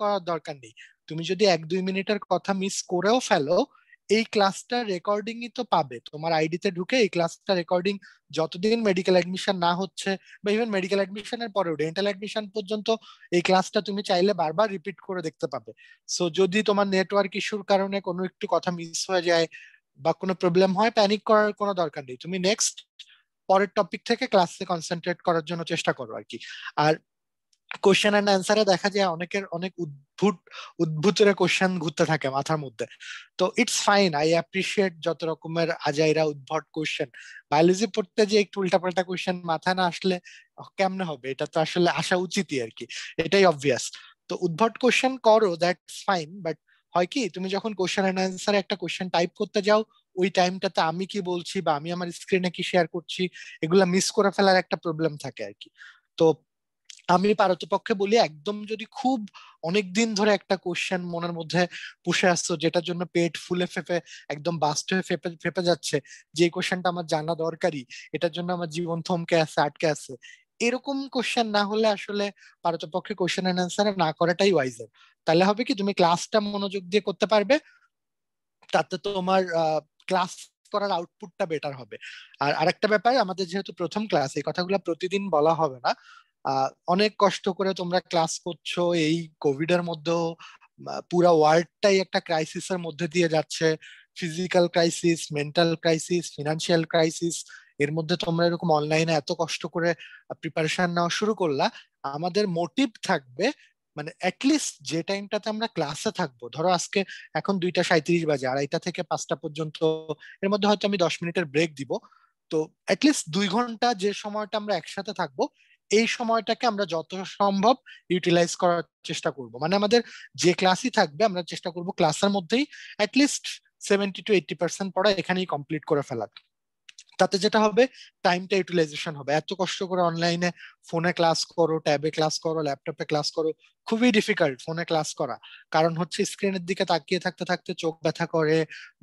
করার দরকার নেই তুমি যদি এক দুই মিনিটের কথা মিস করেও ফেলো এই ক্লাসটা রেকর্ডিং তো পাবে তোমার আইডিতে ঢুকে এই ক্লাসটা রেকর্ডিং যতদিন মেডিকেল অ্যাডমিশন না হচ্ছে বা ইভেন মেডিকেল অ্যাডমিশনের পরেও ডেন্টাল অ্যাডমিশন পর্যন্ত এই ক্লাসটা তুমি চাইলে বারবার রিপিট করে দেখতে পাবে সো যদি তোমার নেটওয়ার্ক ইস্যুর কারণে কোনো একটু কথা মিস হয়ে যায় বা কোনো প্রবলেম হয় প্যানিক করার কোনো দরকার নেই তুমি নেক্সট পরের টপিক থেকে ক্লাসে কনসেন্ট্রেট করার জন্য চেষ্টা করো আর কি আর কোশ্চেন এন্ড অ্যান্সারে দেখা যায় অনেকের অনেক উদ্ভুত উদ্ভুতের কোশ্চেন ঘুরতে থাকে মাথার মধ্যে তো ইটস ফাইন আই অ্যাপ্রিসিয়েট যত রকমের আজাইরা উদ্ভট কোশ্চেন বায়োলজি পড়তে যে একটু উল্টাপাল্টা কোশ্চেন মাথায় না আসলে কেমনে হবে এটা তো আসলে আসা উচিতই আর কি এটাই অবভিয়াস তো উদ্ভট কোশ্চেন করো দ্যাটস ফাইন বাট হয় কি তুমি যখন কোশ্চেন এন্ড অ্যান্সারে একটা কোশ্চেন টাইপ করতে যাও ওই টাইমটাতে আমি কি বলছি বা আমি আমার স্ক্রিনে কি শেয়ার করছি এগুলা মিস করে ফেলার একটা প্রবলেম থাকে আর কি তো আমি পারতপক্ষে বলি একদম যদি খুব অনেক দিন ধরে একটা কোশ্চেন মনের মধ্যে পুষে আসছো যেটার জন্য পেট ফুলে ফেপে একদম বাস্ট হয়ে ফেপে ফেপে যাচ্ছে যে কোশ্চেনটা আমার জানা দরকারই এটার জন্য আমার জীবন থমকে আছে আটকে আছে এরকম কোশ্চেন না হলে আসলে পারতপক্ষে কোশ্চেন এন্ড অ্যান্সার না করাটাই ওয়াইজার তাহলে হবে কি তুমি ক্লাসটা মনোযোগ দিয়ে করতে পারবে তাতে তোমার ক্লাস করার আউটপুটটা বেটার হবে আর আরেকটা ব্যাপার আমাদের যেহেতু প্রথম ক্লাস এই কথাগুলো প্রতিদিন বলা হবে না অনেক কষ্ট করে তোমরা ক্লাস করছো এই কোভিড এর মধ্যেও পুরা ওয়ার্ল্ডটাই একটা ক্রাইসিস এর মধ্যে দিয়ে যাচ্ছে physical crisis mental crisis financial crisis এর মধ্যে তোমরা এরকম অনলাইনে এত কষ্ট করে প্রিপারেশন নেওয়া শুরু করলা আমাদের মোটিভ থাকবে মানে অ্যাটলিস্ট যে টাইমটাতে আমরা ক্লাসে থাকবো ধরো আজকে এখন দুইটা সাঁত্রিশ বাজে আড়াইটা থেকে পাঁচটা পর্যন্ত এর মধ্যে হয়তো আমি দশ মিনিটের ব্রেক দিব তো অ্যাটলিস্ট দুই ঘন্টা যে সময়টা আমরা একসাথে থাকবো এই সময়টাকে আমরা যত সম্ভব ইউটিলাইজ করার চেষ্টা করব মানে আমাদের যে ক্লাসই থাকবে আমরা চেষ্টা করব ক্লাসের মধ্যেই at least seventy to eighty percent পড়া এখানেই কমপ্লিট করে ফেলার তাতে যেটা হবে টাইমটা ইউটিলাইজেশন হবে এত কষ্ট করে অনলাইনে ফোনে ক্লাস করো ট্যাবে ক্লাস করো ল্যাপটপে ক্লাস করো খুবই ডিফিকাল্ট ফোনে ক্লাস করা কারণ হচ্ছে স্ক্রিনের দিকে তাকিয়ে থাকতে থাকতে চোখ ব্যথা করে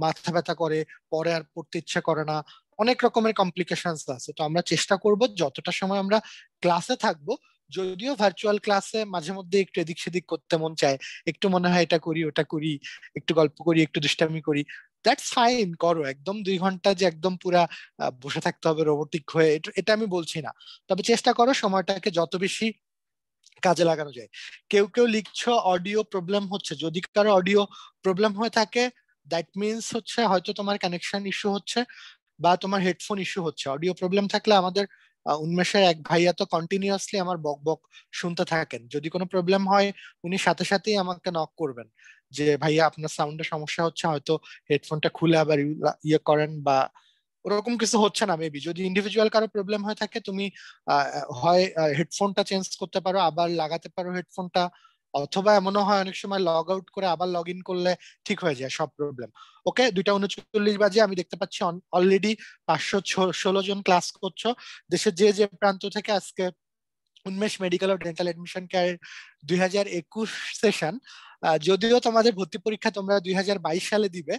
মাথা ব্যথা করে পরে আর পড়তে ইচ্ছা করে না অনেক রকমের কমপ্লিকেশনস আছে তো আমরা চেষ্টা করব যতটা সময় আমরা ক্লাসে থাকবো যদিও ভার্চুয়াল ক্লাসে মাঝে মধ্যে একটু এদিক সেদিক করতে মন চায় একটু মনে হয় এটা করি ওটা করি একটু গল্প করি একটু দুষ্টামি করি দ্যাটস ফাইন করো একদম দুই ঘন্টা যে একদম পুরা বসে থাকতে হবে রোবোটিক হয়ে এটা আমি বলছি না তবে চেষ্টা করো সময়টাকে যত বেশি কাজে লাগানো যায় কেউ কেউ লিখছো অডিও প্রবলেম হচ্ছে যদি কারো অডিও প্রবলেম হয়ে থাকে দ্যাট মিনস হচ্ছে হয়তো তোমার কানেকশন ইস্যু হচ্ছে বা তোমার হেডফোন ইস্যু হচ্ছে অডিও প্রবলেম থাকলে আমাদের উন্মেষের এক ভাইয়া তো কন্টিনিউয়াসলি আমার বক বক শুনতে থাকেন যদি কোনো প্রবলেম হয় উনি সাথে সাথেই আমাকে নক করবেন যে ভাইয়া আপনার সাউন্ডের সমস্যা হচ্ছে হয়তো হেডফোনটা খুলে আবার ইয়ে করেন বা ওরকম কিছু হচ্ছে না মেবি যদি ইন্ডিভিজুয়াল কারো প্রবলেম হয়ে থাকে তুমি হয় হেডফোনটা চেঞ্জ করতে পারো আবার লাগাতে পারো হেডফোনটা অথবা এমনও হয় অনেক সময় লগ আউট করে আবার লগ ইন করলে ঠিক হয়ে যায় সব প্রবলেম ওকে দুইটা উনচল্লিশ বাজে আমি দেখতে পাচ্ছি অলরেডি পাঁচশো ষোলো জন ক্লাস করছো দেশের যে যে প্রান্ত থেকে আজকে উন্মেষ মেডিকেল ও ডেন্টাল এডমিশন কেয়ার দুই হাজার একুশ সেশন যদিও তোমাদের ভর্তি পরীক্ষা তোমরা দুই হাজার বাইশ সালে দিবে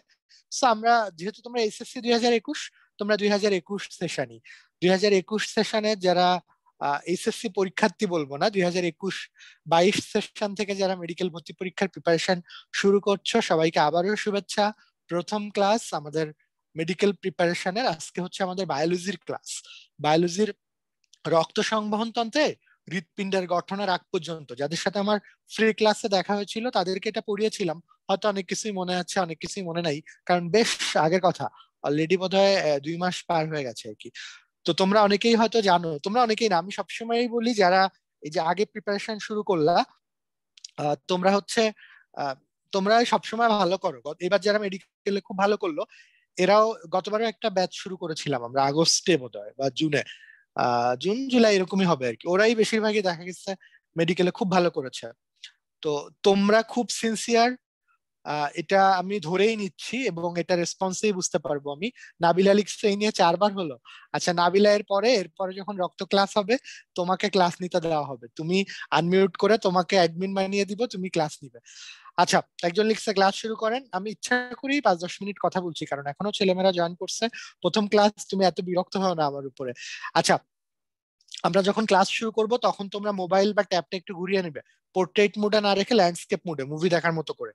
সো আমরা যেহেতু তোমরা এসএসসি দুই হাজার একুশ তোমরা দুই হাজার একুশ সেশনই দুই হাজার একুশ সেশনে যারা এইচএসসি পরীক্ষার্থী বলবো না দুই হাজার একুশ বাইশ সেশন থেকে যারা মেডিকেল ভর্তি পরীক্ষার প্রিপারেশন শুরু করছো সবাইকে আবারও শুভেচ্ছা প্রথম ক্লাস আমাদের মেডিকেল প্রিপারেশনের আজকে হচ্ছে আমাদের বায়োলজির ক্লাস বায়োলজির রক্ত সংবহন তন্ত্রে হৃৎপিণ্ডের গঠনের আগ পর্যন্ত যাদের সাথে আমার ফ্রি ক্লাসে দেখা হয়েছিল তাদেরকে এটা পড়িয়েছিলাম হয়তো অনেক কিছুই মনে আছে অনেক কিছুই মনে নাই কারণ বেশ আগের কথা অলরেডি বোধ হয় দুই মাস পার হয়ে গেছে আর কি তো তোমরা অনেকেই হয়তো জানো তোমরা অনেকেই না আমি সবসময়ই বলি যারা এই যে আগে প্রিপারেশন শুরু করলা তোমরা হচ্ছে তোমরা সবসময় ভালো করো এবার যারা মেডিকেলে খুব ভালো করলো এরাও গতবারও একটা ব্যাচ শুরু করেছিলাম আমরা আগস্টে বোধ হয় বা জুনে জুন জুলাই এরকমই হবে আর কি ওরাই বেশিরভাগই দেখা গেছে মেডিকেলে খুব ভালো করেছে তো তোমরা খুব সিনসিয়ার এটা আমি ধরেই নিচ্ছি এবং এটা রেসপন্সেই বুঝতে পারবো আমি নাবিলা লিখছে এই নিয়ে চারবার হলো আচ্ছা নাবিলা এর পরে এরপরে যখন রক্ত ক্লাস হবে তোমাকে ক্লাস নিতে দেওয়া হবে তুমি আনমিউট করে তোমাকে অ্যাডমিন বানিয়ে দিব তুমি ক্লাস নিবে আচ্ছা একজন লিখছে ক্লাস শুরু করেন আমি ইচ্ছা করি পাঁচ দশ মিনিট কথা বলছি কারণ এখনো ছেলেমেয়েরা জয়েন করছে প্রথম ক্লাস তুমি এত বিরক্ত হও না আমার উপরে আচ্ছা আমরা যখন ক্লাস শুরু করব তখন তোমরা মোবাইল বা ট্যাবটা একটু ঘুরিয়ে নেবে পোর্ট্রেট মুডে না রেখে ল্যান্ডস্কেপ মুডে মুভি দেখার মতো করে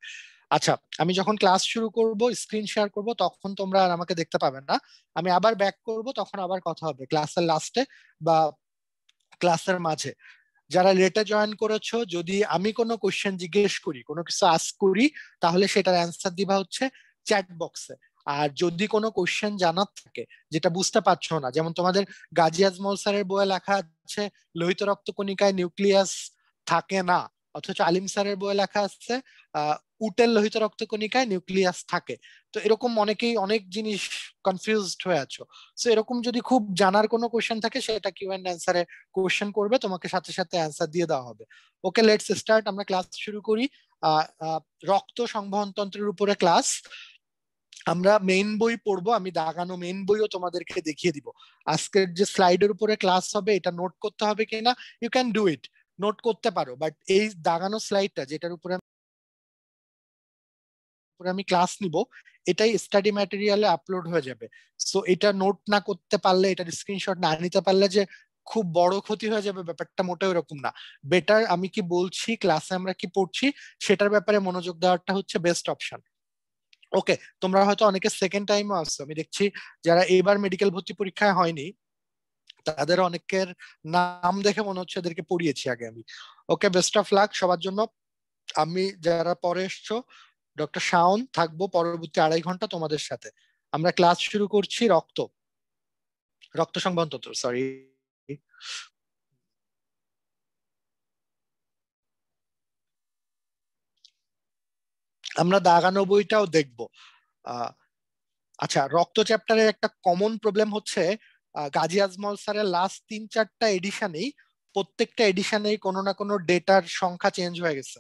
আচ্ছা আমি যখন ক্লাস শুরু করব স্ক্রিন শেয়ার করব তখন তোমরা আর আমাকে দেখতে পাবেন না আমি আবার ব্যাক করব তখন আবার কথা হবে ক্লাসের লাস্টে বা ক্লাসের মাঝে যারা লেটে জয়েন করেছো যদি আমি কোনো কোশ্চেন জিজ্ঞেস করি কোনো কিছু আস্ক করি তাহলে সেটার অ্যান্সার দিবা হচ্ছে চ্যাট বক্সে আর যদি কোনো কোশ্চেন জানার থাকে যেটা বুঝতে পারছো না যেমন তোমাদের গাজী আজমল স্যারের বইয়ে লেখা আছে লোহিত রক্ত কণিকায় নিউক্লিয়াস থাকে না অথচ আলিম স্যারের বইয়ে লেখা আছে উটেল লোহিত রক্ত কণিকায় নিউক্লিয়াস থাকে তো এরকম অনেকেই অনেক জিনিস কনফিউজড হয়ে আছো তো এরকম যদি খুব জানার কোনো কোশ্চেন থাকে সেটা কিউ অ্যান্ড অ্যান্সারে কোশ্চেন করবে তোমাকে সাথে সাথে অ্যান্সার দিয়ে দেওয়া হবে ওকে লেটস স্টার্ট আমরা ক্লাস শুরু করি রক্ত সংবহনতন্ত্রের উপরে ক্লাস আমরা মেইন বই পড়বো আমি দাগানো মেইন বইও তোমাদেরকে দেখিয়ে দিব আজকের যে স্লাইডের উপরে ক্লাস হবে এটা নোট করতে হবে কিনা you can do it note করতে পারো বাট এই দাগানো স্লাইডটা যেটার উপরে আমি ক্লাস নিব এটাই স্টাডি ম্যাটেরিয়ালে আপলোড হয়ে যাবে সো এটা নোট না করতে পারলে এটা স্ক্রিনশট না নিতে পারলে যে খুব বড় ক্ষতি হয়ে যাবে ব্যাপারটা মোটেও এরকম না বেটার আমি কি বলছি ক্লাসে আমরা কি পড়ছি সেটার ব্যাপারে মনোযোগ দেওয়াটা হচ্ছে বেস্ট অপশন ওকে তোমরা হয়তো অনেকে সেকেন্ড টাইমও আসছো আমি দেখছি যারা এবার মেডিকেল ভর্তি পরীক্ষায় হয়নি তাদের অনেকের নাম দেখে মনে হচ্ছে এদেরকে পড়িয়েছি আগে আমি ওকে বেস্ট অফ লাক সবার জন্য আমি যারা পরে এসছো ডক্টর শাওন থাকবো পরবর্তী আড়াই ঘন্টা তোমাদের সাথে আমরা ক্লাস শুরু করছি রক্ত রক্ত সংবন্ধ সরি আমরা দাগানব্বইটাও দেখব আচ্ছা রক্ত চ্যাপ্টারের একটা কমন প্রবলেম হচ্ছে গাজী আজমল স্যারের লাস্ট তিন চারটা এডিশনেই প্রত্যেকটা এডিশনেই কোনো না কোনো ডেটার সংখ্যা চেঞ্জ হয়ে গেছে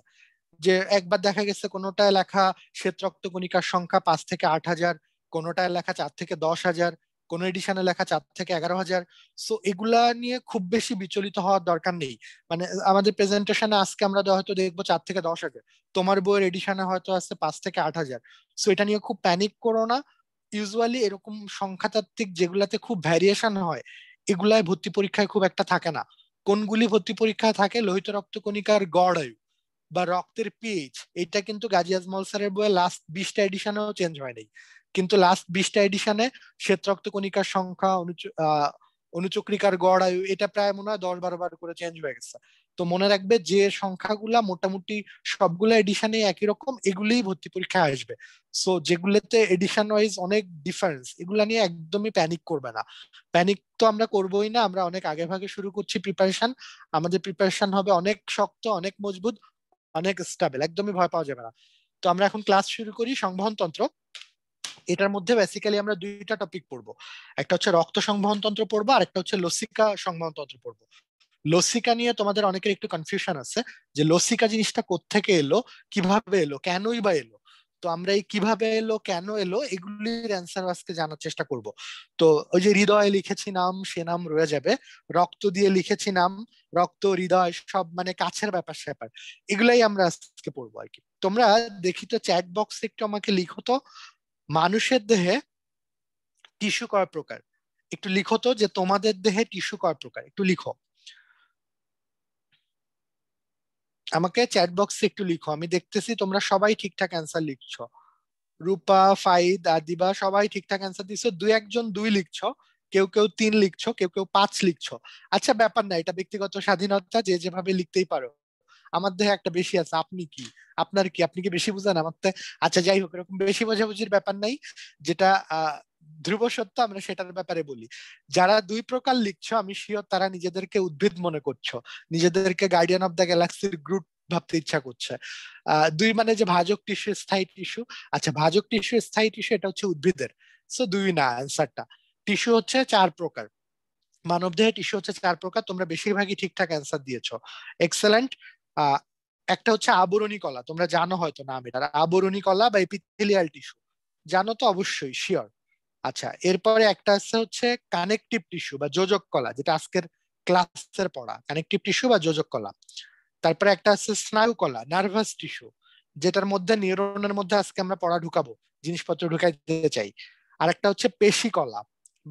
যে একবার দেখা গেছে কোনোটায় লেখা শ্বেত রক্তকণিকার সংখ্যা পাঁচ থেকে আট হাজার কোনোটায় লেখা চার থেকে দশ হাজার কোন এডিশনে লেখা চার থেকে এগারো হাজার সো এগুলা নিয়ে খুব বেশি বিচলিত হওয়ার দরকার নেই মানে আমাদের প্রেজেন্টেশনে আজকে আমরা হয়তো দেখবো চার থেকে দশ হাজার তোমার বইয়ের এডিশনে হয়তো আছে পাঁচ থেকে আট হাজার সো এটা নিয়ে খুব প্যানিক করো না ইউজুয়ালি এরকম সংখ্যাতাত্ত্বিক যেগুলাতে খুব ভ্যারিয়েশন হয় এগুলায় ভর্তি পরীক্ষায় খুব একটা থাকে না কোনগুলি ভর্তি পরীক্ষায় থাকে লোহিত রক্তকণিকার গড় আয়ু বা রক্তের পিএইচ এটা কিন্তু গাজী আজমল স্যারের বইয়ে লাস্ট বিশটা এডিশনেও চেঞ্জ হয় নাই কিন্তু লাস্ট বিশটা এডিশনে শ্বেত কণিকার সংখ্যা অনুচক্রিকার গড় আয়ু এটা প্রায় মনে হয় দশ বারো বার করে চেঞ্জ হয়ে গেছে তো মনে রাখবে যে সংখ্যাগুলা মোটামুটি সবগুলো এডিশনে একই রকম এগুলোই ভর্তি পরীক্ষা আসবে সো যেগুলোতে এডিশন ওয়াইজ অনেক ডিফারেন্স এগুলা নিয়ে একদমই প্যানিক করবে না প্যানিক তো আমরা করবোই না আমরা অনেক আগে ভাগে শুরু করছি প্রিপারেশন আমাদের প্রিপারেশন হবে অনেক শক্ত অনেক মজবুত অনেক স্টেবল একদমই ভয় পাওয়া যাবে না তো আমরা এখন ক্লাস শুরু করি সংবহনতন্ত্র এটার মধ্যে বেসিক্যালি আমরা দুইটা টপিক পড়বো একটা হচ্ছে রক্ত সংবহন তন্ত্র পড়বো আর একটা হচ্ছে লসিকা তন্ত্র পড়বো লসিকা নিয়ে তোমাদের অনেকের একটু কনফিউশন আছে যে লসিকা জিনিসটা কোত্থেকে এলো কিভাবে এলো কেনই বা এলো তো আমরা এই কিভাবে এলো কেন এলো এগুলির অ্যান্সার আজকে জানার চেষ্টা করব তো ওই যে হৃদয়ে লিখেছি নাম সে নাম রয়ে যাবে রক্ত দিয়ে লিখেছি নাম রক্ত হৃদয় সব মানে কাছের ব্যাপার স্যাপার এগুলাই আমরা আজকে পড়বো আর কি তোমরা দেখি তো চ্যাট বক্সে একটু আমাকে লিখো তো মানুষের দেহে টিস্যু কয় প্রকার একটু লিখো তো যে তোমাদের দেহে টিস্যু কয় প্রকার একটু লিখো আমাকে চ্যাট বক্সে একটু লিখো আমি দেখতেছি তোমরা সবাই ঠিকঠাক অ্যান্সার লিখছো রূপা ফাইদ আদিবা সবাই ঠিকঠাক অ্যান্সার দিছো দুই একজন দুই লিখছো কেউ কেউ তিন লিখছো কেউ কেউ পাঁচ লিখছো আচ্ছা ব্যাপার না এটা ব্যক্তিগত স্বাধীনতা যে যেভাবে লিখতেই পারো আমার দেহে একটা বেশি আছে আপনি কি আপনার কি আপনি কি বেশি বুঝেন আমার আচ্ছা যাই হোক এরকম বেশি বোঝাবুঝির ব্যাপার নাই যেটা ধ্রুব সত্য আমরা সেটার ব্যাপারে বলি যারা দুই প্রকার লিখছো আমি শিও তারা নিজেদেরকে উদ্ভিদ মনে করছো নিজেদেরকে গার্ডিয়ান অফ দ্য গ্যালাক্সির গ্রুপ ভাবতে ইচ্ছা করছে দুই মানে যে ভাজক টিস্যু স্থায়ী টিস্যু আচ্ছা ভাজক টিস্যু স্থায়ী টিস্যু এটা হচ্ছে উদ্ভিদের সো দুই না অ্যান্সারটা টিস্যু হচ্ছে চার প্রকার মানবদেহে টিস্যু হচ্ছে চার প্রকার তোমরা বেশিরভাগই ঠিকঠাক অ্যান্সার দিয়েছ এক্সেলেন্ট একটা হচ্ছে আবরণী কলা তোমরা জানো হয়তো নাম এটা আবরণী কলা বা এপিথেলিয়াল টিস্যু জানো তো অবশ্যই শিওর আচ্ছা এরপরে একটা আছে হচ্ছে কানেকটিভ টিস্যু বা যোজক কলা যেটা আজকের ক্লাসের পড়া কানেকটিভ টিস্যু বা যোজক কলা তারপরে একটা আছে স্নায়ু কলা নার্ভাস টিস্যু যেটার মধ্যে নিউরনের মধ্যে আজকে আমরা পড়া ঢুকাবো জিনিসপত্র ঢুকাই দিতে চাই আর একটা হচ্ছে পেশি কলা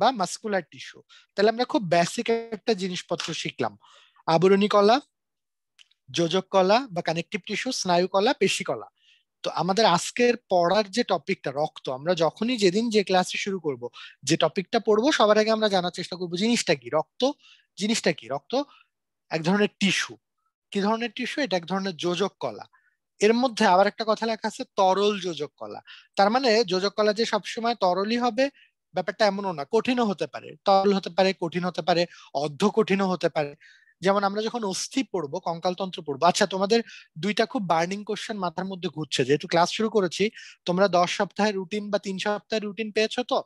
বা মাস্কুলার টিস্যু তাহলে আমরা খুব বেসিক একটা জিনিসপত্র শিখলাম আবরণী কলা যোজক কলা বা কানেকটিভ টিস্যু স্নায়ু কলা পেশি কলা তো আমাদের আজকের পড়ার যে টপিকটা রক্ত আমরা যখনই যেদিন যে ক্লাসে শুরু করব যে টপিকটা পড়বো সবার আগে আমরা জানার চেষ্টা করব জিনিসটা কি রক্ত জিনিসটা কি রক্ত এক ধরনের টিস্যু কি ধরনের টিস্যু এটা এক ধরনের যোজক কলা এর মধ্যে আবার একটা কথা লেখা আছে তরল যোজক কলা তার মানে যোজক কলা যে সবসময় তরলই হবে ব্যাপারটা এমনও না কঠিনও হতে পারে তরল হতে পারে কঠিন হতে পারে অর্ধ কঠিনও হতে পারে যেমন আমরা যখন অস্থি পড়বো কঙ্কালতন্ত্র পড়বো আচ্ছা তোমাদের দুইটা খুব বার্নিং কোশ্চেন মাথার মধ্যে ঘুরছে যেহেতু ক্লাস শুরু করেছি তোমরা দশ সপ্তাহের রুটিন বা তিন সপ্তাহের রুটিন পেয়েছো তো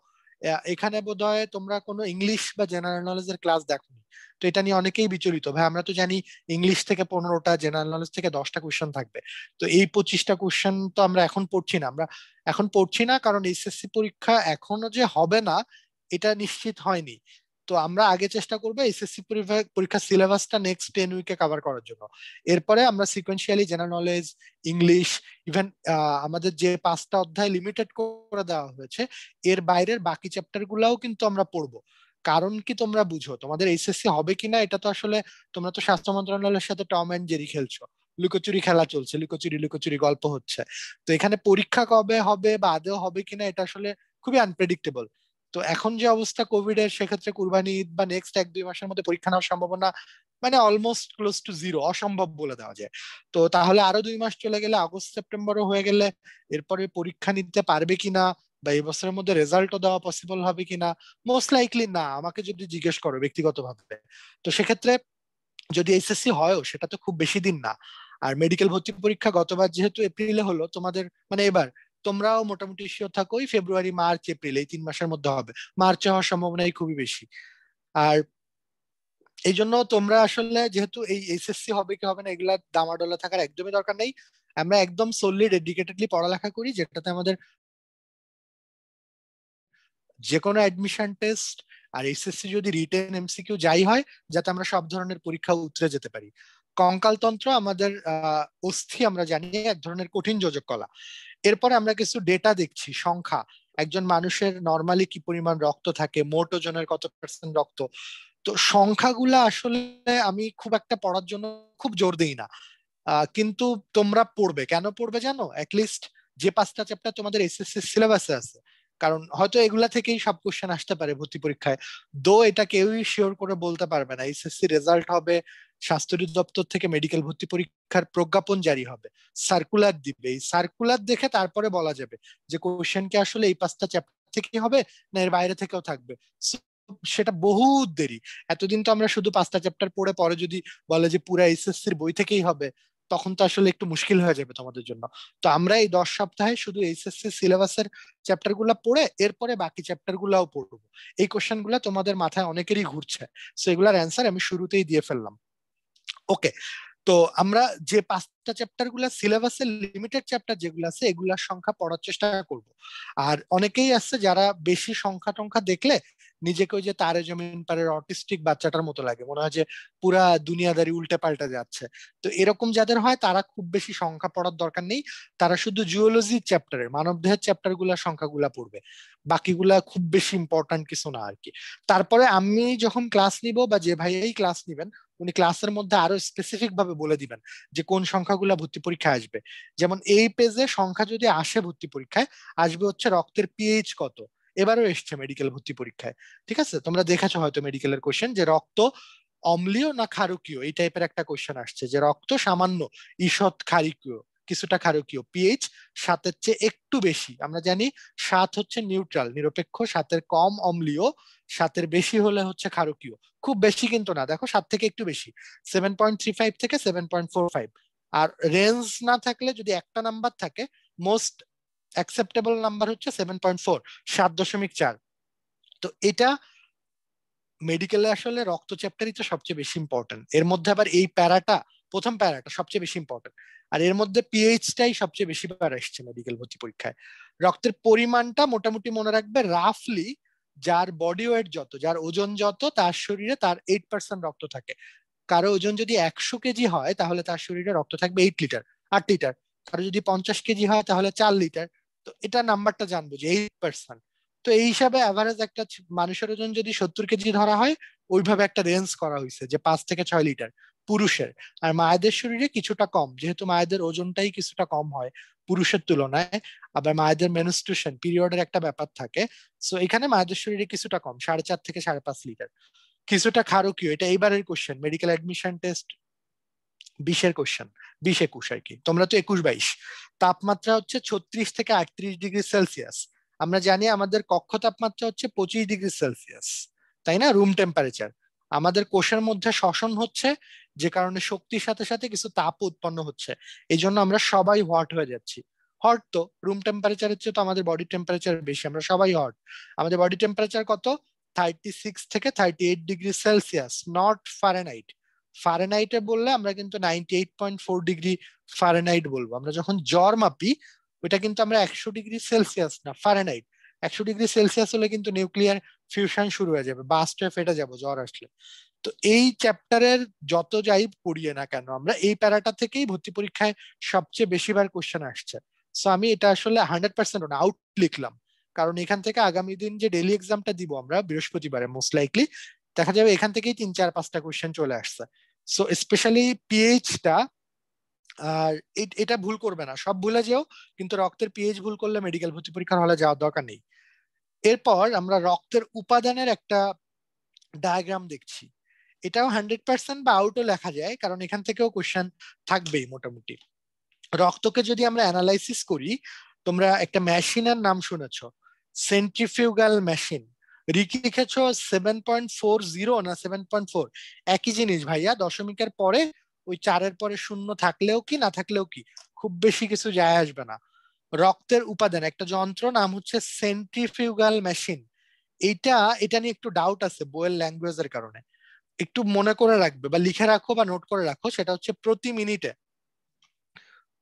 এখানে হয় তোমরা কোনো ইংলিশ বা জেনারেল নলেজের ক্লাস দেখোনি তো এটা নিয়ে অনেকেই বিচলিত ভাই আমরা তো জানি ইংলিশ থেকে পনেরোটা জেনারেল নলেজ থেকে দশটা কোশ্চেন থাকবে তো এই পঁচিশটা কোশ্চেন তো আমরা এখন পড়ছি না আমরা এখন পড়ছি না কারণ এইচএসসি পরীক্ষা এখনো যে হবে না এটা নিশ্চিত হয়নি তো আমরা আগে চেষ্টা করবো এসএসসি পরীক্ষার সিলেবাসটা নেক্সট টেন উইকে কাভার করার জন্য এরপরে আমরা sequentially general knowledge English even আমাদের যে পাঁচটা অধ্যায় লিমিটেড করে দেওয়া হয়েছে এর বাইরের বাকি চ্যাপ্টার গুলাও কিন্তু আমরা পড়বো কারণ কি তোমরা বুঝো তোমাদের এসএসসি হবে কিনা এটা তো আসলে তোমরা তো স্বাস্থ্য মন্ত্রণালয়ের সাথে টম অ্যান্ড জেরি খেলছো লুকোচুরি খেলা চলছে লুকোচুরি লুকোচুরি গল্প হচ্ছে তো এখানে পরীক্ষা কবে হবে বা আদেও হবে কিনা এটা আসলে খুবই আনপ্রেডিক্টেবল তো এখন যে অবস্থা কোভিড এর সেক্ষেত্রে কুরবানি ঈদ বা নেক্সট এক দুই মাসের মধ্যে পরীক্ষা নেওয়ার সম্ভাবনা মানে অলমোস্ট ক্লোজ টু জিরো অসম্ভব বলে দেওয়া যায় তো তাহলে আরো দুই মাস চলে গেলে আগস্ট সেপ্টেম্বরও হয়ে গেলে এরপরে পরীক্ষা নিতে পারবে কিনা বা এই বছরের মধ্যে রেজাল্টও দেওয়া পসিবল হবে কিনা মোস্ট লাইকলি না আমাকে যদি জিজ্ঞেস করো ব্যক্তিগতভাবে তো সেক্ষেত্রে যদি এসএসসি হয়ও সেটা তো খুব বেশি দিন না আর মেডিকেল ভর্তি পরীক্ষা গতবার যেহেতু এপ্রিলে হলো তোমাদের মানে এবার তোমরাও মোটামুটি শিওর থাকো ওই ফেব্রুয়ারি মার্চ এপ্রিল এই তিন মাসের মধ্যে হবে মার্চে হওয়ার সম্ভাবনাই খুবই বেশি আর এই জন্য তোমরা আসলে যেহেতু এই এসএসসি হবে কি হবে না এগুলা দামাডোলা থাকার একদমই দরকার নেই আমরা একদম সোললি ডেডিকেটেডলি পড়ালেখা করি যেটাতে আমাদের যে কোনো অ্যাডমিশন টেস্ট আর এসএসসি যদি রিটেন এমসিকিউ যাই হয় যাতে আমরা সব ধরনের পরীক্ষা উতরে যেতে পারি কঙ্কালতন্ত্র আমাদের অস্থি আমরা জানি এক ধরনের কঠিন যোজক কলা এরপরে আমরা কিছু ডেটা দেখছি সংখ্যা একজন মানুষের নর্মালি কি পরিমাণ রক্ত থাকে মোট ওজনের কত পার্সেন্ট রক্ত তো সংখ্যাগুলা আসলে আমি খুব একটা পড়ার জন্য খুব জোর দিই না কিন্তু তোমরা পড়বে কেন পড়বে জানো অ্যাটলিস্ট যে পাঁচটা চ্যাপ্টার তোমাদের এসএসসি সিলেবাসে আছে কারণ হয়তো এগুলা থেকেই সব কোশ্চেন আসতে পারে ভর্তি পরীক্ষায় দো এটা কেউই শিওর করে বলতে পারবে না এসএসসি রেজাল্ট হবে স্বাস্থ্য দপ্তর থেকে মেডিকেল ভর্তি পরীক্ষার প্রজ্ঞাপন জারি হবে সার্কুলার দিবে এই সার্কুলার দেখে তারপরে বলা যাবে যে কোশ্চেন কি আসলে এই পাঁচটা চ্যাপ্টার থেকে হবে না এর বাইরে থেকেও থাকবে সেটা বহুত দেরি এতদিন তো আমরা শুধু পাঁচটা চ্যাপ্টার পড়ে পরে যদি বলে যে পুরা এসএসসির বই থেকেই হবে তখন তো আসলে একটু মুশকিল হয়ে যাবে তোমাদের জন্য তো আমরা এই দশ সপ্তাহে শুধু এইচএসসি সিলেবাসের চ্যাপ্টার গুলা পড়ে এরপরে বাকি চ্যাপ্টার গুলাও পড়বো এই কোশ্চেন গুলা তোমাদের মাথায় অনেকেরই ঘুরছে সো এগুলার অ্যান্সার আমি শুরুতেই দিয়ে ফেললাম ওকে তো আমরা যে পাঁচটা চ্যাপ্টার গুলা সিলেবাসের লিমিটেড চ্যাপ্টার যেগুলো আছে এগুলার সংখ্যা পড়ার চেষ্টা করব আর অনেকেই আছে যারা বেশি সংখ্যা টংখ্যা দেখলে নিজেকে ওই যে তারে জমিন পারের অটিস্টিক বাচ্চাটার মতো লাগে মনে হয় যে পুরা দুনিয়াদারি উল্টে পাল্টে যাচ্ছে তো এরকম যাদের হয় তারা খুব বেশি সংখ্যা পড়ার দরকার নেই তারা শুধু জুওলজি চ্যাপ্টারের মানবদেহের চ্যাপ্টারগুলা সংখ্যাগুলা পড়বে বাকিগুলা খুব বেশি ইম্পর্টেন্ট কিছু না আর কি তারপরে আমি যখন ক্লাস নিব বা যে ভাইয়াই ক্লাস নিবেন উনি ক্লাসের মধ্যে আরো স্পেসিফিক ভাবে বলে দিবেন যে কোন সংখ্যাগুলা ভর্তি পরীক্ষায় আসবে যেমন এই পেজে সংখ্যা যদি আসে ভর্তি পরীক্ষায় আসবে হচ্ছে রক্তের পিএইচ কত এবারও এসছে মেডিকেল ভর্তি পরীক্ষায় ঠিক আছে তোমরা দেখেছো হয়তো মেডিকেলের কোশ্চেন যে রক্ত অম্লীয় না ক্ষারকীয় এই টাইপের একটা কোশ্চেন আসছে যে রক্ত সামান্য ঈষৎ ক্ষারকীয় কিছুটা ক্ষারকীয় পিএইচ সাতের চেয়ে একটু বেশি আমরা জানি সাত হচ্ছে নিউট্রাল নিরপেক্ষ সাতের কম অম্লীয় সাতের বেশি হলে হচ্ছে ক্ষারকীয় খুব বেশি কিন্তু না দেখো সাত থেকে একটু বেশি সেভেন পয়েন্ট থ্রি ফাইভ থেকে সেভেন পয়েন্ট ফোর ফাইভ আর রেঞ্জ না থাকলে যদি একটা নাম্বার থাকে মোস্ট অ্যাকসেপ্টেবল নাম্বার হচ্ছে সেভেন পয়েন্ট ফোর সাত দশমিক চার তো এটা মেডিকেলে আসলে রক্ত চ্যাপ্টারই তো সবচেয়ে বেশি ইম্পর্টেন্ট এর মধ্যে আবার এই প্যারাটা প্রথম প্যারাটা সবচেয়ে বেশি ইম্পর্টেন্ট আর এর মধ্যে পিএইচটাই সবচেয়ে বেশি প্যারা এসছে মেডিকেল ভর্তি পরীক্ষায় রক্তের পরিমাণটা মোটামুটি মনে রাখবে রাফলি যার বডি ওয়েট যত যার ওজন যত তার শরীরে তার এইট পার্সেন্ট রক্ত থাকে কারো ওজন যদি একশো কেজি হয় তাহলে তার শরীরে রক্ত থাকবে এইট লিটার আট লিটার কারো যদি পঞ্চাশ কেজি হয় তাহলে চার লিটার তো এটা নাম্বারটা জানবো যে এইট পার্সেন্ট তো এই হিসাবে অ্যাভারেজ একটা মানুষের ওজন যদি সত্তর কেজি ধরা হয় ওইভাবে একটা রেঞ্জ করা হয়েছে যে পাঁচ থেকে ছয় লিটার পুরুষের আর মায়েদের শরীরে কিছুটা কম যেহেতু মায়েদের ওজনটাই কিছুটা কম হয় পুরুষের তুলনায় আবার মায়েদের মেনস্ট্রুশন পিরিয়ডের একটা ব্যাপার থাকে সো এখানে মায়েদের শরীরে কিছুটা কম সাড়ে চার থেকে সাড়ে পাঁচ লিটার কিছুটা ক্ষারকীয় এটা এইবারের কোশ্চেন মেডিকেল অ্যাডমিশন টেস্ট বিশের কোশ্চেন বিশ একুশ আর কি তোমরা তো একুশ বাইশ তাপমাত্রা হচ্ছে ছত্রিশ থেকে আটত্রিশ ডিগ্রি সেলসিয়াস আমরা জানি আমাদের কক্ষ তাপমাত্রা হচ্ছে পঁচিশ ডিগ্রি সেলসিয়াস তাই না রুম টেম্পারেচার আমাদের কোষের মধ্যে শ্বসন হচ্ছে যে কারণে শক্তির সাথে সাথে কিছু তাপ উৎপন্ন হচ্ছে এই জন্য আমরা সবাই হট হয়ে যাচ্ছি হট তো রুম টেম্পারেচার হচ্ছে তো আমাদের বডি টেম্পারেচার বেশি আমরা সবাই হট আমাদের বডি টেম্পারেচার কত থার্টি সিক্স থেকে thirty eight degree Celsius not Fahrenheit ফারেনাইটে বললে আমরা কিন্তু ninety eight point four degree Fahrenheit বলবো আমরা যখন জ্বর মাপি ওইটা কিন্তু আমরা একশো ডিগ্রি সেলসিয়াস না ফারেনাইট একশো ডিগ্রি সেলসিয়াস হলে কিন্তু নিউক্লিয়ার ফিউশন শুরু হয়ে যাবে বাস্টে ফেটে যাবো জ্বর আসলে তো এই চ্যাপ্টারের যত যাই পড়িয়ে না কেন আমরা এই প্যারাটা থেকেই ভর্তি পরীক্ষায় সবচেয়ে বেশিবার কোশ্চেন আসছে সো আমি এটা আসলে হান্ড্রেড পার্সেন্ট আউট লিখলাম কারণ এখান থেকে আগামী দিন যে ডেলি এক্সামটা দিব আমরা বৃহস্পতিবারে মোস্ট লাইকলি দেখা যাবে এখান থেকেই তিন চার পাঁচটা কোয়েশ্চেন চলে আসছে সো স্পেশালি পিএইচটা আর এটা ভুল করবে না সব ভুলে যেও কিন্তু রক্তের পিএইচ ভুল করলে মেডিকেল ভর্তি পরীক্ষার হলে যাওয়ার দরকার নেই এরপর আমরা রক্তের উপাদানের একটা ডায়াগ্রাম দেখছি এটাও হান্ড্রেড পার্সেন্ট বা আউটও লেখা যায় কারণ এখান থেকেও কোয়েশ্চেন থাকবেই মোটামুটি রক্তকে যদি আমরা অ্যানালাইসিস করি তোমরা একটা মেশিনের নাম শুনেছ সেন্ট্রিফিউগাল মেশিন রিকি লিখেছ সেভেন পয়েন্ট ফোর জিরো না সেভেন পয়েন্ট ফোর একই জিনিস ভাইয়া দশমিকের পরে ওই চারের পরে শূন্য থাকলেও কি না থাকলেও কি খুব বেশি কিছু যায় আসবে না রক্তের উপাদান একটা যন্ত্র নাম হচ্ছে সেন্ট্রিফিউগাল মেশিন এটা এটা নিয়ে একটু ডাউট আছে বইয়ের ল্যাঙ্গুয়েজের কারণে একটু মনে করে রাখবে বা লিখে রাখো বা নোট করে রাখো সেটা হচ্ছে প্রতি মিনিটে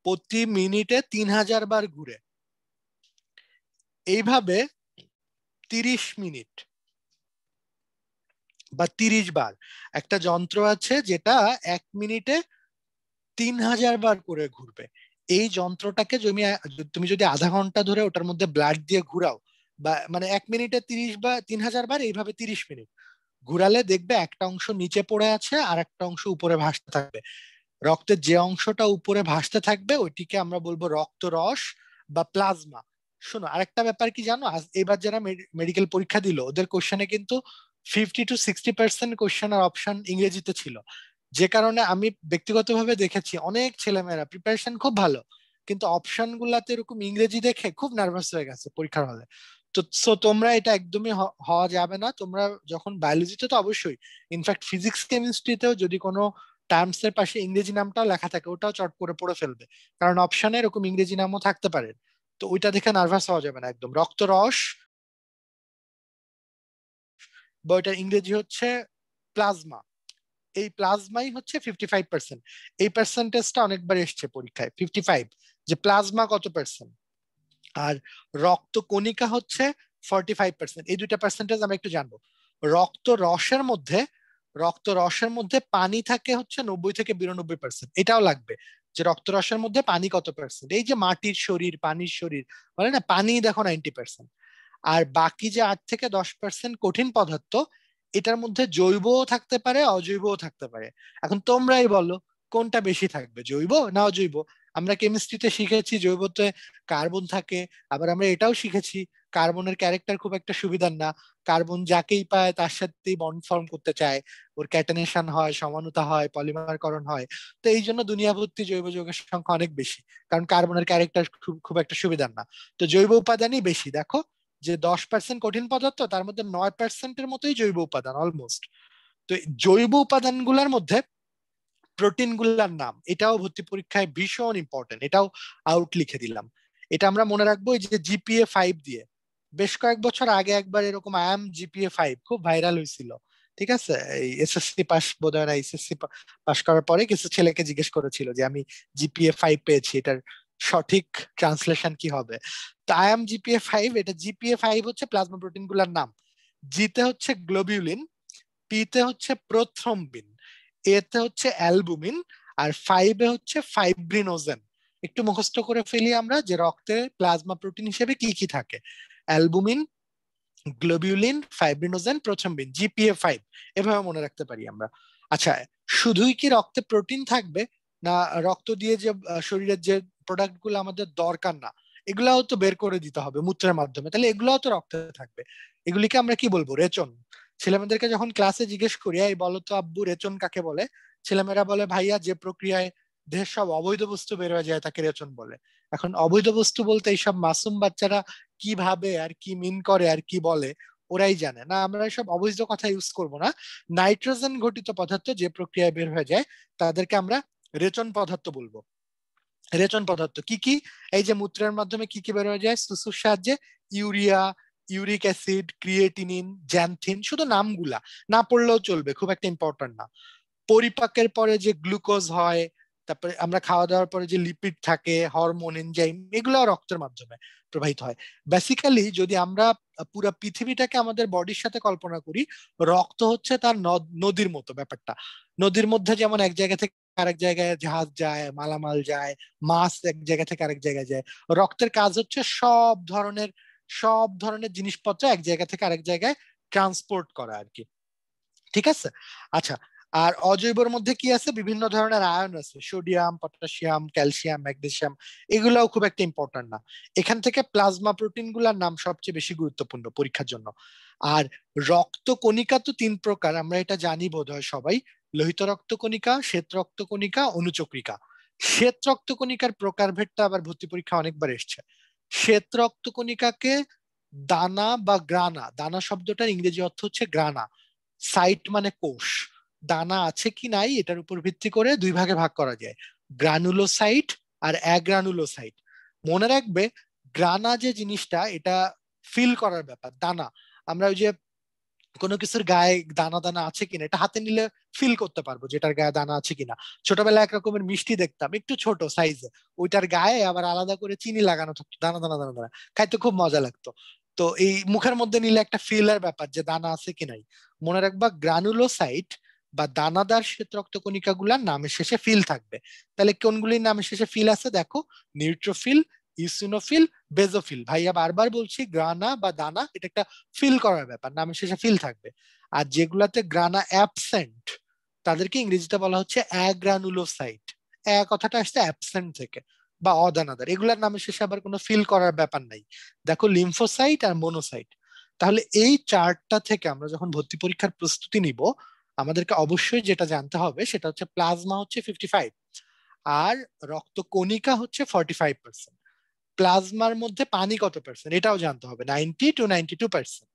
প্রতি মিনিটে তিন হাজার বার ঘুরে এইভাবে তিরিশ মিনিট বা তিরিশ বার একটা যন্ত্র আছে যেটা এক মিনিটে তিন হাজার বার করে ঘুরবে এই যন্ত্রটাকে তুমি তুমি যদি আধা ঘন্টা ধরে ওটার মধ্যে ব্লাড দিয়ে ঘোরাও বা মানে এক মিনিটে তিরিশ বা তিন হাজার বার এইভাবে তিরিশ মিনিট ঘোরালে দেখবে একটা অংশ নিচে পড়ে আছে আর একটা অংশ উপরে ভাসতে থাকবে রক্তের যে অংশটা উপরে ভাসতে থাকবে ওইটিকে আমরা বলবো রক্তরস বা প্লাজমা শোনো আরেকটা ব্যাপার কি জানো এবার যারা মেডিকেল পরীক্ষা দিল ওদের কোশ্চেনে কিন্তু fifty to sixty percent question আর অপশন ইংরেজিতে ছিল যে কারণে আমি ব্যক্তিগতভাবে দেখেছি অনেক ছেলেমেয়েরা প্রিপারেশন খুব ভালো কিন্তু অপশন গুলাতে এরকম ইংরেজি দেখে খুব নার্ভাস হয়ে গেছে পরীক্ষার হলে তো সো তোমরা এটা একদমই হওয়া যাবে না তোমরা যখন বায়োলজিতে তো অবশ্যই ইনফ্যাক্ট ফিজিক্স কেমিস্ট্রিতেও যদি কোনো টার্মস এর পাশে ইংরেজি নামটাও লেখা থাকে ওটাও চট করে পড়ে ফেলবে কারণ অপশনে এরকম ইংরেজি নামও থাকতে পারে তো ওইটা দেখে নার্ভাস হওয়া যাবে না একদম রক্ত রস বা ওইটার ইংরেজি হচ্ছে প্লাজমা এই প্লাজমাই হচ্ছে ফিফটি ফাইভ পার্সেন্ট এই পার্সেন্টেজটা অনেকবার এসছে পরীক্ষায় ফিফটি ফাইভ যে প্লাজমা কত পার্সেন্ট আর রক্ত কণিকা হচ্ছে ফর্টি ফাইভ পার্সেন্ট এই দুইটা পার্সেন্টেজ আমরা একটু জানবো রক্ত রসের মধ্যে রক্ত রসের মধ্যে পানি থাকে হচ্ছে নব্বই থেকে বিরানব্বই পার্সেন্ট এটাও লাগবে যে রক্তরসের মধ্যে পানি কত পার্সেন্ট এই যে মাটির শরীর পানির শরীর বলে মানে না পানি দেখো নাইনটি পার্সেন্ট আর বাকি যে আট থেকে দশ পার্সেন্ট কঠিন পদার্থ এটার মধ্যে জৈবও থাকতে পারে অজৈবও থাকতে পারে এখন তোমরাই বলো কোনটা বেশি থাকবে জৈব না অজৈব আমরা কেমিস্ট্রিতে শিখেছি জৈবতে কার্বন থাকে আবার আমরা এটাও শিখেছি কার্বনের ক্যারেক্টার খুব একটা সুবিধার না কার্বন যাকেই পায় তার সাথেই বন্ড ফর্ম করতে চায় ওর ক্যাটানেশন হয় সমানুতা হয় পলিমারকরণ হয় তো এই জন্য দুনিয়া ভর্তি জৈব যৌগের সংখ্যা অনেক বেশি কারণ কার্বনের ক্যারেক্টার খুব খুব একটা সুবিধার না তো জৈব উপাদানই বেশি দেখো যে দশ পার্সেন্ট কঠিন পদার্থ তার মধ্যে নয় পার্সেন্টের মতোই জৈব উপাদান অলমোস্ট তো জৈব উপাদানগুলোর মধ্যে প্রোটিন গুলার নাম এটাও ভর্তি পরীক্ষায় ভীষণ ইম্পর্টেন্ট এটাও আউট লিখে দিলাম এটা আমরা মনে রাখবো যে জিপিএ ফাইভ দিয়ে বেশ কয়েক বছর আগে একবার এরকম আই এম জিপিএ ফাইভ খুব ভাইরাল হয়েছিল ঠিক আছে এই এসএসসি পাস বোধ হয় এসএসসি পাস করার পরে কিছু ছেলেকে জিজ্ঞেস করেছিল যে আমি জিপিএ ফাইভ পেয়েছি এটার সঠিক ট্রান্সলেশন কি হবে তো আই এম জিপিএ ফাইভ এটা জিপিএ ফাইভ হচ্ছে প্লাজমা প্রোটিন গুলার নাম জিতে হচ্ছে গ্লোবিউলিন পিতে হচ্ছে প্রথম বিন এতে হচ্ছে অ্যালবুমিন আর ফাইভে হচ্ছে ফাইব্রিনোজেন একটু মুখস্থ করে ফেলি আমরা যে রক্তে প্লাজমা প্রোটিন হিসেবে কি কি থাকে albumin globulin fibrinogen prothrombin GPA five এভাবে মনে রাখতে পারি আমরা আচ্ছা শুধুই কি রক্তে প্রোটিন থাকবে না রক্ত দিয়ে যে শরীরের যে প্রোডাক্টগুলো আমাদের দরকার না এগুলাও তো বের করে দিতে হবে মূত্রের মাধ্যমে তাহলে এগুলাও তো রক্তে থাকবে এগুলিকে আমরা কি বলবো রেচন ছেলেমেয়েদেরকে যখন ক্লাসে জিজ্ঞেস করি এই বলতো আব্বু রেচন কাকে বলে ছেলেমেয়েরা বলে ভাইয়া যে প্রক্রিয়ায় দেহের সব অবৈধ বস্তু বের হয়ে যায় তাকে রেচন বলে এখন অবৈধ বস্তু বলতে এইসব মাসুম বাচ্চারা ভাবে আর কি মিন করে আর কি বলে ওরাই জানে না আমরা এসব অবৈধ কথা ইউজ করব না নাইট্রোজেন ঘটিত পদার্থ যে প্রক্রিয়ায় বের হয়ে যায় তাদেরকে আমরা রেচন পদার্থ বলবো রেচন পদার্থ কি কি এই যে মূত্রের মাধ্যমে কি কি বের হয়ে যায় সুসুর সাহায্যে urea uric acid creatinine xanthine শুধু নামগুলা না পড়লেও চলবে খুব একটা ইম্পর্টেন্ট না পরিপাকের পরে যে গ্লুকোজ হয় তারপরে আমরা খাওয়া দাওয়ার পরে যে লিপিড থাকে হরমোন এনজাইম এগুলো রক্তের মাধ্যমে প্রবাহিত হয় বেসিক্যালি যদি আমরা পুরো পৃথিবীটাকে আমাদের বডির সাথে কল্পনা করি রক্ত হচ্ছে তার নদীর মতো ব্যাপারটা নদীর মধ্যে যেমন এক জায়গা থেকে আরেক জায়গায় জাহাজ যায় মালামাল যায় মাছ এক জায়গা থেকে আরেক জায়গায় যায় রক্তের কাজ হচ্ছে সব ধরনের আহ সব ধরনের জিনিসপত্র এক জায়গা থেকে আরেক জায়গায় ট্রান্সপোর্ট করা আর কি ঠিক আছে আচ্ছা আর অজৈবর মধ্যে কি আছে বিভিন্ন ধরনের আয়ন আছে সোডিয়াম পটাশিয়াম ক্যালসিয়াম ম্যাগনেসিয়াম এগুলাও খুব একটা ইম্পর্টেন্ট না এখান থেকে প্লাজমা প্রোটিন গুলার নাম সবচেয়ে বেশি গুরুত্বপূর্ণ পরীক্ষার জন্য আর রক্ত কণিকা তো তিন প্রকার আমরা এটা জানি বোধহয় সবাই লোহিত রক্তকণিকা শ্বেত রক্তকণিকা অনুচক্রিকা শ্বেত রক্তকণিকার প্রকারভেদটা আবার ভর্তি পরীক্ষা অনেকবার এসছে শ্বেত রক্তকণিকাকে দানা বা গ্রানা দানা শব্দটার ইংরেজি অর্থ হচ্ছে গ্রানা সাইট মানে কোষ দানা আছে কি নাই এটার উপর ভিত্তি করে দুই ভাগে ভাগ করা যায় গ্রানুলোসাইট আর অ্যাগ্রানুলোসাইট মনে রাখবে গ্রানা যে জিনিসটা এটা ফিল করার ব্যাপার দানা আমরা ওই যে কোনো কিছুর গায়ে দানা দানা আছে কিনা এটা হাতে নিলে ফিল করতে পারবো যেটার গায়ে দানা আছে কিনা ছোটবেলায় একরকমের মিষ্টি দেখতাম একটু ছোট সাইজে ওইটার গায়ে আবার আলাদা করে চিনি লাগানো থাকতো দানা দানা দানা দানা খাইতে খুব মজা লাগতো তো এই মুখের মধ্যে নিলে একটা ফিলার ব্যাপার যে দানা আছে কি নাই মনে রাখবা গ্রানুলোসাইট বা দানাদার শ্বেত রক্তকণিকা গুলার নামের শেষে ফিল থাকবে তাহলে কোনগুলির নামের শেষে ফিল আছে দেখো নিউট্রোফিল ইসিনোফিল বেজোফিল ভাইয়া বারবার বলছি গ্রানা বা দানা এটা একটা ফিল করার ব্যাপার নামের শেষে ফিল থাকবে আর যেগুলাতে গ্রানা অ্যাবসেন্ট তাদেরকে ইংরেজিতে বলা হচ্ছে অ্যাগ্রানুলোসাইট এক কথাটা আসছে অ্যাবসেন্ট থেকে বা অদানাদার এগুলার নামের শেষে আবার কোনো ফিল করার ব্যাপার নাই দেখো লিম্ফোসাইট আর মোনোসাইট তাহলে এই চারটা থেকে আমরা যখন ভর্তি পরীক্ষার প্রস্তুতি নিব আমাদেরকে অবশ্যই যেটা জানতে হবে সেটা হচ্ছে প্লাজমা হচ্ছে ফিফটি ফাইভ আর রক্ত কণিকা হচ্ছে ফর্টি ফাইভ পার্সেন্ট প্লাজমার মধ্যে পানি কত পার্সেন্ট এটাও জানতে হবে ninety two ninety two percent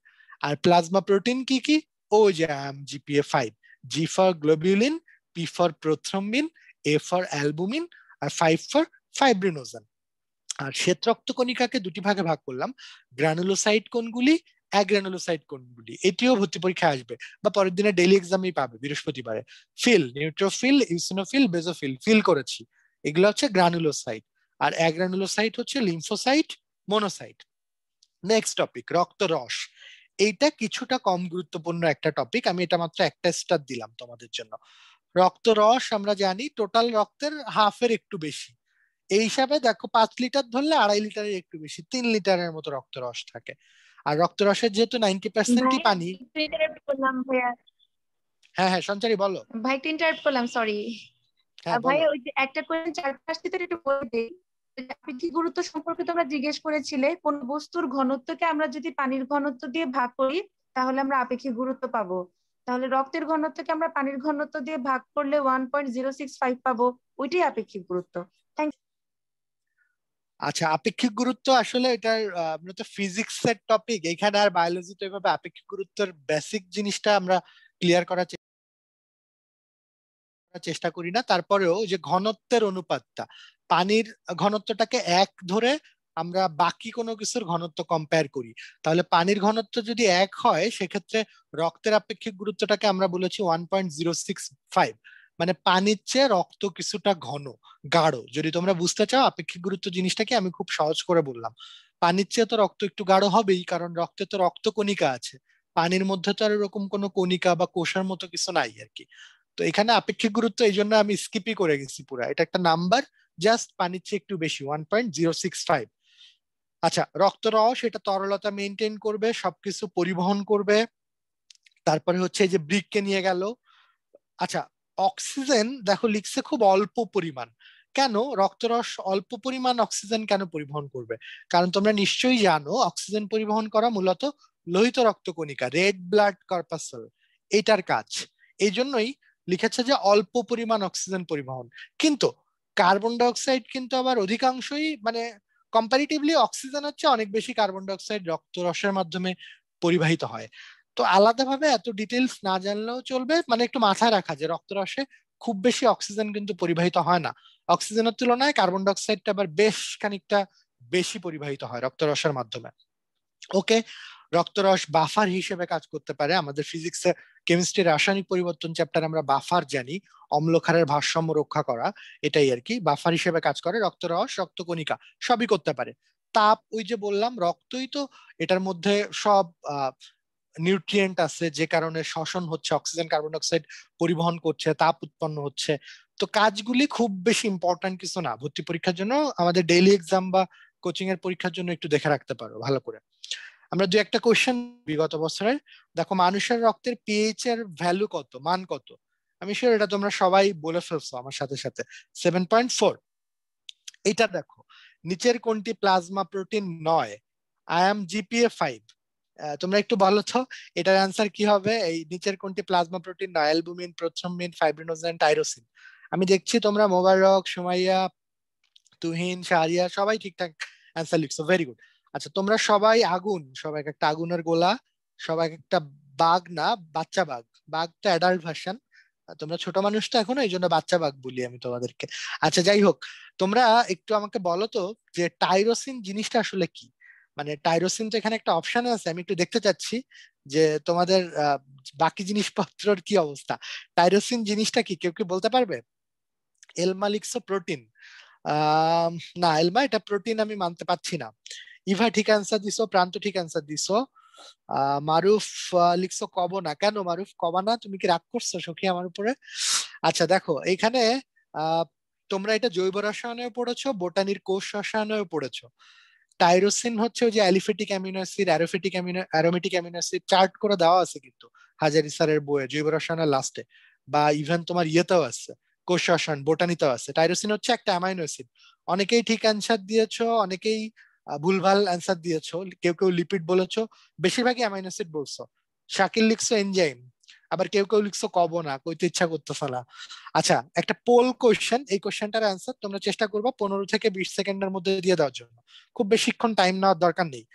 আর প্লাজমা প্রোটিন কি কি ও যে GPA five G for globulin P for prothrombin A for albumin আর ফাইভ ফর ফাইব্রিনোজেন আর শ্বেত রক্তকণিকাকে দুটি ভাগে ভাগ করলাম গ্রানুলোসাইট কোনগুলি অ্যাগ্রানুলোসাইট কোনগুলি এটিও ভর্তি পরীক্ষায় আসবে বা পরের দিনে ডেইলি এক্সামেই পাবে বৃহস্পতিবারে ফিল নিউট্রোফিল ইউসিনোফিল বেজোফিল ফিল করেছি এগুলো হচ্ছে গ্রানুলোসাইট আর অ্যাগ্রানুলোসাইট হচ্ছে লিম্ফোসাইট মনোসাইট নেক্সট টপিক রক্তরস এইটা কিছুটা কম গুরুত্বপূর্ণ একটা টপিক আমি এটা মাত্র একটা স্টার দিলাম তোমাদের জন্য রক্তরস আমরা জানি টোটাল রক্তের হাফের একটু বেশি এই হিসাবে দেখো পাঁচ লিটার ধরলে আড়াই লিটারের একটু বেশি তিন লিটারের মতো রক্ত রস থাকে আর রক্ত রসের যেহেতু নাইনটি পার্সেন্টই পানি হ্যাঁ হ্যাঁ সঞ্চারী বলো ভাই একটু ইন্টারাপ্ট করলাম সরি হ্যাঁ, ভাই ওই যে একটা করে চার পাঁচ লিটার একটু বলে আপেক্ষিক গুরুত্ব সম্পর্কে তোমরা জিজ্ঞেস করেছিলে কোন বস্তুর ঘনত্বকে আমরা যদি পানির ঘনত্ব দিয়ে ভাগ করি তাহলে আমরা আপেক্ষিক গুরুত্ব পাবো তাহলে রক্তের ঘনত্বকে আমরা পানির ঘনত্ব দিয়ে ভাগ করলে one point zero six five পাবো ওইটাই আপেক্ষিক গুরুত্ব আচ্ছা আপেক্ষিক গুরুত্ব আসলে এটার মূলত ফিজিক্স এর টপিক এখানে আর বায়োলজি তো এভাবে আপেক্ষিক গুরুত্বের বেসিক জিনিসটা আমরা ক্লিয়ার করার চেষ্টা করি না তারপরেও যে ঘনত্বের অনুপাতটা পানির ঘনত্বটাকে এক ধরে আমরা বাকি কোনো কিছুর ঘনত্ব কম্পেয়ার করি তাহলে পানির ঘনত্ব যদি এক হয় সেক্ষেত্রে রক্তের আপেক্ষিক গুরুত্বটাকে আমরা বলেছি one point zero six five মানে পানির চেয়ে রক্ত কিছুটা ঘন গাঢ় যদি তোমরা বুঝতে চাও আপেক্ষিক গুরুত্ব জিনিসটাকে আমি খুব সহজ করে বললাম পানির চেয়ে তো রক্ত একটু গাঢ় হবেই কারণ রক্তে তো রক্ত কণিকা আছে পানির মধ্যে তো আর এরকম কোনো কণিকা বা কোষের মতো কিছু নাই আর কি তো এখানে আপেক্ষিক গুরুত্ব এই জন্য আমি স্কিপই করে গেছি পুরা এটা একটা নাম্বার জাস্ট পানির চেয়ে একটু বেশি one point zero six five আচ্ছা রক্তরও সেটা তরলতা মেনটেন করবে সবকিছু পরিবহন করবে তারপরে হচ্ছে যে ব্রিককে নিয়ে গেল আচ্ছা অক্সিজেন দেখো লিখছে খুব অল্প পরিমাণ কেন রক্তরস অল্প পরিমাণ অক্সিজেন কেন পরিবহন করবে কারণ তোমরা নিশ্চয়ই জানো অক্সিজেন পরিবহন করা মূলত লোহিত রক্তকণিকা রেড ব্লাড কর্পাসল এটার কাজ এই জন্যই লিখেছে যে অল্প পরিমাণ অক্সিজেন পরিবহন কিন্তু কার্বন ডাইঅক্সাইড কিন্তু আবার অধিকাংশই মানে কম্পারিটিভলি অক্সিজেন হচ্ছে অনেক বেশি কার্বন ডাইঅক্সাইড রক্ত রসের মাধ্যমে পরিবাহিত হয় তো আলাদাভাবে এত ডিটেলস না জানলেও চলবে মানে একটু মাথায় রাখা যে রক্তরসে খুব বেশি অক্সিজেন কিন্তু পরিবাহিত হয় না অক্সিজেনের তুলনায় কার্বন ডাইঅক্সাইডটা আবার বেশ খানিকটা বেশি পরিবাহিত হয় রক্তরসের মাধ্যমে ওকে রক্তরস বাফার হিসেবে কাজ করতে পারে আমাদের ফিজিক্সে কেমিস্ট্রির রাসায়নিক পরিবর্তন চ্যাপ্টার আমরা বাফার জানি অম্লক্ষারের ভারসাম্য রক্ষা করা এটাই আর কি বাফার হিসেবে কাজ করে রক্তরস রক্তকণিকা সবই করতে পারে তাপ ওই যে বললাম রক্তই তো এটার মধ্যে সব নিউট্রিয়েন্ট আছে যে কারণে শ্বসন হচ্ছে অক্সিজেন কার্বন ডাইঅক্সাইড পরিবহন করছে তাপ উৎপন্ন হচ্ছে তো কাজগুলি খুব বেশি ইম্পর্টেন্ট কিছু না ভর্তি পরীক্ষার জন্য আমাদের ডেইলি এক্সাম বা কোচিং এর পরীক্ষার জন্য একটু দেখে রাখতে পারো ভালো করে আমরা দু একটা কোয়েশ্চেন বিগত বছরের দেখো মানুষের রক্তের পিএইচ এর ভ্যালু কত মান কত আমি শিওর এটা তোমরা সবাই বলে ফেলছো আমার সাথে সাথে সেভেন পয়েন্ট ফোর এটা দেখো নিচের কোনটি প্লাজমা প্রোটিন নয় আই এম জিপিএ ফাইভ তোমরা একটু বলো তো এটার অ্যান্সার কি হবে এই নিচের কোনটি প্লাজমা প্রোটিন নয় অ্যালবুমিন প্রথমিন ফাইব্রিনোজেন টাইরোসিন আমি দেখছি তোমরা মোবারক সুমাইয়া তুহিন শাহরিয়া সবাই ঠিকঠাক অ্যান্সার লিখছো ভেরি গুড আচ্ছা তোমরা সবাই আগুন সবাই একটা আগুনের গোলা সবাই একটা বাঘ না বাচ্চা বাঘ বাঘটা অ্যাডাল্ট ভার্সন তোমরা ছোট মানুষ তো এখনো এই জন্য বাচ্চা বাঘ বলি আমি তোমাদেরকে আচ্ছা যাই হোক তোমরা একটু আমাকে বলো তো যে টাইরোসিন জিনিসটা আসলে কি মানে টাইরোসিন তো এখানে একটা অপশন আছে আমি একটু দেখতে চাচ্ছি যে তোমাদের বাকি জিনিসপত্রর কি অবস্থা টাইরোসিন জিনিসটা কি কেউ কি বলতে পারবে এলমালিক্সো প্রোটিন না এলমা এটা প্রোটিন আমি মানতে পারছি না ইভা ঠিক আনসার দিস প্রান্ত ঠিক আনসার দিছো মারুফ লিখছো কব না কেন মারুফ কবা না তুমি কি রাগ করছো সখী আমার উপরে আচ্ছা দেখো এখানে তোমরা এটা জৈব রসায়নেও পড়েছো বোটানির কোষ রসায়নেও পড়েছো টাইরোসিন হচ্ছে ওই যে aliphatic amino acid aromatic amino aromatic amino acid chart করে দেওয়া আছে কিন্তু হাজারি স্যারের বইয়ে জৈব রসায়নের লাস্টে বা ইভেন তোমার ইয়েতেও আছে কোষ রসায়ন বোটানিতেও আছে টাইরোসিন হচ্ছে একটা অ্যামাইনো অ্যাসিড অনেকেই ঠিক অ্যান্সার দিয়েছো অনেকেই ভুলভাল অ্যান্সার দিয়েছো কেউ কেউ লিপিড বলেছো বেশিরভাগই অ্যামাইনো অ্যাসিড বলছো শাকিল লিখছো এনজাইম আবার কেউ কেউ লিখছো কব না কইতে ইচ্ছা করতে না আচ্ছা একটা পোল কোয়েশ্চেন এই কোয়েশ্চেনটার অ্যান্সার তোমরা চেষ্টা করবা পনেরো থেকে বিশ সেকেন্ডের মধ্যে দিয়ে দেওয়ার জন্য খুব বেশিক্ষণ টাইম নেওয়ার দরকার নেই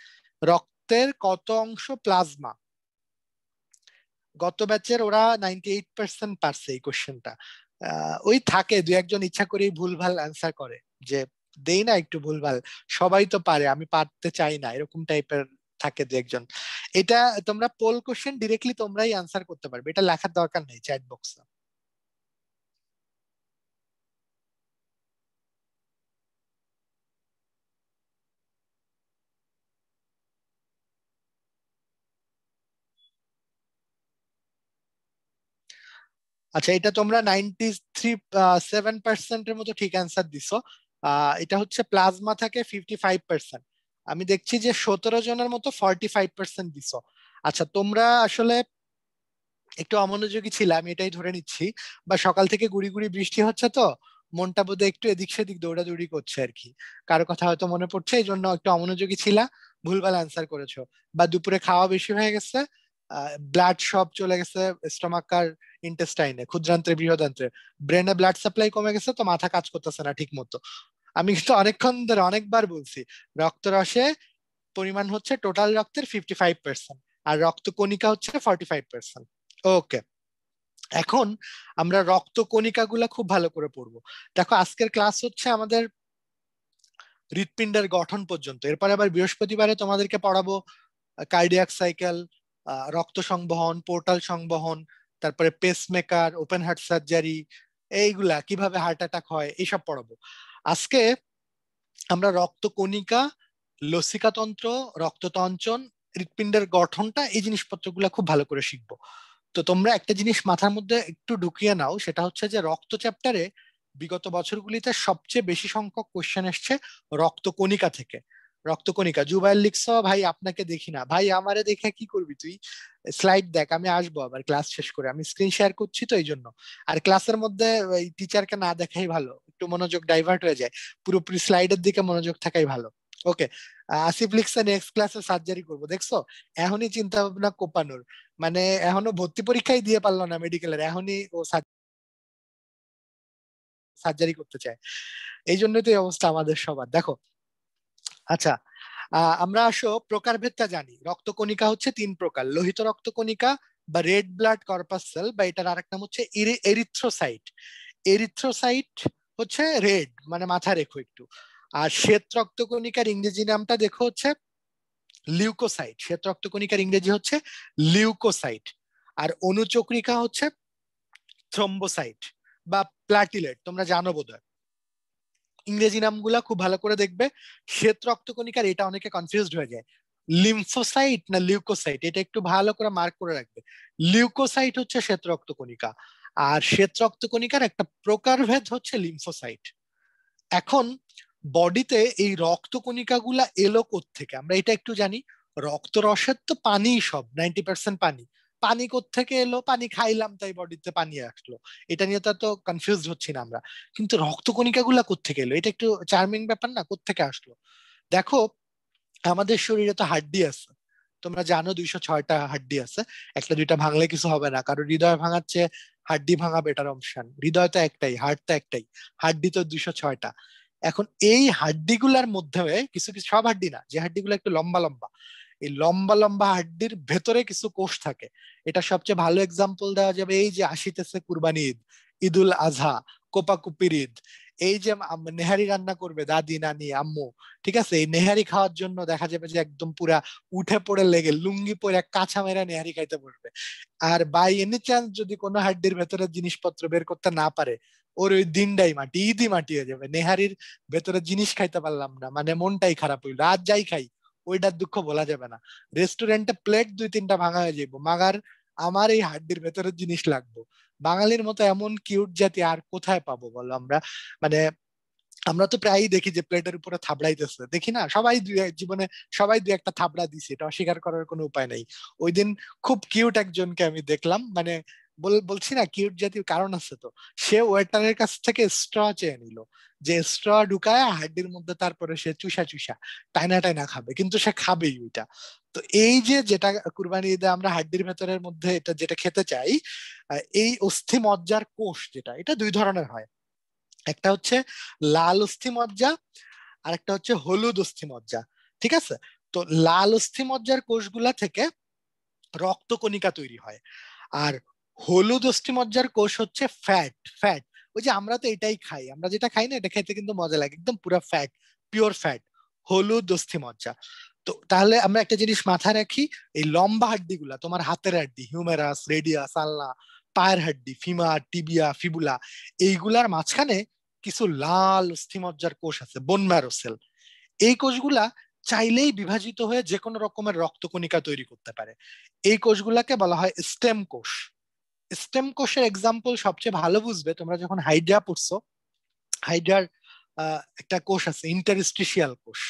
রক্তের কত অংশ প্লাজমা গত ব্যাচের ওরা নাইনটি এইট পার্সেন্ট পারছে এই কোয়েশ্চেনটা ওই থাকে দু একজন ইচ্ছা করেই ভুলভাল অ্যান্সার করে যে দেই না একটু ভুলভাল সবাই তো পারে আমি পারতে চাই না এরকম টাইপের থাকে দু একজন এটা তোমরা পোল কোশ্চেন ডিরেক্টলি তোমরাই আনসার করতে পারবে এটা লেখার দরকার নেই চ্যাট বক্সে আচ্ছা এটা তোমরা নাইনটি থ্রি সেভেন পার্সেন্টের মতো ঠিক অ্যান্সার দিছো এটা হচ্ছে প্লাজমা থাকে ফিফটি ফাইভ পার্সেন্ট আমি দেখছি যে সতেরো জনের মতো ফর্টি ফাইভ পার্সেন্ট দিছ আচ্ছা তোমরা আসলে একটু অমনোযোগী ছিল আমি এটাই ধরে নিচ্ছি বা সকাল থেকে গুড়ি গুড়ি বৃষ্টি হচ্ছে তো মনটা বোধহয় একটু এদিক সেদিক দৌড়াদৌড়ি করছে আর কি কারো কথা হয়তো মনে পড়ছে এই জন্য একটু অমনোযোগী ছিলা ভুলভাল অ্যান্সার করেছো বা দুপুরে খাওয়া বেশি হয়ে গেছে ব্লাড সব চলে গেছে স্টমাকার ইন্টেস্টাইনে ক্ষুদ্রান্ত্রে বৃহদান্ত্রে ব্রেনে ব্লাড সাপ্লাই কমে গেছে তো মাথা কাজ করতেছে না ঠিক মতো আমি কিন্তু অনেকক্ষণ ধরে অনেকবার বলছি রক্ত রসে পরিমাণ হচ্ছে টোটাল রক্তের ফিফটি ফাইভ পার্সেন্ট আর রক্তকণিকা হচ্ছে ফর্টি ফাইভ পার্সেন্ট ওকে এখন আমরা গুলা খুব ভালো করে পড়বো দেখো আজকের ক্লাস হচ্ছে আমাদের হৃৎপিণ্ডের গঠন পর্যন্ত এরপরে আবার বৃহস্পতিবারে তোমাদেরকে পড়াবো কার্ডিয়াক সাইকেল রক্ত সংবহন পোর্টাল সংবহন তারপরে পেসমেকার ওপেন হার্ট সার্জারি এইগুলা কিভাবে হার্ট অ্যাটাক হয় এইসব পড়াবো আজকে আমরা রক্তকণিকা লসিকাতন্ত্র রক্ততঞ্চন হৃৎপিণ্ডের গঠনটা এই জিনিসপত্রগুলো খুব ভালো করে শিখবো তো তোমরা একটা জিনিস মাথার মধ্যে একটু ঢুকিয়ে নাও সেটা হচ্ছে যে রক্ত চ্যাপ্টারে বিগত বছরগুলিতে সবচেয়ে বেশি সংখ্যক কোশ্চেন এসছে রক্তকণিকা থেকে রক্তকণিকা জুবাইল লিখছ ভাই আপনাকে দেখি না ভাই আমারে দেখে কি করবি তুই স্লাইড দেখ আমি আসবো আবার ক্লাস শেষ করে আমি স্ক্রিন শেয়ার করছি তো এই জন্য আর ক্লাসের মধ্যে টিচারকে না দেখাই ভালো একটু মনোযোগ ডাইভার্ট হয়ে যায় পুরোপুরি স্লাইডের দিকে মনোযোগ থাকাই ভালো ওকে আসিফ লিখছে নেক্সট ক্লাসে সার্জারি করবো দেখছো এখনই চিন্তা ভাবনা কোপানোর মানে এখনো ভর্তি পরীক্ষাই দিয়ে পারলো না মেডিকেলের এখনই ও সার্জারি করতে চায় এই জন্যই তো এই অবস্থা আমাদের সবার দেখো আচ্ছা আমরা আসো প্রকারভেদটা জানি রক্তকণিকা হচ্ছে তিন প্রকার লোহিত রক্তকণিকা বা রেড ব্লাড কর্পাসেল বা এটার আরেক নাম হচ্ছে এরিথ্রোসাইট এরিথ্রোসাইট হচ্ছে রেড মানে মাথা রেখো একটু আর শ্বেত রক্তকণিকার ইংরেজি নামটা দেখো হচ্ছে লিউকোসাইট শ্বেত রক্তকণিকার ইংরেজি হচ্ছে লিউকোসাইট আর অনুচক্রিকা হচ্ছে থ্রম্বোসাইট বা প্লাটিলেট তোমরা জানো বোধহয় ইংরেজি নামগুলা খুব ভালো করে দেখবে শ্বেত রক্তকণিকার এটা অনেকে কনফিউজড হয়ে যায় লিম্ফোসাইট না লিউকোসাইট এটা একটু ভালো করে মার্ক করে রাখবে লিউকোসাইট হচ্ছে শ্বেত রক্তকণিকা আর শ্বেত রক্তকণিকার একটা প্রকারভেদ হচ্ছে লিম্ফোসাইট এখন বডিতে এই গুলা এলো থেকে আমরা এটা একটু জানি রক্তরসের তো পানিই সব নাইনটি পার্সেন্ট পানি পানি থেকে এলো পানি খাইলাম তাই বডিতে পানি আসলো এটা নিয়ে তো কনফিউজ হচ্ছি না আমরা কিন্তু রক্তকণিকা গুলা থেকে এলো এটা একটু চার্মিং ব্যাপার না থেকে আসলো দেখো আমাদের শরীরে তো হাড্ডি আছে তোমরা জানো দুইশো ছয়টা হাড্ডি আছে একটা দুইটা ভাঙলে কিছু হবে না কারণ হৃদয় ভাঙাচ্ছে হাড্ডি ভাঙা বেটার অপশন হৃদয় তো একটাই হাড় তো একটাই হাড্ডি তো দুইশো ছয়টা এখন এই হাড্ডিগুলার মধ্যে কিছু কিছু সব হাড্ডি না যে গুলো একটু লম্বা লম্বা এই লম্বা লম্বা হাড্ডির ভেতরে কিছু কোষ থাকে এটা সবচেয়ে ভালো এক্সাম্পল দেওয়া যাবে এই যে আসিতেছে কুরবানি ঈদ ঈদুল আজহা কোপাকুপির ঈদ এই যে নেহারি রান্না করবে দাদি নানি আম্মু ঠিক আছে এই নেহারি খাওয়ার জন্য দেখা যাবে যে একদম পুরা উঠে পড়ে লেগে লুঙ্গি পরে কাঁচা মেরা নেহারি খাইতে পারবে আর বাই এনি চান্স যদি কোনো হাড্ডির ভেতরে জিনিসপত্র বের করতে না পারে ওর ওই দিনটাই মাটি ঈদই মাটি হয়ে যাবে নেহারির ভেতরে জিনিস খাইতে পারলাম না মানে মনটাই খারাপ হইলো আর যাই খাই ওইটার দুঃখ বলা যাবে না রেস্টুরেন্টে প্লেট দুই তিনটা ভাঙা হয়ে যাইবো মাগার আমার এই হাড্ডির ভেতরের জিনিস লাগবো বাঙালির মতো এমন কিউট জাতি আর কোথায় পাবো বলো আমরা মানে আমরা তো প্রায়ই দেখি যে প্লেটের উপরে থাবড়াইতেছে দেখি না সবাই দুই জীবনে সবাই দুই একটা থাবড়া দিছে এটা অস্বীকার করার কোনো উপায় নাই ওই দিন খুব কিউট একজনকে আমি দেখলাম মানে বলছি না কিউট জাতীয় কারণ আছে তো সে ওয়েটারের কাছ থেকে স্ট্র চেয়ে নিল যে স্ট্র ঢুকায় হাড্ডির মধ্যে তারপরে সে চুষা চুষা টাইনা টাইনা খাবে কিন্তু সে খাবেই ওইটা তো এই যে যেটা কুরবানি ঈদে আমরা হাড্ডির ভেতরের মধ্যে এটা যেটা খেতে চাই এই অস্থি মজ্জার কোষ যেটা এটা দুই ধরনের হয় একটা হচ্ছে লাল অস্থি মজ্জা আর একটা হচ্ছে হলুদ অস্থি মজ্জা ঠিক আছে তো লাল অস্থি মজ্জার কোষগুলা থেকে রক্ত কণিকা তৈরি হয় আর হলুদ অস্থিমজ্জার কোষ হচ্ছে ফ্যাট ফ্যাট ওই যে আমরা তো এটাই খাই আমরা যেটা খাই না এটা খেতে কিন্তু মজা লাগে একদম পুরো ফ্যাট পিওর ফ্যাট হলুদ অস্থিমজ্জা তো তাহলে আমরা একটা জিনিস মাথায় রাখি এই লম্বা হাড্ডি গুলা তোমার হাতের হাড্ডি হিউমেরাস রেডিয়াস আলনা পায়ের হাড্ডি ফিমা টিবিয়া ফিবুলা এইগুলার মাঝখানে কিছু লাল অস্থিমজ্জার কোষ আছে বোন ম্যারোসেল এই কোষগুলা চাইলেই বিভাজিত হয়ে যে কোনো রকমের রক্তকণিকা তৈরি করতে পারে এই কোষগুলাকে বলা হয় স্টেম কোষ স্টেম কোষের এক্সাম্পল সবচেয়ে ভালো বুঝবে তোমরা যখন হাইড্রা পড়ছো হাইড্রার একটা কোষ আছে ইন্টারস্টিশিয়াল কোষ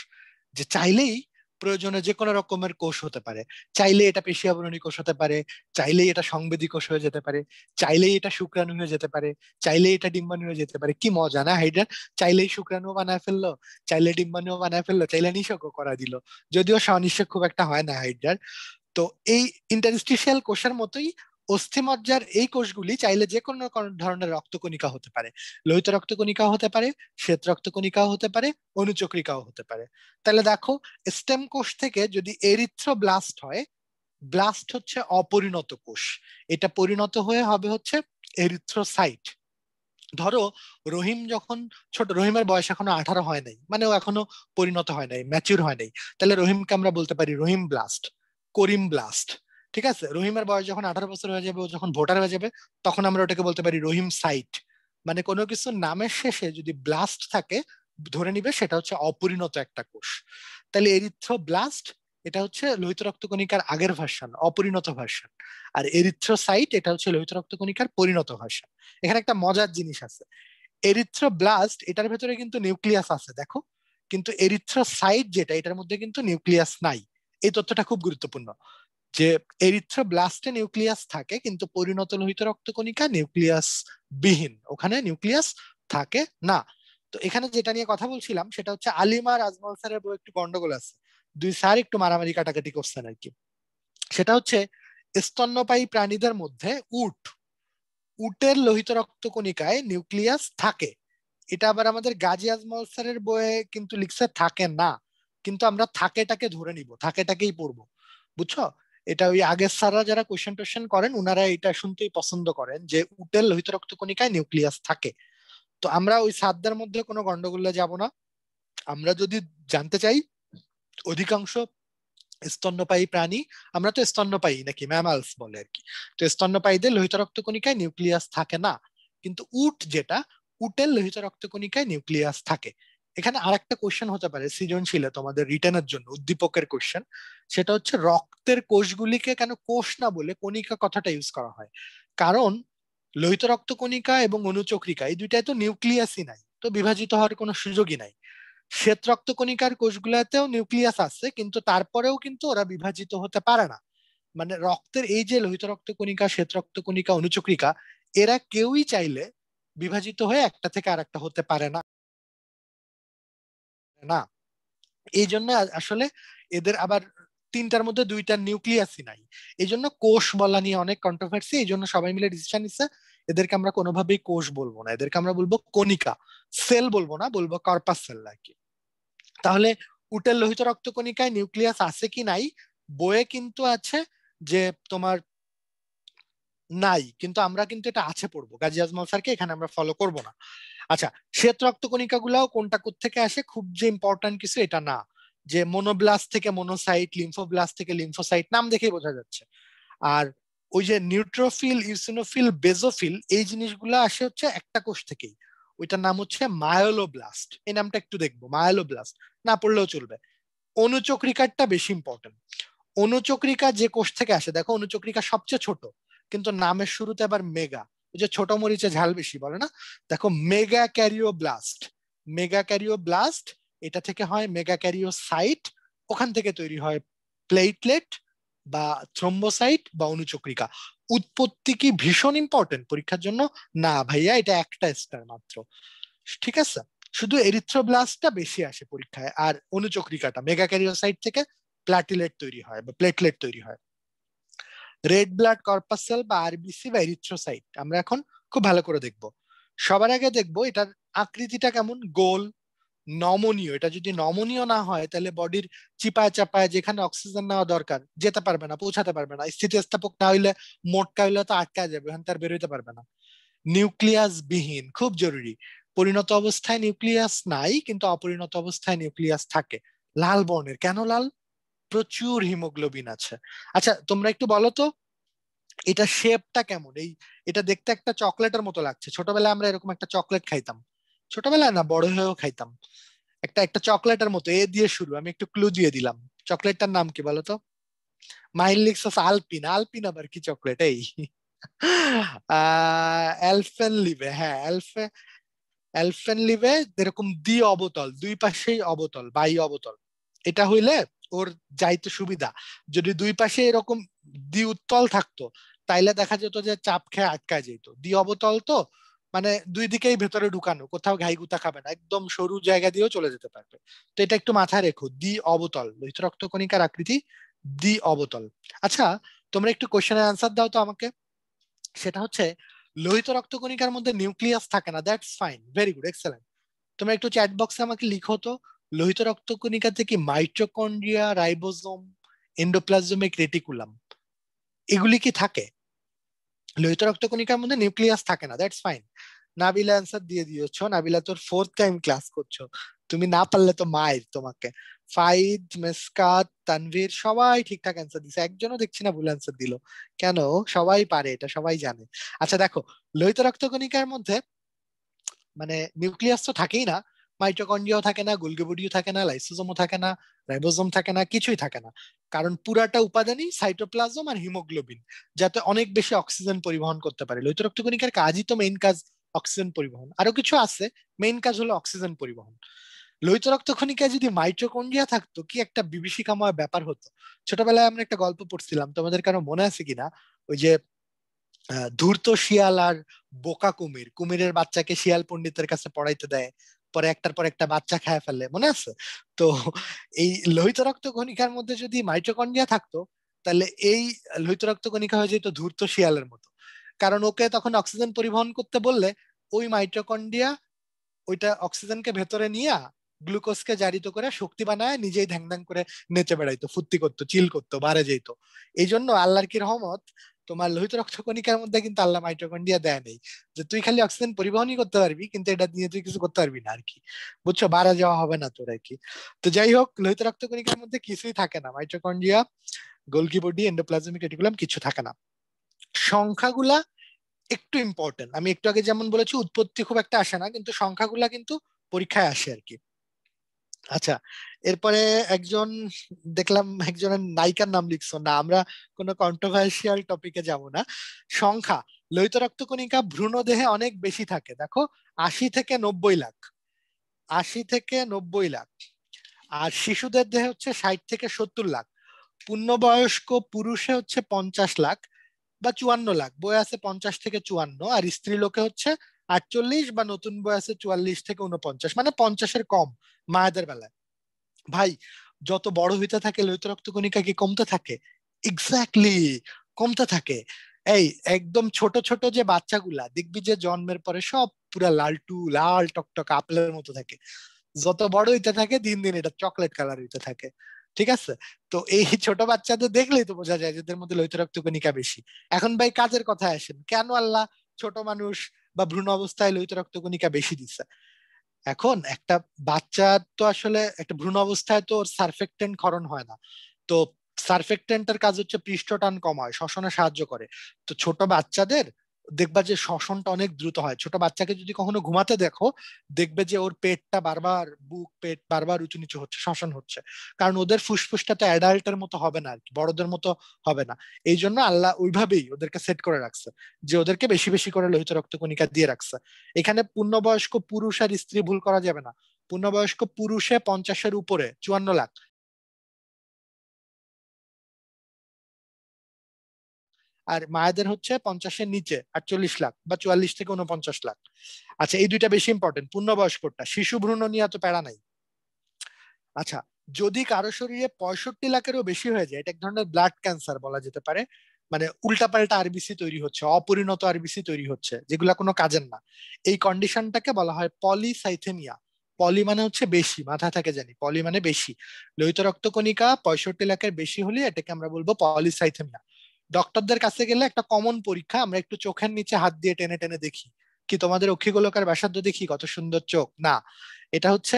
যে চাইলেই প্রয়োজনে যে কোনো রকমের কোষ হতে পারে চাইলে এটা পেশি আবরণী কোষ হতে পারে চাইলেই এটা সংবেদী কোষ হয়ে যেতে পারে চাইলেই এটা শুক্রাণু হয়ে যেতে পারে চাইলে এটা ডিম্বাণু হয়ে যেতে পারে কি মজা না হাইড্রান চাইলেই শুক্রাণু বানায় ফেললো চাইলে ডিম্বাণু বানায় ফেললো চাইলে নিষেক করা দিল যদিও স্বনিষেক খুব একটা হয় না হাইড্রার তো এই ইন্টারস্টিশিয়াল কোষের মতোই অস্থিমজ্জার এই কোষগুলি চাইলে যে কোনো ধরনের রক্তকণিকা হতে পারে লোহিত রক্তকণিকা হতে পারে শ্বেত রক্তকণিকাও হতে পারে অনুচক্রিকাও হতে পারে তাহলে দেখো স্টেম কোষ থেকে যদি ব্লাস্ট হয় ব্লাস্ট হচ্ছে অপরিণত কোষ এটা পরিণত হয়ে হবে হচ্ছে এরিথ্রোসাইট ধরো রহিম যখন ছোট রহিমের বয়স এখনো আঠারো হয় নাই মানে ও এখনো পরিণত হয় নাই ম্যাচিউর হয় নাই তাহলে রহিমকে আমরা বলতে পারি রহিম ব্লাস্ট করিম ব্লাস্ট ঠিক আছে রহিমের বয়স যখন আঠারো বছর হয়ে যাবে ও যখন ভোটার হয়ে যাবে তখন আমরা ওটাকে বলতে পারি রহিম সাইট মানে কোনো কিছু নামের শেষে যদি ব্লাস্ট থাকে ধরে নিবে সেটা হচ্ছে অপরিণত একটা কোষ তাহলে এরিথ্র ব্লাস্ট এটা হচ্ছে লোহিত রক্তকণিকার আগের ভার্সন অপরিণত ভার্সন আর এরিথ্র সাইট এটা হচ্ছে লোহিত রক্তকণিকার পরিণত ভার্সন এখানে একটা মজার জিনিস আছে এরিথ্র ব্লাস্ট এটার ভেতরে কিন্তু নিউক্লিয়াস আছে দেখো কিন্তু এরিথ্র সাইট যেটা এটার মধ্যে কিন্তু নিউক্লিয়াস নাই এই তথ্যটা খুব গুরুত্বপূর্ণ যে এরিথ্রোব্লাস্টে নিউক্লিয়াস থাকে কিন্তু পরিণত লোহিত রক্তকণিকা নিউক্লিয়াস বিহীন ওখানে নিউক্লিয়াস থাকে না তো এখানে যেটা নিয়ে কথা বলছিলাম সেটা হচ্ছে আলিমা রাজমল স্যারের বই একটু গন্ডগোল আছে দুই স্যার একটু মারামারি কাটাকাটি করছেন আর কি সেটা হচ্ছে স্তন্যপায়ী প্রাণীদের মধ্যে উট উটের লোহিত রক্তকণিকায় নিউক্লিয়াস থাকে এটা আবার আমাদের গাজী আজমল স্যারের বইয়ে কিন্তু লিখছে থাকে না কিন্তু আমরা থাকেটাকে ধরে নিব থাকেটাকেই পড়বো বুঝছো এটা ওই আগের সারা যারা কোয়েশ্চেন টোয়েশন করেন ওনারা এটা শুনতেই পছন্দ করেন যে উটেল রক্তকণিকায় নিউক্লিয়াস থাকে তো আমরা ওই সাদ্দার মধ্যে কোনো গন্ডগোলে যাব না আমরা যদি জানতে চাই অধিকাংশ স্তন্যপায়ী প্রাণী আমরা তো স্তন্যপায়ী নাকি ম্যামালস বলে আর কি তো স্তন্যপায়ীদের লোহিত রক্তকণিকায় নিউক্লিয়াস থাকে না কিন্তু উট যেটা উটেল লোহিত রক্তকণিকায় নিউক্লিয়াস থাকে এখানে আর একটা কোশ্চেন হতে পারে সৃজনশীলে তোমাদের রিটার্নের জন্য উদ্দীপকের কোশ্চেন সেটা হচ্ছে রক্তের কোষগুলিকে কেন কোষ না বলে কণিকা কথাটা ইউজ করা হয় কারণ লোহিত রক্ত কণিকা এবং অনুচক্রিকা এই দুইটাই তো নিউক্লিয়াসই নাই তো বিভাজিত হওয়ার কোনো সুযোগই নাই শ্বেত রক্ত কণিকার কোষগুলাতেও নিউক্লিয়াস আছে কিন্তু তারপরেও কিন্তু ওরা বিভাজিত হতে পারে না মানে রক্তের এই যে লোহিত রক্ত কণিকা শ্বেত রক্ত কণিকা অনুচক্রিকা এরা কেউই চাইলে বিভাজিত হয়ে একটা থেকে আর একটা হতে পারে না না এই জন্য আসলে এদের আবার তিনটার মধ্যে দুইটা নিউক্লিয়াসই নাই এই জন্য কোষ বলা নিয়ে অনেক কন্ট্রোভার্সি এই জন্য সবাই মিলে ডিসিশন নিচ্ছে এদেরকে আমরা কোনোভাবেই কোষ বলবো না এদেরকে আমরা বলবো কণিকা সেল বলবো না বলবো কর্পাস সেল আর কি তাহলে উটের লোহিত রক্ত কণিকায় নিউক্লিয়াস আছে কি নাই বইয়ে কিন্তু আছে যে তোমার নাই কিন্তু আমরা কিন্তু এটা আছে পড়বো গাজী আজমল স্যারকে এখানে আমরা ফলো করব না আচ্ছা শ্বেত রক্তকণিকা গুলাও কোনটা থেকে আসে খুব যে ইম্পর্টেন্ট কিছু এটা না যে মনোব্লাস থেকে মনোসাইট লিম্ফোব্লাস্ট থেকে লিম্ফোসাইট নাম দেখেই বোঝা যাচ্ছে আর ওই যে নিউট্রোফিল ইউসিনোফিল বেজোফিল এই জিনিসগুলো আসে হচ্ছে একটা কোষ থেকেই ওইটার নাম হচ্ছে মায়োলোব্লাস্ট এই নামটা একটু দেখবো মায়োলোব্লাস্ট না পড়লেও চলবে অনুচক্রিকারটা বেশি ইম্পর্টেন্ট অনুচক্রিকা যে কোষ থেকে আসে দেখো অনুচক্রিকা সবচেয়ে ছোট কিন্তু নামের শুরুতে আবার মেগা যে ছোট মরিচে ঝাল বেশি বলে না দেখো megakaryoblast megakaryoblast এটা থেকে হয় মেগা ক্যারিও সাইট ওখান থেকে তৈরি হয় প্লেটলেট বা থ্রম্বোসাইট বা অনুচক্রিকা উৎপত্তি কি ভীষণ ইম্পর্টেন্ট পরীক্ষার জন্য না ভাইয়া এটা একটা স্টার মাত্র ঠিক আছে শুধু এরিথ্রোব্লাস্টটা বেশি আসে পরীক্ষায় আর অনুচক্রিকাটা মেগা ক্যারিওসাইট থেকে প্লাটিলেট তৈরি হয় বা প্লেটলেট তৈরি হয় রেড ব্লাড কর্পাস সেল বা আরবিসি বা এরিথ্রোসাইট আমরা এখন খুব ভালো করে দেখব সবার আগে দেখব এটার আকৃতিটা কেমন গোল নমনীয় এটা যদি নমনীয় না হয় তাহলে বডির চিপায় চাপায় যেখানে অক্সিজেন নেওয়া দরকার যেতে পারবে না পৌঁছাতে পারবে না স্থিতিস্থাপক না হইলে মোটকা হইলে তো আটকা যাবে ওখান তার বেরোতে পারবে না নিউক্লিয়াস বিহীন খুব জরুরি পরিণত অবস্থায় নিউক্লিয়াস নাই কিন্তু অপরিণত অবস্থায় নিউক্লিয়াস থাকে লাল বর্ণের কেন লাল প্রচুর হিমোগ্লোবিন আছে আচ্ছা তোমরা একটু বলো তো এটা শেপটা কেমন এই এটা দেখতে একটা চকলেটের মতো লাগছে ছোটবেলায় আমরা এরকম একটা চকলেট খাইতাম ছোটবেলায় না বড় হয়েও খাইতাম একটা একটা চকলেটের মতো এ দিয়ে শুরু আমি একটু ক্লু দিয়ে দিলাম চকলেটটার নাম কি বলতো মাইলিক্স অফ আলপিন আলপিন আবার কি চকলেট এই অ্যালফেন লিবে হ্যাঁ অ্যালফে অ্যালফেন লিবে এরকম দ্বি অবতল দুই পাশেই অবতল বাই অবতল এটা হইলে ওর যাইতে সুবিধা যদি দুই পাশে এরকম দ্বি উত্তল থাকতো তাইলে দেখা যেত যে চাপ খেয়ে আটকা যেত দ্বি অবতল তো মানে দুই দিকেই ভেতরে ঢুকানো কোথাও ঘাই গুতা খাবে না একদম সরু জায়গা দিয়েও চলে যেতে পারবে তো এটা একটু মাথায় রেখো দ্বি অবতল লোহিত রক্তকণিকার আকৃতি দ্বি অবতল আচ্ছা তোমরা একটু কোশ্চেনের আনসার দাও তো আমাকে সেটা হচ্ছে লোহিত রক্তকণিকার মধ্যে নিউক্লিয়াস থাকে না that's fine very good excellent তোমরা একটু চ্যাট বক্সে আমাকে লিখো তো লোহিত রক্তকণিকা থেকে মাইট্রোকন্ড্রিয়া রাইবোজোম এন্ডোপ্লাজমিক রেটিকুলাম এগুলি কি থাকে লোহিত রক্তকণিকার মধ্যে নিউক্লিয়াস থাকে না দ্যাটস ফাইন নাবিলা অ্যান্সার দিয়ে দিয়েছ নাবিলা তোর ফোর্থ টাইম ক্লাস করছো তুমি না পারলে তো মায়ের তোমাকে ফাইদ মেসকাত তানভীর সবাই ঠিকঠাক অ্যান্সার দিছে একজনও দেখছি না ভুল অ্যান্সার দিল কেন সবাই পারে এটা সবাই জানে আচ্ছা দেখো লোহিত রক্তকণিকার মধ্যে মানে নিউক্লিয়াস তো থাকেই না মাইটোকন্ডিয়াও থাকে না গুলগেবডিও থাকে না লাইসোজমও থাকে না রাইবোজম থাকে না কিছুই থাকে না কারণ পুরাটা উপাদানই সাইটোপ্লাজম আর হিমোগ্লোবিন যাতে অনেক বেশি অক্সিজেন পরিবহন করতে পারে লোহিত রক্তকণিকার কাজই তো মেইন কাজ অক্সিজেন পরিবহন আরো কিছু আছে মেইন কাজ হলো অক্সিজেন পরিবহন লোহিত রক্তকণিকায় যদি মাইটোকন্ডিয়া থাকতো কি একটা বিভীষিকাময় ব্যাপার হতো ছোটবেলায় আমরা একটা গল্প পড়ছিলাম তোমাদের কারো মনে আছে কিনা ওই যে ধূর্ত শিয়াল আর বোকা কুমির কুমিরের বাচ্চাকে শিয়াল পণ্ডিতের কাছে পড়াইতে দেয় পরে একটার পর একটা বাচ্চা খায় ফেলে মনে আছে তো এই লোহিত রক্ত কণিকার মধ্যে যদি মাইটোকন্ড্রিয়া থাকতো তাহলে এই লোহিত রক্ত কণিকা হয়ে যেত ধূর্ত শিয়ালের মতো কারণ ওকে তখন অক্সিজেন পরিবহন করতে বললে ওই মাইটোকন্ড্রিয়া ওইটা অক্সিজেনকে ভেতরে নিয়ে গ্লুকোজকে জারিত করে শক্তি বানায় নিজেই ধ্যাং ধ্যাং করে নেচে বেড়াইতো ফুর্তি করতো চিল করতো বারে যেত এই জন্য আল্লাহর কি রহমত তোমার লোহিত রক্তকণিকার মধ্যে কিন্তু আল্লাহ মাইটোকন্ডিয়া দেয় নেই যে তুই খালি অক্সিজেন পরিবহনই করতে পারবি কিন্তু এটা নিয়ে তুই কিছু করতে পারবি না আর কি বুঝছো বাড়া যাওয়া হবে না তোর আর কি তো যাই হোক লোহিত রক্তকণিকার মধ্যে কিছুই থাকে না mitochondria Golgi body endoplasmic reticulum কিছু থাকে না সংখ্যাগুলা একটু ইম্পর্টেন্ট আমি একটু আগে যেমন বলেছি উৎপত্তি খুব একটা আসে না কিন্তু সংখ্যাগুলা কিন্তু পরীক্ষায় আসে আর কি আচ্ছা এরপরে একজন দেখলাম একজনের নায়িকার নাম লিখছো না আমরা কোনো কন্ট্রোভার্সিয়াল টপিকে যাব না সংখ্যা লোহিত রক্তকণিকা ভ্রূণ দেহে অনেক বেশি থাকে দেখো আশি থেকে নব্বই লাখ আশি থেকে নব্বই লাখ আর শিশুদের দেহে হচ্ছে ষাট থেকে সত্তর লাখ পূর্ণবয়স্ক পুরুষে হচ্ছে পঞ্চাশ লাখ বা চুয়ান্ন লাখ বই আছে পঞ্চাশ থেকে চুয়ান্ন আর স্ত্রী লোকে হচ্ছে আটচল্লিশ বা নতুন বয়সে চুয়াল্লিশ থেকে উনপঞ্চাশ মানে পঞ্চাশের কম মায়েদের বেলায় ভাই যত বড় হইতে থাকে লোহিত রক্তকণিকা কি কমতে থাকে এক্স্যাক্টলি কমতে থাকে এই একদম ছোট ছোট যে বাচ্চাগুলা দেখবি যে জন্মের পরে সব পুরা লালটু লাল টকটক আপেলের মতো থাকে যত বড় হইতে থাকে দিন দিন এটা চকলেট কালার হইতে থাকে ঠিক আছে তো এই ছোট বাচ্চাদের দেখলেই তো বোঝা যায় যাদের মধ্যে লোহিত রক্তকণিকা বেশি এখন ভাই কাজের কথা আসেন কেন আল্লাহ ছোট মানুষ বা ভ্রূণ অবস্থায় লোহিত রক্তকণিকা বেশি দিচ্ছে এখন একটা বাচ্চা তো আসলে একটা ভ্রূণ অবস্থায় তো সারফেক্টেন্ট ক্ষরণ হয় না তো সারফেক্টেন্টের কাজ হচ্ছে পৃষ্ঠ টান কমায় শ্বসনে সাহায্য করে তো ছোট বাচ্চাদের দেখবা যে শ্বসনটা অনেক দ্রুত হয় ছোট বাচ্চাকে যদি কখনো ঘুমাতে দেখো দেখবে যে ওর পেটটা বারবার বুক পেট বারবার উঁচু নিচু হচ্ছে শ্বসন হচ্ছে কারণ ওদের ফুসফুসটা তো অ্যাডাল্টের মতো হবে না আর কি বড়দের মতো হবে না এই জন্য আল্লাহ ওইভাবেই ওদেরকে সেট করে রাখছে যে ওদেরকে বেশি বেশি করে লোহিত রক্ত কণিকা দিয়ে রাখছে এখানে পূর্ণবয়স্ক পুরুষ আর স্ত্রী ভুল করা যাবে না পূর্ণবয়স্ক পুরুষে পঞ্চাশের উপরে চুয়ান্ন লাখ আর মায়েদের হচ্ছে পঞ্চাশের নিচে আটচল্লিশ লাখ বা চুয়াল্লিশ থেকে উনপঞ্চাশ লাখ আচ্ছা এই দুইটা বেশি ইম্পর্টেন্ট পূর্ণবয়স্কটা শিশু ভ্রূণ নিয়ে এত প্যারা নাই আচ্ছা যদি কারো শরীরে পঁয়ষট্টি লাখেরও বেশি হয়ে যায় এটা এক ধরনের ব্লাড ক্যান্সার বলা যেতে পারে মানে উল্টাপাল্টা আরবিসি তৈরি হচ্ছে অপরিণত আরবিসি তৈরি হচ্ছে যেগুলা কোনো কাজের না এই কন্ডিশনটাকে বলা হয় পলিসাইথেমিয়া পলি মানে হচ্ছে বেশি মাথা থাকে জানি পলি মানে বেশি লোহিত রক্তকণিকা পঁয়ষট্টি লাখের বেশি হলে এটাকে আমরা বলবো পলিসাইথেমিয়া ডক্টরদের কাছে গেলে একটা কমন পরীক্ষা আমরা একটু চোখের নিচে হাত দিয়ে টেনে টেনে দেখি কি তোমাদের অক্ষিগোলকার ব্যাসার্ধ দেখি কত সুন্দর চোখ না এটা হচ্ছে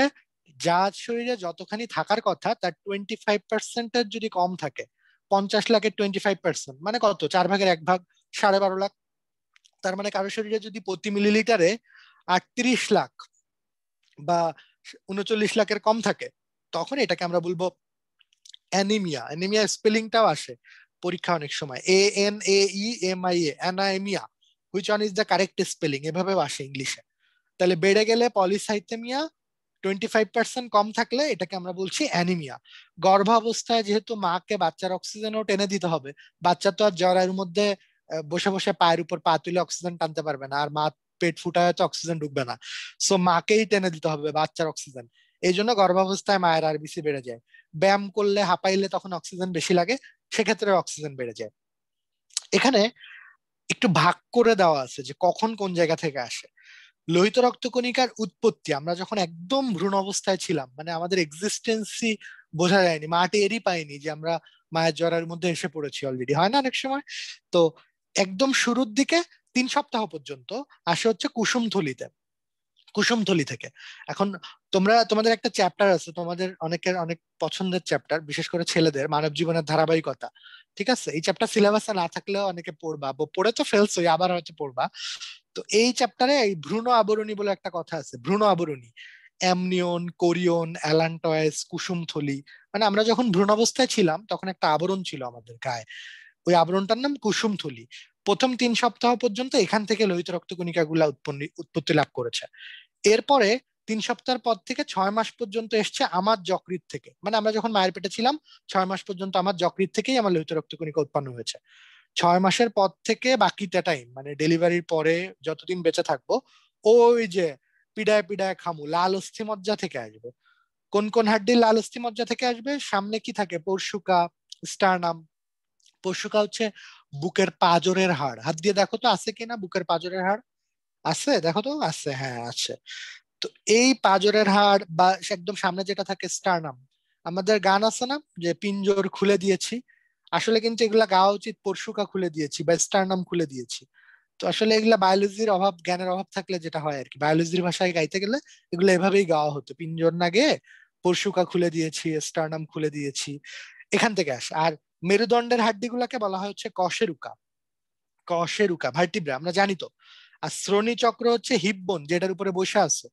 যা শরীরে যতখানি থাকার কথা তার টোয়েন্টি ফাইভ পার্সেন্টের যদি কম থাকে পঞ্চাশ লাখের টোয়েন্টি ফাইভ পার্সেন্ট মানে কত চার ভাগের এক ভাগ সাড়ে বারো লাখ তার মানে কারো শরীরে যদি প্রতি মিলিলিটারে আটত্রিশ লাখ বা উনচল্লিশ লাখের কম থাকে তখন এটাকে আমরা বলবো অ্যানিমিয়া অ্যানিমিয়া স্পেলিংটাও আসে পরীক্ষা অনেক সময় A N A E M I A anaemia which one is the correct spelling এভাবে আসে ইংলিশে তাহলে বেড়ে গেলে পলিসাইথেমিয়া টোয়েন্টি ফাইভ পার্সেন্ট কম থাকলে এটাকে আমরা বলছি অ্যানিমিয়া গর্ভাবস্থায় যেহেতু মাকে বাচ্চার অক্সিজেনও টেনে দিতে হবে বাচ্চা তো আর জরায়ুর মধ্যে বসে বসে পায়ের উপর পা তুলে অক্সিজেন টানতে পারবে না আর মা পেট ফুটায় তো অক্সিজেন ঢুকবে না সো মাকেই টেনে দিতে হবে বাচ্চার অক্সিজেন এই জন্য গর্ভাবস্থায় মায়ের আর বেশি বেড়ে যায় ব্যায়াম করলে হাঁপাইলে তখন অক্সিজেন বেশি লাগে সেক্ষেত্রে অক্সিজেন বেড়ে যায় এখানে একটু ভাগ করে দেওয়া আছে যে কখন কোন জায়গা থেকে আসে লোহিত রক্তকণিকার উৎপত্তি আমরা যখন একদম ভ্রূণ অবস্থায় ছিলাম মানে আমাদের এক্সিস্টেন্সি বোঝা যায়নি এরই পাইনি যে আমরা মায়ের জ্বরের মধ্যে এসে পড়েছি অলরেডি হয় না অনেক সময় তো একদম শুরুর দিকে তিন সপ্তাহ পর্যন্ত আসে হচ্ছে কুসুমথলিতে কুসুমথলি থেকে এখন তোমরা তোমাদের একটা চ্যাপ্টার আছে তোমাদের অনেকের অনেক পছন্দের চ্যাপ্টার বিশেষ করে ছেলেদের মানব জীবনের ধারাবাহিকতা ঠিক আছে এই চ্যাপ্টার সিলেবাসে না থাকলেও অনেকে পড়বা পড়ে তো ফেলছো আবার হয়তো পড়বা তো এই চ্যাপ্টারে এই ভ্রূণ আবরণী বলে একটা কথা আছে ভ্রূণ আবরণী অ্যামনিয়ন কোরিয়ন অ্যালান্টয়েস কুসুমথলি মানে আমরা যখন ভ্রূণ অবস্থায় ছিলাম তখন একটা আবরণ ছিল আমাদের গায়ে ওই আবরণটার নাম কুসুমথলি প্রথম তিন সপ্তাহ পর্যন্ত এখান থেকে লোহিত গুলা উৎপন্ন উৎপত্তি লাভ করেছে এরপরে তিন সপ্তাহের পর থেকে ছয় মাস পর্যন্ত এসছে আমার যকৃত থেকে মানে আমরা যখন মায়ের পেটে ছিলাম ছয় মাস পর্যন্ত আমার যকৃত থেকেই আমার লোহিত রক্তকণিকা উৎপন্ন হয়েছে ছয় মাসের পর থেকে বাকিটা টাইম মানে ডেলিভারির পরে যতদিন বেঁচে থাকবো ওই যে পিডায় পিডায় খামু লাল অস্থি মজ্জা থেকে আসবে কোন কোন হাড্ডি লাল অস্থি মজ্জা থেকে আসবে সামনে কি থাকে পরশুকা স্টারনাম পরশুকা হচ্ছে বুকের পাজরের হাড় হাত দিয়ে দেখো তো আছে কিনা বুকের পাজরের হাড় আছে দেখো তো আছে হ্যাঁ আছে তো এই পাজরের হাড় বা একদম সামনে যেটা থাকে স্টারনাম আমাদের গান আছে না যে পিঞ্জর খুলে দিয়েছি আসলে কিন্তু এগুলা গাওয়া উচিত পরশুকা খুলে দিয়েছি বা স্টারনাম খুলে দিয়েছি তো আসলে এগুলা বায়োলজির অভাব জ্ঞানের অভাব থাকলে যেটা হয় আর কি বায়োলজির ভাষায় গাইতে গেলে এগুলো এভাবেই গাওয়া হতো পিঞ্জর না গে পরশুকা খুলে দিয়েছি স্টারনাম খুলে দিয়েছি এখান থেকে আস আর মেরুদণ্ডের গুলাকে বলা হয় হচ্ছে কশেরুকা কশেরুকা ভার্টিব্রা আমরা জানি তো আর শ্রোণী চক্র হচ্ছে হিপবোন যেটার উপরে বসে আছো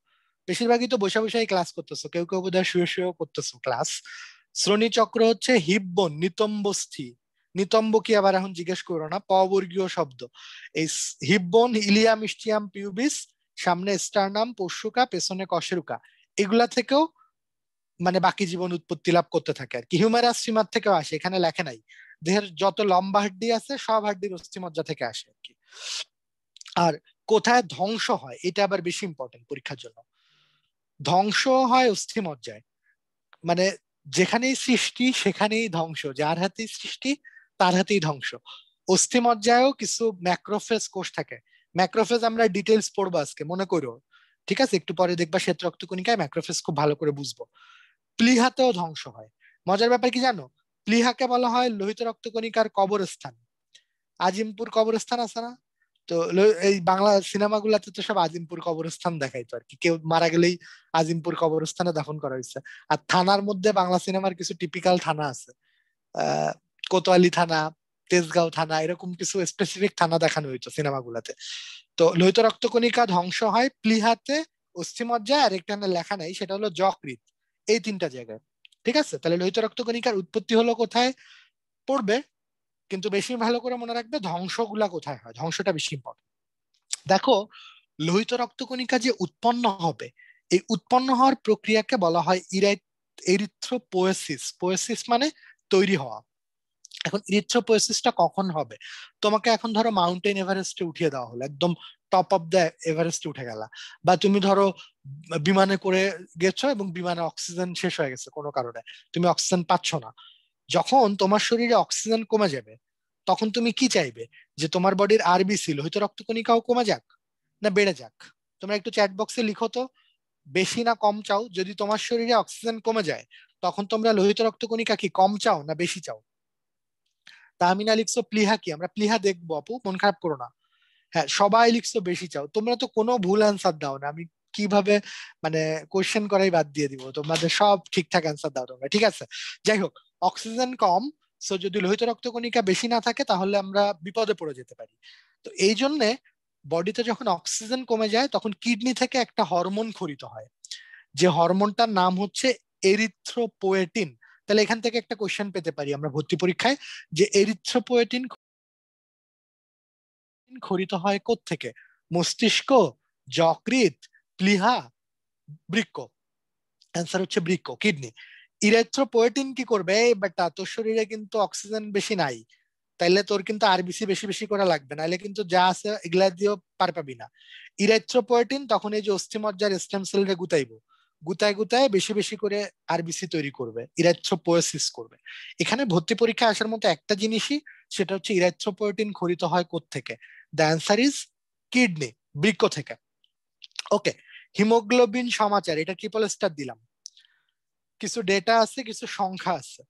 বেশিরভাগই তো বসে বসে ক্লাস করতেছো কেউ কেউ বোধহয় শুয়ে শুয়েও করতেছো ক্লাস শ্রোণী চক্র হচ্ছে হিপবোন নিতম্বস্থি নিতম্ব কি আবার এখন জিজ্ঞেস করো না পবর্গীয় শব্দ এই হিপবোন ইলিয়াম মিষ্টিয়াম পিউবিস সামনে স্টারনাম পশুকা পেছনে কশেরুকা এগুলা থেকেও মানে বাকি জীবন উৎপত্তি লাভ করতে থাকে আর কি হিউম্যান সীমার থেকেও আসে এখানে লেখে নাই দেহের যত লম্বা হাড্ডি আছে সব হাড্ডির অস্থিমজ্জা থেকে আসে আর কি আর কোথায় ধ্বংস হয় এটা আবার বেশি ইম্পর্টেন্ট পরীক্ষার জন্য ধ্বংস হয় অস্থিমজ্জায় মানে যেখানেই সৃষ্টি সেখানেই ধ্বংস যার হাতেই সৃষ্টি তার হাতেই ধ্বংস অস্থিমজ্জায়ও কিছু ম্যাক্রোফেজ কোষ থাকে ম্যাক্রোফেজ আমরা ডিটেলস পড়বো আজকে মনে করো ঠিক আছে একটু পরে দেখবা শ্বেত রক্তকণিকায় ম্যাক্রোফেজ খুব ভালো করে বুঝবো প্লিহাতেও ধ্বংস হয় মজার ব্যাপার কি জানো প্লিহাকে বলা হয় লোহিত রক্তকণিকার কবরস্থান আজিমপুর কবরস্থান আছে না তো এই বাংলা গুলাতে তো সব আজিমপুর কবরস্থান দেখাইতো আর কি কেউ মারা গেলেই আজিমপুর কবরস্থানে দাফন করা হয়েছে আর থানার মধ্যে বাংলা সিনেমার কিছু টিপিক্যাল থানা আছে কোতোয়ালি থানা তেজগাঁও থানা এরকম কিছু স্পেসিফিক থানা দেখানো হইতো গুলাতে তো লোহিত রক্তকণিকা ধ্বংস হয় প্লিহাতে অস্থিমজ্জা আর একটা লেখা নাই সেটা হলো জকৃত এই তিনটা জায়গায় ঠিক আছে তাহলে লোহিত রক্তকণিকার উৎপত্তি হলো কোথায় পড়বে কিন্তু বেশি ভালো করে মনে রাখবে ধ্বংসগুলা কোথায় হয় ধ্বংসটা বেশি ইম্পর্টেন্ট দেখো লোহিত রক্তকণিকা যে উৎপন্ন হবে এই উৎপন্ন হওয়ার প্রক্রিয়াকে বলা হয় ইরাই এরিথ্রোপোয়েসিস পোয়েসিস মানে তৈরি হওয়া এখন ইরিথ্রোপোয়েসিসটা কখন হবে তোমাকে এখন ধরো মাউন্টেন এভারেস্টে উঠিয়ে দেওয়া হলো একদম টপ অফ দ্য এভারেস্টে উঠে গেলা বা তুমি ধরো বিমানে করে গেছো এবং বিমানে অক্সিজেন শেষ হয়ে গেছে কোনো কারণে তুমি অক্সিজেন পাচ্ছ না যখন তোমার শরীরে অক্সিজেন কমে যাবে তখন তুমি কি চাইবে যে তোমার বডির আরবিসি লোহিত রক্তকণিকাও কমে যাক না বেড়ে যাক তোমরা একটু চ্যাট বক্সে লিখো তো বেশি না কম চাও যদি তোমার শরীরে অক্সিজেন কমে যায় তখন তোমরা লোহিত রক্তকণিকা কি কম চাও না বেশি চাও তাহমিনা লিখছো প্লিহা কি আমরা প্লিহা দেখবো আপু মন খারাপ করো না হ্যাঁ সবাই লিখছো বেশি চাও তোমরা তো কোনো ভুল অ্যান্সার দাও না আমি কিভাবে মানে কোয়েশ্চেন করাই বাদ দিয়ে দিব তোমাদের সব ঠিকঠাক অ্যান্সার দাও তোমরা ঠিক আছে যাই হোক অক্সিজেন কম সো যদি লোহিত রক্তকণিকা বেশি না থাকে তাহলে আমরা বিপদে পড়ে যেতে পারি তো এই জন্যে বডিতে যখন অক্সিজেন কমে যায় তখন কিডনি থেকে একটা হরমোন খরিত হয় যে হরমোনটার নাম হচ্ছে এরিথ্রোপোয়েটিন তাহলে এখান থেকে একটা কোয়েশ্চেন পেতে পারি আমরা ভর্তি পরীক্ষায় যে এরিথ্রোপোয়েটিন খরিত হয় থেকে মস্তিষ্ক যকৃত প্লিহা বৃক্ক অ্যান্সার হচ্ছে বৃক্ক কিডনি ইরেথ্রোপোয়েটিন কি করবে বেটা তোর শরীরে কিন্তু অক্সিজেন বেশি নাই তাইলে তোর কিন্তু আরবিসি বেশি বেশি করে লাগবে নাহলে কিন্তু যা আছে এগুলা দিয়েও পার পাবি না ইরেথ্রোপোয়েটিন তখন এই যে অস্থিমজ্জার স্টেম সেলরে গুতাইবো গুতায় গুতায় বেশি বেশি করে আরবিসি তৈরি করবে ইরাথ্রোপোয়েসিস করবে এখানে ভর্তি পরীক্ষায় আসার মতো একটা জিনিসই সেটা হচ্ছে ইরাথ্রোপোয়েটিন খরিত হয় থেকে দ্য অ্যান্সার ইজ কিডনি বৃক্ষ থেকে ওকে হিমোগ্লোবিন সমাচার এটা ট্রিপল স্টার দিলাম কিছু ডেটা আছে কিছু সংখ্যা আছে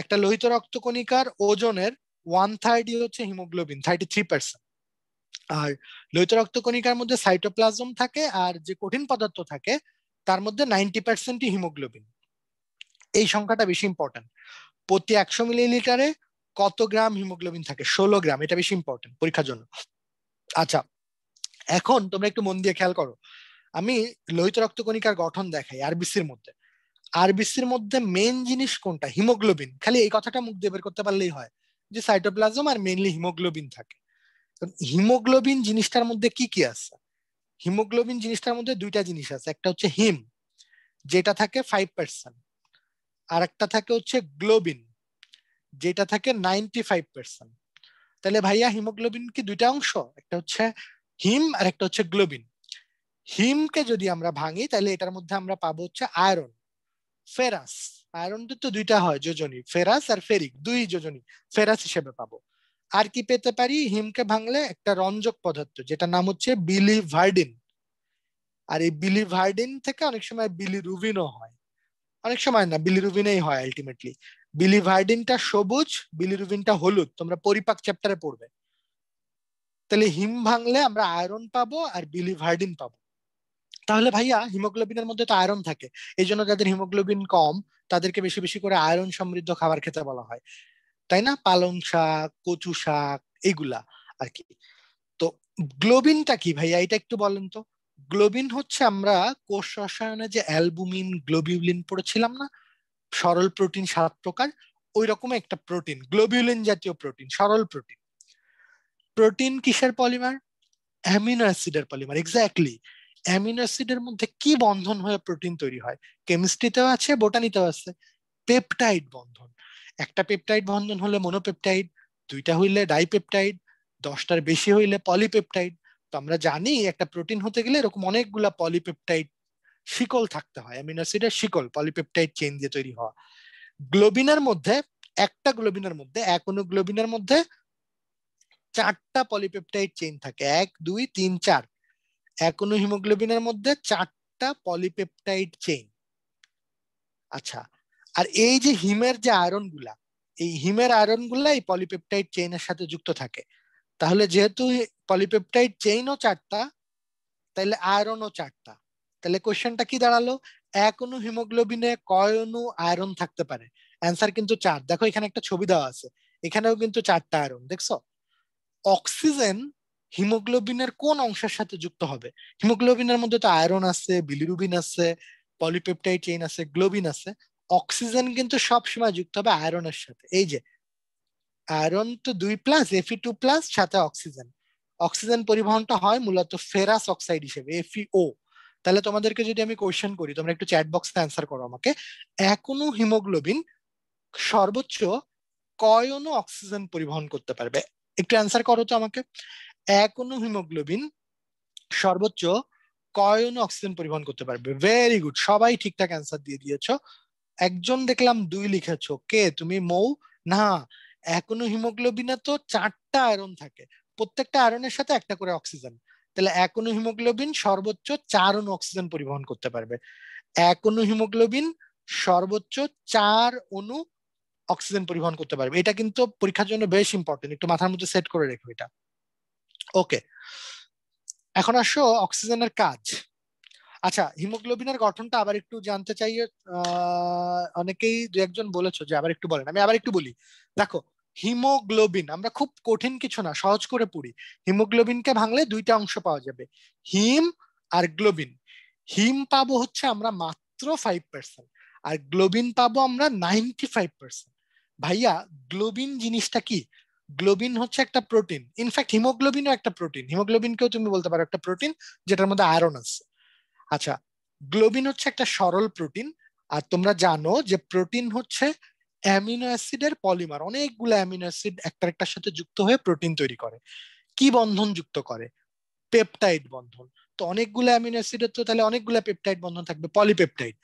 একটা লোহিত রক্তকণিকার ওজনের ওয়ান থার্ডই হচ্ছে হিমোগ্লোবিন থার্টি থ্রি পার্সেন্ট আর লোহিত রক্তকণিকার মধ্যে সাইটোপ্লাজম থাকে আর যে কঠিন পদার্থ থাকে তার মধ্যে নাইনটি পার্সেন্টই হিমোগ্লোবিন এই সংখ্যাটা বেশি ইম্পর্টেন্ট প্রতি একশো মিলিলিটারে কত গ্রাম হিমোগ্লোবিন থাকে ষোলো গ্রাম এটা বেশি ইম্পর্টেন্ট পরীক্ষার জন্য আচ্ছা এখন তোমরা একটু মন দিয়ে খেয়াল করো আমি লোহিত রক্তকণিকার গঠন দেখাই আরবিসির মধ্যে আরবিসির মধ্যে মেন জিনিস কোনটা হিমোগ্লোবিন খালি এই কথাটা মুখ দিয়ে বের করতে পারলেই হয় যে সাইটোপ্লাজম আর মেনলি হিমোগ্লোবিন থাকে হিমোগ্লোবিন জিনিসটার মধ্যে কি কি আছে হিমোগ্লোবিন জিনিসটার মধ্যে দুইটা জিনিস আছে একটা হচ্ছে হিম যেটা থাকে ফাইভ পার্সেন্ট আর একটা থাকে হচ্ছে গ্লোবিন যেটা থাকে নাইনটি ফাইভ পার্সেন্ট তাহলে ভাইয়া হিমোগ্লোবিন কি দুইটা অংশ একটা হচ্ছে হিম আর একটা হচ্ছে গ্লোবিন হিমকে যদি আমরা ভাঙি তাহলে এটার মধ্যে আমরা পাবো হচ্ছে আয়রন ফেরাস আয়রন তো দুইটা হয় যোজনী ফেরাস আর ফেরিক দুই যোজনী ফেরাস হিসেবে পাবো আর কি পেতে পারি হিমকে ভাঙলে একটা রঞ্জক পদার্থ যেটা নাম হচ্ছে বিলি ভার্ডিন আর এই বিলি ভার্ডিন থেকে অনেক সময় বিলি রুবিনও হয় অনেক সময় না বিলি রুবিনেই হয় আলটিমেটলি বিলি ভার্ডিনটা সবুজ বিলি রুবিনটা হলুদ তোমরা পরিপাক চ্যাপ্টারে পড়বে তাহলে হিম ভাঙলে আমরা আয়রন পাবো আর বিলি ভার্ডিন পাবো তাহলে ভাইয়া হিমোগ্লোবিনের মধ্যে তো আয়রন থাকে এই জন্য যাদের হিমোগ্লোবিন কম তাদেরকে বেশি বেশি করে আয়রন সমৃদ্ধ খাবার খেতে বলা হয় তাই না পালং শাক কচু শাক এগুলা আর কি তো গ্লোবিনটা কি ভাইয়া এটা একটু বলেন তো গ্লোবিন হচ্ছে আমরা কোষ রসায়নে যে অ্যালবুমিন গ্লোবিউলিন পড়েছিলাম না সরল প্রোটিন সাত প্রকার ওই রকম একটা প্রোটিন গ্লোবিউলিন জাতীয় প্রোটিন সরল প্রোটিন প্রোটিন কিসের পলিমার অ্যামিনো অ্যাসিডের পলিমার এক্স্যাক্টলি অ্যামিনো অ্যাসিডের মধ্যে কি বন্ধন হয়ে প্রোটিন তৈরি হয় কেমিস্ট্রিতেও আছে বোটানিতেও আছে পেপটাইড বন্ধন একটা পেপটাইড বন্ধন হলে মনোপেপটাইড দুইটা হইলে ডাইপেপটাইড দশটার বেশি হইলে পলিপেপটাইড তো আমরা জানি একটা প্রোটিন হতে গেলে এরকম অনেকগুলা পলিপেপটাইড শিকল থাকতে হয় অ্যামিনো অ্যাসিডের শিকল পলিপেপটাইড চেইন দিয়ে তৈরি হওয়া গ্লোবিনের মধ্যে একটা গ্লোবিনের মধ্যে এক গ্লোবিনের মধ্যে চারটা পলিপেপটাইড চেইন থাকে এক দুই তিন চার অ্যাকোনো হিমোগ্লোবিনের মধ্যে চারটা পলিপেপটাইড চেইন আচ্ছা আর এই যে হিমের যে আয়রন গুলা এই হিমের আয়রন গুলা এই পলিপেপটাইড চেইনের সাথে যুক্ত থাকে তাহলে যেহেতু পলিপেপটাইড চেইনও চারটা তাহলে আয়রনও চারটা তাহলে কোয়েশ্চেনটা কি দাঁড়ালো এক অনু হিমোগ্লোবিনে কয় অনু আয়রন থাকতে পারে অ্যান্সার কিন্তু চার দেখো এখানে একটা ছবি দেওয়া আছে এখানেও কিন্তু চারটা আয়রন দেখছো অক্সিজেন হিমোগ্লোবিনের কোন অংশের সাথে যুক্ত হবে হিমোগ্লোবিনের মধ্যে তো আয়রন আছে বিলিরুবিন আছে পলিপেপটাইড চেইন আছে গ্লোবিন আছে অক্সিজেন কিন্তু সব সময় যুক্ত হবে আয়রনের সাথে এই যে আয়রন তো দুই প্লাস এফি টু প্লাস সাথে অক্সিজেন অক্সিজেন পরিবহনটা হয় মূলত ফেরাস অক্সাইড হিসেবে এফিও e তাহলে তোমাদেরকে যদি আমি কোয়েশ্চেন করি তোমরা একটু চ্যাট বক্সে অ্যান্সার করো আমাকে এখনো হিমোগ্লোবিন সর্বোচ্চ কয়নো অক্সিজেন পরিবহন করতে পারবে একটু অ্যান্সার করো তো আমাকে এক অনু হিমোগ্লোবিন সর্বোচ্চ কয় অনু অক্সিজেন পরিবহন করতে পারবে ভেরি গুড সবাই ঠিকঠাক অ্যান্সার দিয়ে দিয়েছো একজন দেখলাম দুই লিখেছো কে তুমি মৌ না এখনো হিমোগ্লোবিনে তো চারটা আয়রন থাকে প্রত্যেকটা আয়রনের সাথে একটা করে অক্সিজেন তাহলে একনো হিমোগ্লোবিন সর্বোচ্চ চার অনু অক্সিজেন পরিবহন করতে পারবে এখনো হিমোগ্লোবিন সর্বোচ্চ চার অনু অক্সিজেন পরিবহন করতে পারবে এটা কিন্তু পরীক্ষার জন্য বেশ ইম্পর্টেন্ট একটু মাথার মধ্যে সেট করে রেখো এটা ওকে এখন আসো অক্সিজেনের কাজ আচ্ছা হিমোগ্লোবিনের গঠনটা আবার একটু জানতে চাই অনেকেই দু একজন বলেছো যে আবার একটু বলেন আমি আবার একটু বলি দেখো হিমোগ্লোবিন আমরা খুব কঠিন কিছু না সহজ করে পড়ি হিমোগ্লোবিনকে ভাঙলে দুইটা অংশ পাওয়া যাবে হিম আর গ্লোবিন হিম পাবো হচ্ছে আমরা মাত্র ফাইভ পার্সেন্ট আর গ্লোবিন পাবো আমরা নাইনটি ফাইভ পার্সেন্ট ভাইয়া গ্লোবিন জিনিসটা কি গ্লোবিন হচ্ছে একটা প্রোটিন ইনফ্যাক্ট হিমোগ্লোবিনও একটা প্রোটিন হিমোগ্লোবিনকেও তুমি বলতে পারো একটা প্রোটিন যেটার মধ্যে আয়রন আছে আচ্ছা গ্লোবিন হচ্ছে একটা সরল প্রোটিন আর তোমরা জানো যে প্রোটিন হচ্ছে অ্যামিনো অ্যাসিডের পলিমার অনেকগুলো অ্যামিনো অ্যাসিড একটা একটার সাথে যুক্ত হয়ে প্রোটিন তৈরি করে কি বন্ধন যুক্ত করে পেপটাইড বন্ধন তো অনেকগুলো অ্যামিনো অ্যাসিডের তো তাহলে অনেকগুলো পেপটাইড বন্ধন থাকবে পলিপেপটাইড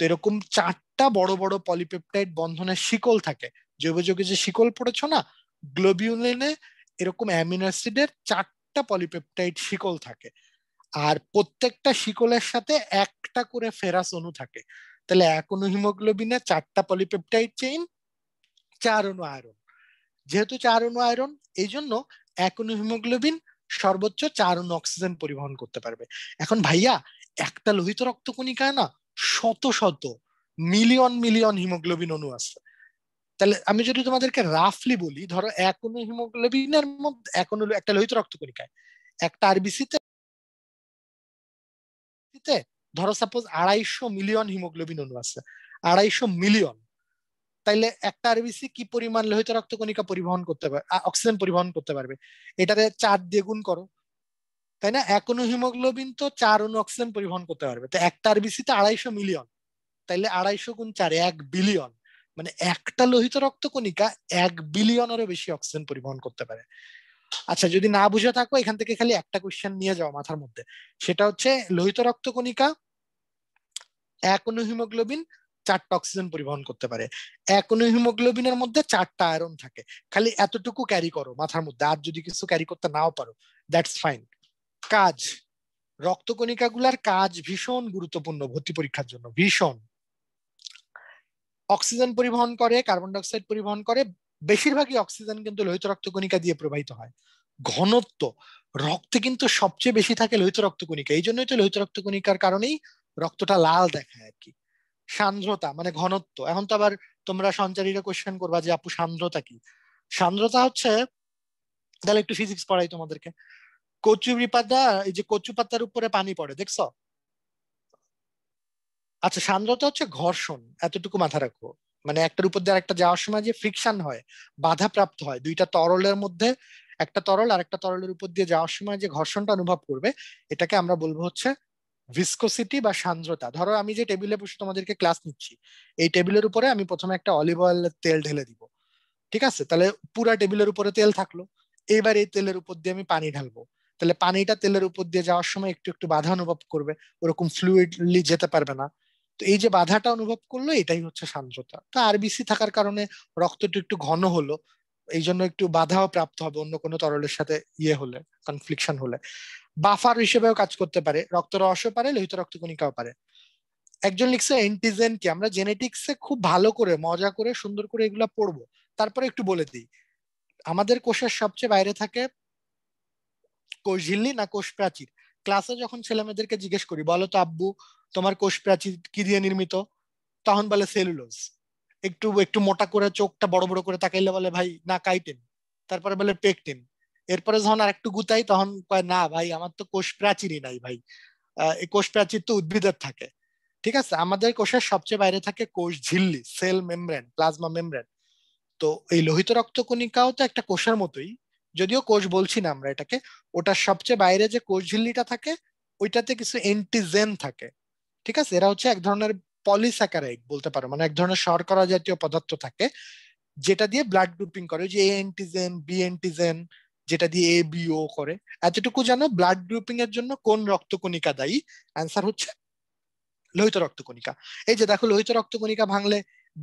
তো এরকম চারটা বড় বড় পলিপেপটাইড বন্ধনের শিকল থাকে যোগে যে শিকল পড়েছ না গ্লোবিউলিনে এরকম অ্যামিনো অ্যাসিডের চারটা পলিপেপটাইড শিকল থাকে আর প্রত্যেকটা শিকলের সাথে একটা করে ফেরাস অণু থাকে তাহলে এক অনু হিমোগ্লোবিনে চারটা পলিপেপটাইড চেইন চার অনু আয়রন যেহেতু চার অণু আয়রন এই জন্য এক অনু হিমোগ্লোবিন সর্বোচ্চ চার অনু অক্সিজেন পরিবহন করতে পারবে এখন ভাইয়া একটা লোহিত রক্তকণিকায় না শত শত মিলিয়ন মিলিয়ন হিমোগ্লোবিন অণু আছে তাহলে আমি যদি তোমাদেরকে রাফলি বলি ধরো এক হিমোগ্লোবিনের মধ্যে এক একটা লোহিত রক্তকণিকায় একটা আরবিসিতে ধরো সাপোজ আড়াইশো মিলিয়ন হিমোগ্লোবিন অণু আছে আড়াইশো মিলিয়ন তাইলে একটা আরবিসি কি পরিমাণ লোহিত কণিকা পরিবহন করতে পারবে অক্সিজেন পরিবহন করতে পারবে এটাতে চার দিয়ে গুণ করো তাই না এক অনু হিমোগ্লোবিন তো চার অনু অক্সিজেন পরিবহন করতে পারবে তো একটা আরবিসিতে আড়াইশো মিলিয়ন তাইলে আড়াইশো গুণ চারে এক বিলিয়ন মানে একটা লোহিত রক্ত কণিকা এক বিলিয়নেরও বেশি অক্সিজেন পরিবহন করতে পারে আচ্ছা যদি না বুঝে থাকো এখান থেকে খালি একটা কোয়েশ্চেন নিয়ে যাও মাথার মধ্যে সেটা হচ্ছে লোহিত রক্তকণিকা এক অনু হিমোগ্লোবিন চারটা অক্সিজেন পরিবহন করতে পারে এক অনু হিমোগ্লোবিনের মধ্যে চারটা আয়রন থাকে খালি এতটুকু ক্যারি করো মাথার মধ্যে আর যদি কিছু ক্যারি করতে নাও পারো দ্যাটস ফাইন কাজ রক্তকণিকাগুলার কাজ ভীষণ গুরুত্বপূর্ণ ভর্তি পরীক্ষার জন্য ভীষণ অক্সিজেন পরিবহন করে কার্বন ডাইঅক্সাইড পরিবহন করে বেশিরভাগই অক্সিজেন কিন্তু লোহিত রক্তকণিকা দিয়ে প্রবাহিত হয় ঘনত্ব রক্তে কিন্তু সবচেয়ে বেশি থাকে লোহিত রক্তকণিকা এই জন্যই তো লোহিত রক্তকণিকার কারণেই রক্তটা লাল দেখায় আর কি সান্দ্রতা মানে ঘনত্ব এখন তো আবার তোমরা সঞ্চারীরা কোশ্চেন করবা যে আপু সান্দ্রতা কি সান্দ্রতা হচ্ছে তাহলে একটু ফিজিক্স পড়াই তোমাদেরকে কচুরিপাতা এই যে কচু পাতার উপরে পানি পড়ে দেখছো আচ্ছা সান্দ্রতা হচ্ছে ঘর্ষণ এতটুকু মাথা রাখো মানে একটার উপর দিয়ে একটা যাওয়ার সময় যে ফ্রিকশন হয় বাধা প্রাপ্ত হয় দুইটা তরলের মধ্যে একটা তরল আর একটা তরলের উপর দিয়ে যাওয়ার সময় যে ঘর্ষণটা অনুভব করবে এটাকে আমরা বলবো হচ্ছে ভিসকোসিটি বা সান্দ্রতা ধরো আমি যে টেবিলে বসে তোমাদেরকে ক্লাস নিচ্ছি এই টেবিলের উপরে আমি প্রথমে একটা অলিভ অয়েল তেল ঢেলে দিব ঠিক আছে তাহলে পুরা টেবিলের উপরে তেল থাকলো এবার এই তেলের উপর দিয়ে আমি পানি ঢালবো তাহলে পানিটা তেলের উপর দিয়ে যাওয়ার সময় একটু একটু বাধা অনুভব করবে ওরকম ফ্লুইডলি যেতে পারবে না তো এই যে বাধাটা অনুভব করলো এটাই হচ্ছে সান্দ্রতা তা আরবিসি থাকার কারণে রক্তটা একটু ঘন হলো এই জন্য একটু বাধাও প্রাপ্ত হবে অন্য কোনো তরলের সাথে ইয়ে হলে কনফ্লিকশন হলে বাফার হিসেবেও কাজ করতে পারে রক্ত রসও পারে লোহিত কণিকাও পারে একজন লিখছে এন্টিজেন কি আমরা জেনেটিক্সে খুব ভালো করে মজা করে সুন্দর করে এগুলো পড়বো তারপরে একটু বলে দিই আমাদের কোষের সবচেয়ে বাইরে থাকে কোষ ঝিল্লি না কোষ প্রাচীর ক্লাসে যখন ছেলে মেয়েদেরকে জিজ্ঞেস করি বলো তো আব্বু তোমার কোষ প্রাচীর কি দিয়ে নির্মিত তখন বলে সেলুলোজ একটু একটু মোটা করে চোখটা বড় বড় করে তাকাইলে বলে ভাই না কাইটেন তারপরে বলে পেকটেন এরপরে যখন আর একটু গুতাই তখন কয় না ভাই আমার তো কোষ প্রাচীরই নাই ভাই এই কোষ প্রাচীর তো উদ্ভিদের থাকে ঠিক আছে আমাদের কোষের সবচেয়ে বাইরে থাকে কোষ ঝিল্লি সেল মেমব্রেন প্লাজমা মেমব্রেন তো এই লোহিত রক্তকণিকাও তো একটা কোষের মতোই যদিও কোষ বলছি না আমরা এটাকে ওটার সবচেয়ে বাইরে যে কোষ ঝিল্লিটা থাকে ওইটাতে কিছু এন্টিজেন থাকে ঠিক আছে এরা হচ্ছে এক ধরনের পলিস্যাকারাইড বলতে পারো মানে এক ধরনের শর্করা জাতীয় পদার্থ থাকে যেটা দিয়ে ব্লাড গ্রুপিং করে যে এ বি এন্টিজেন যেটা দিয়ে এ ও করে এতটুকু জানো ব্লাড গ্রুপিং এর জন্য কোন রক্তকণিকা দায়ী অ্যান্সার হচ্ছে লোহিত রক্তকণিকা এই যে দেখো লোহিত রক্তকণিকা ভাঙলে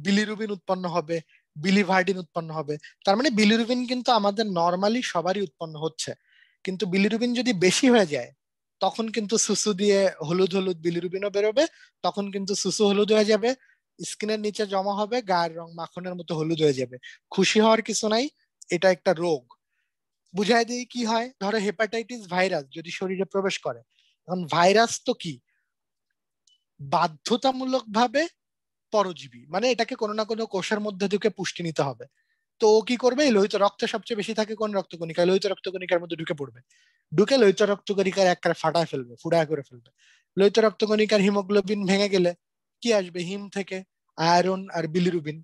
বিলিরুবিন উৎপন্ন হবে বিলিভার্ডিন উৎপন্ন হবে তার মানে বিলিরুবিন কিন্তু আমাদের নর্মালি সবারই উৎপন্ন হচ্ছে কিন্তু বিলিরুবিন যদি বেশি হয়ে যায় তখন কিন্তু সুসু দিয়ে হলুদ হলুদ বিলিরুবিনও বেরোবে তখন কিন্তু সুসু হলুদ হয়ে যাবে স্কিনের নিচে জমা হবে গায়ের রং মাখনের মতো হলুদ হয়ে যাবে খুশি হওয়ার কিছু নাই এটা একটা রোগ বুঝাই দিয়ে কি হয় ধরো হেপাটাইটিস ভাইরাস যদি শরীরে প্রবেশ করে এখন ভাইরাস তো কি বাধ্যতামূলকভাবে পরজীবী মানে এটাকে কোনো না কোনো কোষের মধ্যে ঢুকে পুষ্টি নিতে হবে তো ও কি করবে লোহিত রক্ত সবচেয়ে বেশি থাকে কোন রক্তকণিকায় লোহিত রক্তকণিকার মধ্যে ঢুকে পড়বে ঢুকে লোহিত রক্তকণিকার এক ফাটায় ফেলবে ফুড়ায় করে ফেলবে লোহিত রক্তকণিকার হিমোগ্লোবিন ভেঙে গেলে কি আসবে হিম থেকে আয়রন আর বিলিরুবিন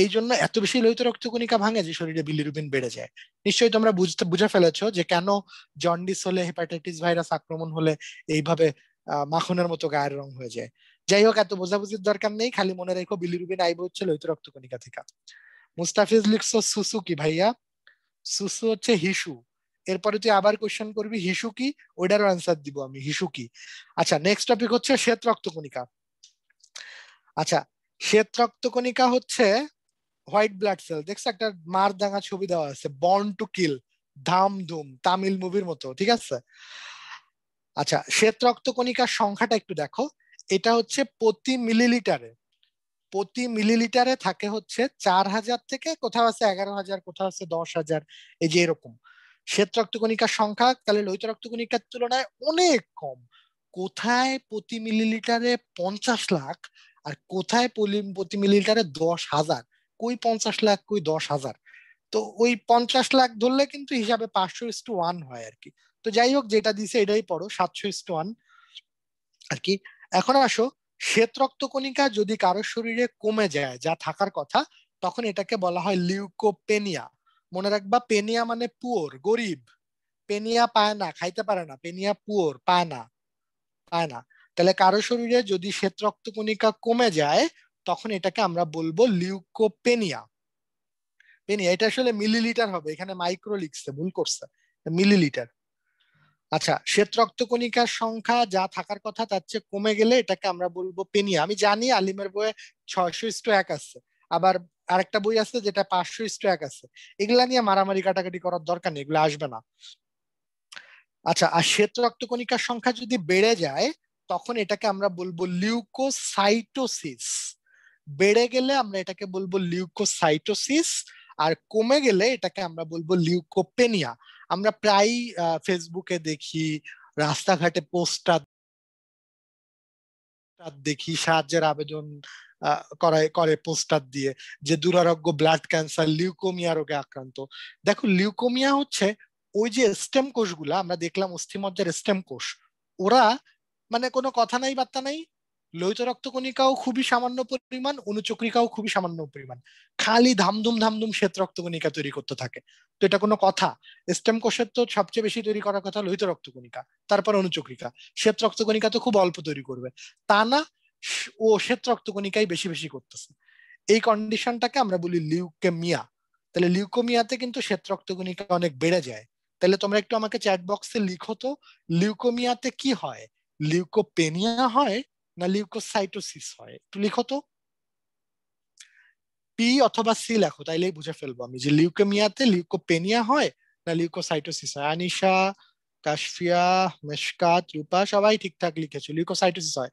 এই জন্য এত বেশি লোহিত রক্তকণিকা ভাঙে যে শরীরে বিলিরুবিন বেড়ে যায় নিশ্চয়ই তোমরা বুঝতে বুঝে ফেলেছ যে কেন জন্ডিস হলে হেপাটাইটিস ভাইরাস আক্রমণ হলে এইভাবে মাখনের মতো গায়ের রং হয়ে যায় যাই হোক এত বোঝাবুঝির দরকার নেই খালি মনে রেখো বিলিরুবিন আইব হচ্ছে লোহিত কণিকা থেকে মুস্তাফিজ লিখছো সুসু কি ভাইয়া সুসু হচ্ছে হিসু এরপরে তুই আবার কোয়েশ্চেন করবি হিসু কি ওইটারও আনসার দিব আমি হিসু কি আচ্ছা নেক্সট টপিক হচ্ছে শ্বেত রক্তকণিকা আচ্ছা শ্বেত রক্তকণিকা হচ্ছে হোয়াইট ব্লাড সেল দেখছো একটা মার দাঙ্গা ছবি দেওয়া আছে বর্ন টু কিল ধাম ধুম তামিল মুভির মতো ঠিক আছে আচ্ছা শ্বেত রক্তকণিকার সংখ্যাটা একটু দেখো এটা হচ্ছে প্রতি মিলিলিটারে প্রতি মিলিলিটারে থাকে হচ্ছে চার হাজার থেকে কোথাও আছে এগারো হাজার কোথাও আছে দশ হাজার এই যে এরকম শ্বেত রক্তকণিকার সংখ্যা তাহলে লোহিত রক্তকণিকার তুলনায় অনেক কম কোথায় প্রতি মিলিলিটারে পঞ্চাশ লাখ আর কোথায় প্রতি মিলিলিটারে দশ হাজার কই পঞ্চাশ লাখ কই দশ হাজার তো ওই পঞ্চাশ লাখ ধরলে কিন্তু হিসাবে পাঁচশো ইস টু ওয়ান হয় আর কি তো যাই হোক যেটা দিছে এটাই পড়ো সাতশো ইস টু ওয়ান আর কি এখন আসো শ্বেত রক্তকণিকা যদি কারো শরীরে কমে যায় যা থাকার কথা তখন এটাকে বলা হয় লিউকোপেনিয়া মনে রাখবা পেনিয়া মানে পুয়োর গরিব পেনিয়া পায় না খাইতে পারে না পেনিয়া পুয়োর পায় না পায় না তাহলে কারো শরীরে যদি শ্বেত রক্তকণিকা কমে যায় তখন এটাকে আমরা বলবো লিউকোপেনিয়া পেনিয়া এটা আসলে মিলিলিটার হবে এখানে মাইক্রো ভুল করছে মিলিলিটার আচ্ছা শ্বেত রক্তকণিকার সংখ্যা যা থাকার কথা তার চেয়ে কমে গেলে এটাকে আমরা বলবো পেনিয়া আমি জানি আলিমের বইয়ে ছয়শো ইস্টু এক আছে আবার আরেকটা বই আছে যেটা পাঁচশো ইস্টু এক আছে এগুলা নিয়ে মারামারি কাটাকাটি করার দরকার নেই এগুলো আসবে না আচ্ছা আর শ্বেত রক্তকণিকার সংখ্যা যদি বেড়ে যায় তখন এটাকে আমরা বলবো লিউকোসাইটোসিস বেড়ে গেলে আমরা এটাকে বলবো লিউকোসাইটোসিস আর কমে গেলে এটাকে আমরা বলবো লিউকোপেনিয়া আমরা প্রায়ই ফেসবুকে দেখি রাস্তাঘাটে পোস্টার দেখি সাহায্যের আবেদন করে করে পোস্টার দিয়ে যে দুরারোগ্য ব্লাড ক্যান্সার লিউকোমিয়া রোগে আক্রান্ত দেখো লিউকোমিয়া হচ্ছে ওই যে স্টেম কোষগুলা আমরা দেখলাম অস্থিমজ্জার স্টেম কোষ ওরা মানে কোনো কথা নাই বার্তা নাই লোহিত রক্তকণিকাও খুবই সামান্য পরিমাণ অনুচক্রিকাও খুবই সামান্য পরিমাণ খালি ধামধুম ধামধুম শ্বেত রক্তকণিকা তৈরি করতে থাকে তো এটা কোনো কথা স্টেম কোষের তো সবচেয়ে বেশি তৈরি করার কথা লোহিত রক্তকণিকা তারপর অনুচক্রিকা শ্বেত রক্তকণিকা তো খুব অল্প তৈরি করবে তা না ও শ্বেত রক্তকণিকাই বেশি বেশি করতেছে এই কন্ডিশনটাকে আমরা বলি লিউকেমিয়া তাহলে লিউকোমিয়াতে কিন্তু শ্বেত রক্তকণিকা অনেক বেড়ে যায় তাহলে তোমরা একটু আমাকে চ্যাট বক্সে লিখো তো লিউকোমিয়াতে কি হয় লিউকোপেনিয়া হয় না লিউকোসাইটোসিস হয় একটু লিখো তো পি অথবা সি লেখো তাইলেই বুঝে ফেলবো আমি যে লিউকেমিয়াতে লিউকোপেনিয়া হয় না লিউকোসাইটোসিস হয় আনিশা কাশফিয়া মেশকাত রূপা সবাই ঠিকঠাক লিখেছো লিউকোসাইটোসিস হয়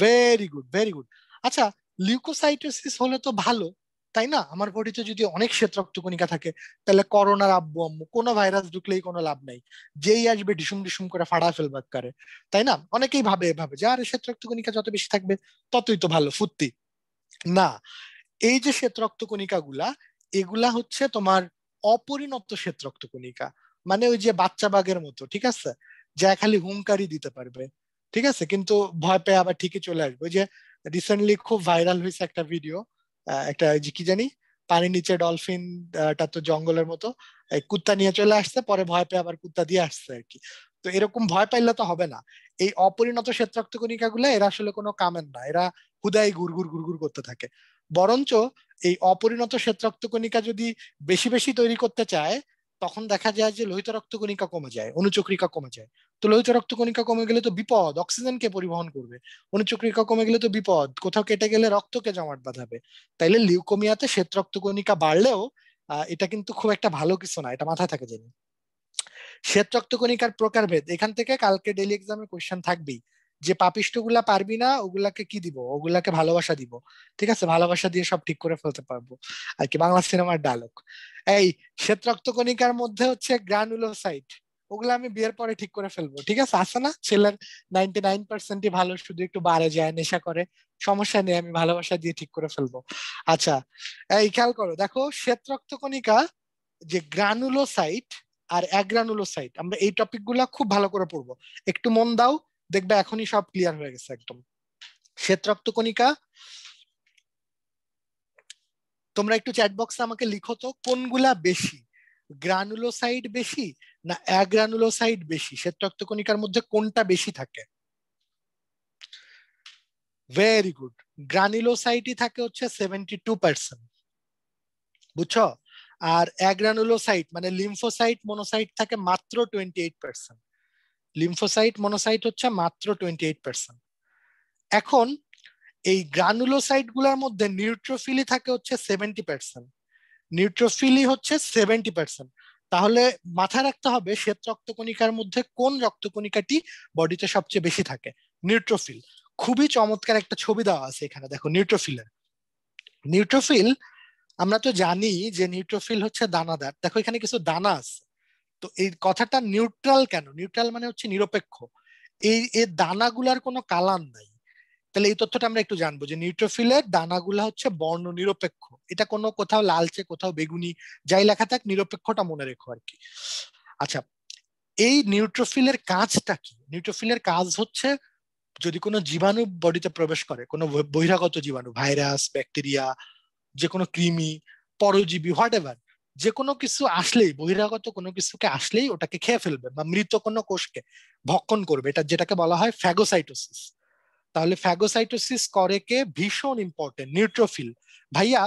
ভেরি গুড ভেরি গুড আচ্ছা লিউকোসাইটোসিস হলে তো ভালো তাই না আমার বডিতে যদি অনেক শ্বেত কণিকা থাকে তাহলে করোনার আব্বু আম্মু কোনো ভাইরাস ঢুকলেই কোনো লাভ নাই যেই আসবে ডিসুম ডিসুম করে ফাড়া ফেলবাক করে তাই না অনেকেই ভাবে এভাবে যে আর শ্বেত কণিকা যত বেশি থাকবে ততই তো ভালো ফুর্তি না এই যে শ্বেত রক্তকণিকা গুলা এগুলা হচ্ছে তোমার অপরিণত শ্বেত রক্তকণিকা মানে ওই যে বাচ্চা বাঘের মতো ঠিক আছে যা খালি হুঙ্কারি দিতে পারবে ঠিক আছে কিন্তু ভয় পেয়ে আবার ঠিকই চলে আসবে ওই যে রিসেন্টলি খুব ভাইরাল হয়েছে একটা ভিডিও একটা কি জানি পানির নিচে ডলফিন টা তো জঙ্গলের মতো কুত্তা নিয়ে চলে আসছে পরে ভয় পেয়ে আবার কুত্তা দিয়ে আসছে আর কি তো এরকম ভয় পাইলে তো হবে না এই অপরিণত শ্বেতরক্ত কণিকা গুলা এরা আসলে কোনো কামের না এরা হুদাই গুড়গুড় গুড়গুড় করতে থাকে বরঞ্চ এই অপরিণত শ্বেতরক্ত কণিকা যদি বেশি বেশি তৈরি করতে চায় তখন দেখা যায় যে লোহিত কণিকা কমে যায় অনুচক্রিকা কমে যায় তো লোহিত রক্তকণিকা কমে গেলে তো বিপদ অক্সিজেনকে পরিবহন করবে অনুচক্রিকা কমে গেলে তো বিপদ কোথাও কেটে গেলে রক্তকে জমাট বাঁধাবে তাইলে লিউকোমিয়াতে শ্বেত রক্তকণিকা বাড়লেও এটা কিন্তু খুব একটা ভালো কিছু না এটা মাথায় থাকে জানি শ্বেত রক্তকণিকার প্রকারভেদ এখান থেকে কালকে ডেলি এক্সামে কোয়েশ্চেন থাকবেই যে পাপিষ্ট গুলা পারবি না ওগুলাকে কি দিব ওগুলাকে ভালোবাসা দিব ঠিক আছে ভালোবাসা দিয়ে সব ঠিক করে ফেলতে পারবো আর কি বাংলা সিনেমার ডায়লগ এই শ্বেত রক্তকণিকার মধ্যে হচ্ছে গ্রানুলোসাইট ওগুলো আমি বিয়ের পরে ঠিক করে ফেলবো ঠিক আছে আছে না ছেলের নাইনটি নাইন পার্সেন্টই ভালো শুধু একটু বাড়ে যায় নেশা করে সমস্যা নেই আমি ভালোবাসা দিয়ে ঠিক করে ফেলবো আচ্ছা এই খেয়াল করো দেখো শ্বেত রক্তকণিকা যে গ্রানুলোসাইট আর অ্যাগ্রানুলোসাইট আমরা এই টপিক গুলা খুব ভালো করে পড়বো একটু মন দাও দেখবে এখনই সব ক্লিয়ার হয়ে গেছে একদম শ্বেত কণিকা তোমরা একটু চ্যাট বক্সে আমাকে লিখো তো কোনগুলা বেশি গ্রানুলোসাইড বেশি না অ্যাগ্রানুলোসাইড বেশি শ্বেত কণিকার মধ্যে কোনটা বেশি থাকে ভেরি গুড গ্রানুলোসাইটই থাকে হচ্ছে সেভেন্টি টু পার্সেন্ট বুঝছো আর অ্যাগ্রানুলোসাইট মানে লিম্ফোসাইট মনোসাইট থাকে মাত্র twenty eight percent lymphocyte monocyte হচ্ছে মাত্র টোয়েন্টি এইট পার্সেন্ট এখন এই গ্রানুলোসাইট গুলার মধ্যে নিউট্রোফিলি থাকে হচ্ছে সেভেন্টি পার্সেন্ট নিউট্রোফিলি হচ্ছে সেভেন্টি পার্সেন্ট তাহলে মাথায় রাখতে হবে শ্বেত রক্তকণিকার মধ্যে কোন রক্তকণিকাটি বডিতে সবচেয়ে বেশি থাকে নিউট্রোফিল খুবই চমৎকার একটা ছবি দেওয়া আছে এখানে দেখো নিউট্রোফিলের নিউট্রোফিল আমরা তো জানি যে নিউট্রোফিল হচ্ছে দানাদার দেখো এখানে কিছু দানা আছে তো এই কথাটা নিউট্রাল কেন নিউট্রাল মানে হচ্ছে নিরপেক্ষ এই এর দানাগুলার কোনো কালার নাই তাহলে এই তথ্যটা আমরা একটু জানবো যে নিউট্রোফিলের দানাগুলা হচ্ছে বর্ণ নিরপেক্ষ এটা কোনো কোথাও লালচে কোথাও বেগুনি যাই লেখা থাক নিরপেক্ষটা মনে রেখো আর কি আচ্ছা এই নিউট্রোফিলের কাজটা কি নিউট্রোফিলের কাজ হচ্ছে যদি কোনো জীবাণু বডিতে প্রবেশ করে কোনো বহিরাগত জীবাণু ভাইরাস ব্যাকটেরিয়া যে কোনো কৃমি পরজীবী হোয়াট এভার যে কোনো কিছু আসলেই বহিরাগত কোনো কিছুকে আসলেই ওটাকে খেয়ে ফেলবে বা মৃত কোনো কোষকে ভক্ষণ করবে এটা যেটাকে বলা হয় ফ্যাগোসাইটোসিস তাহলে ফ্যাগোসাইটোসিস করে কে ভীষণ ইম্পর্টেন্ট নিউট্রোফিল ভাইয়া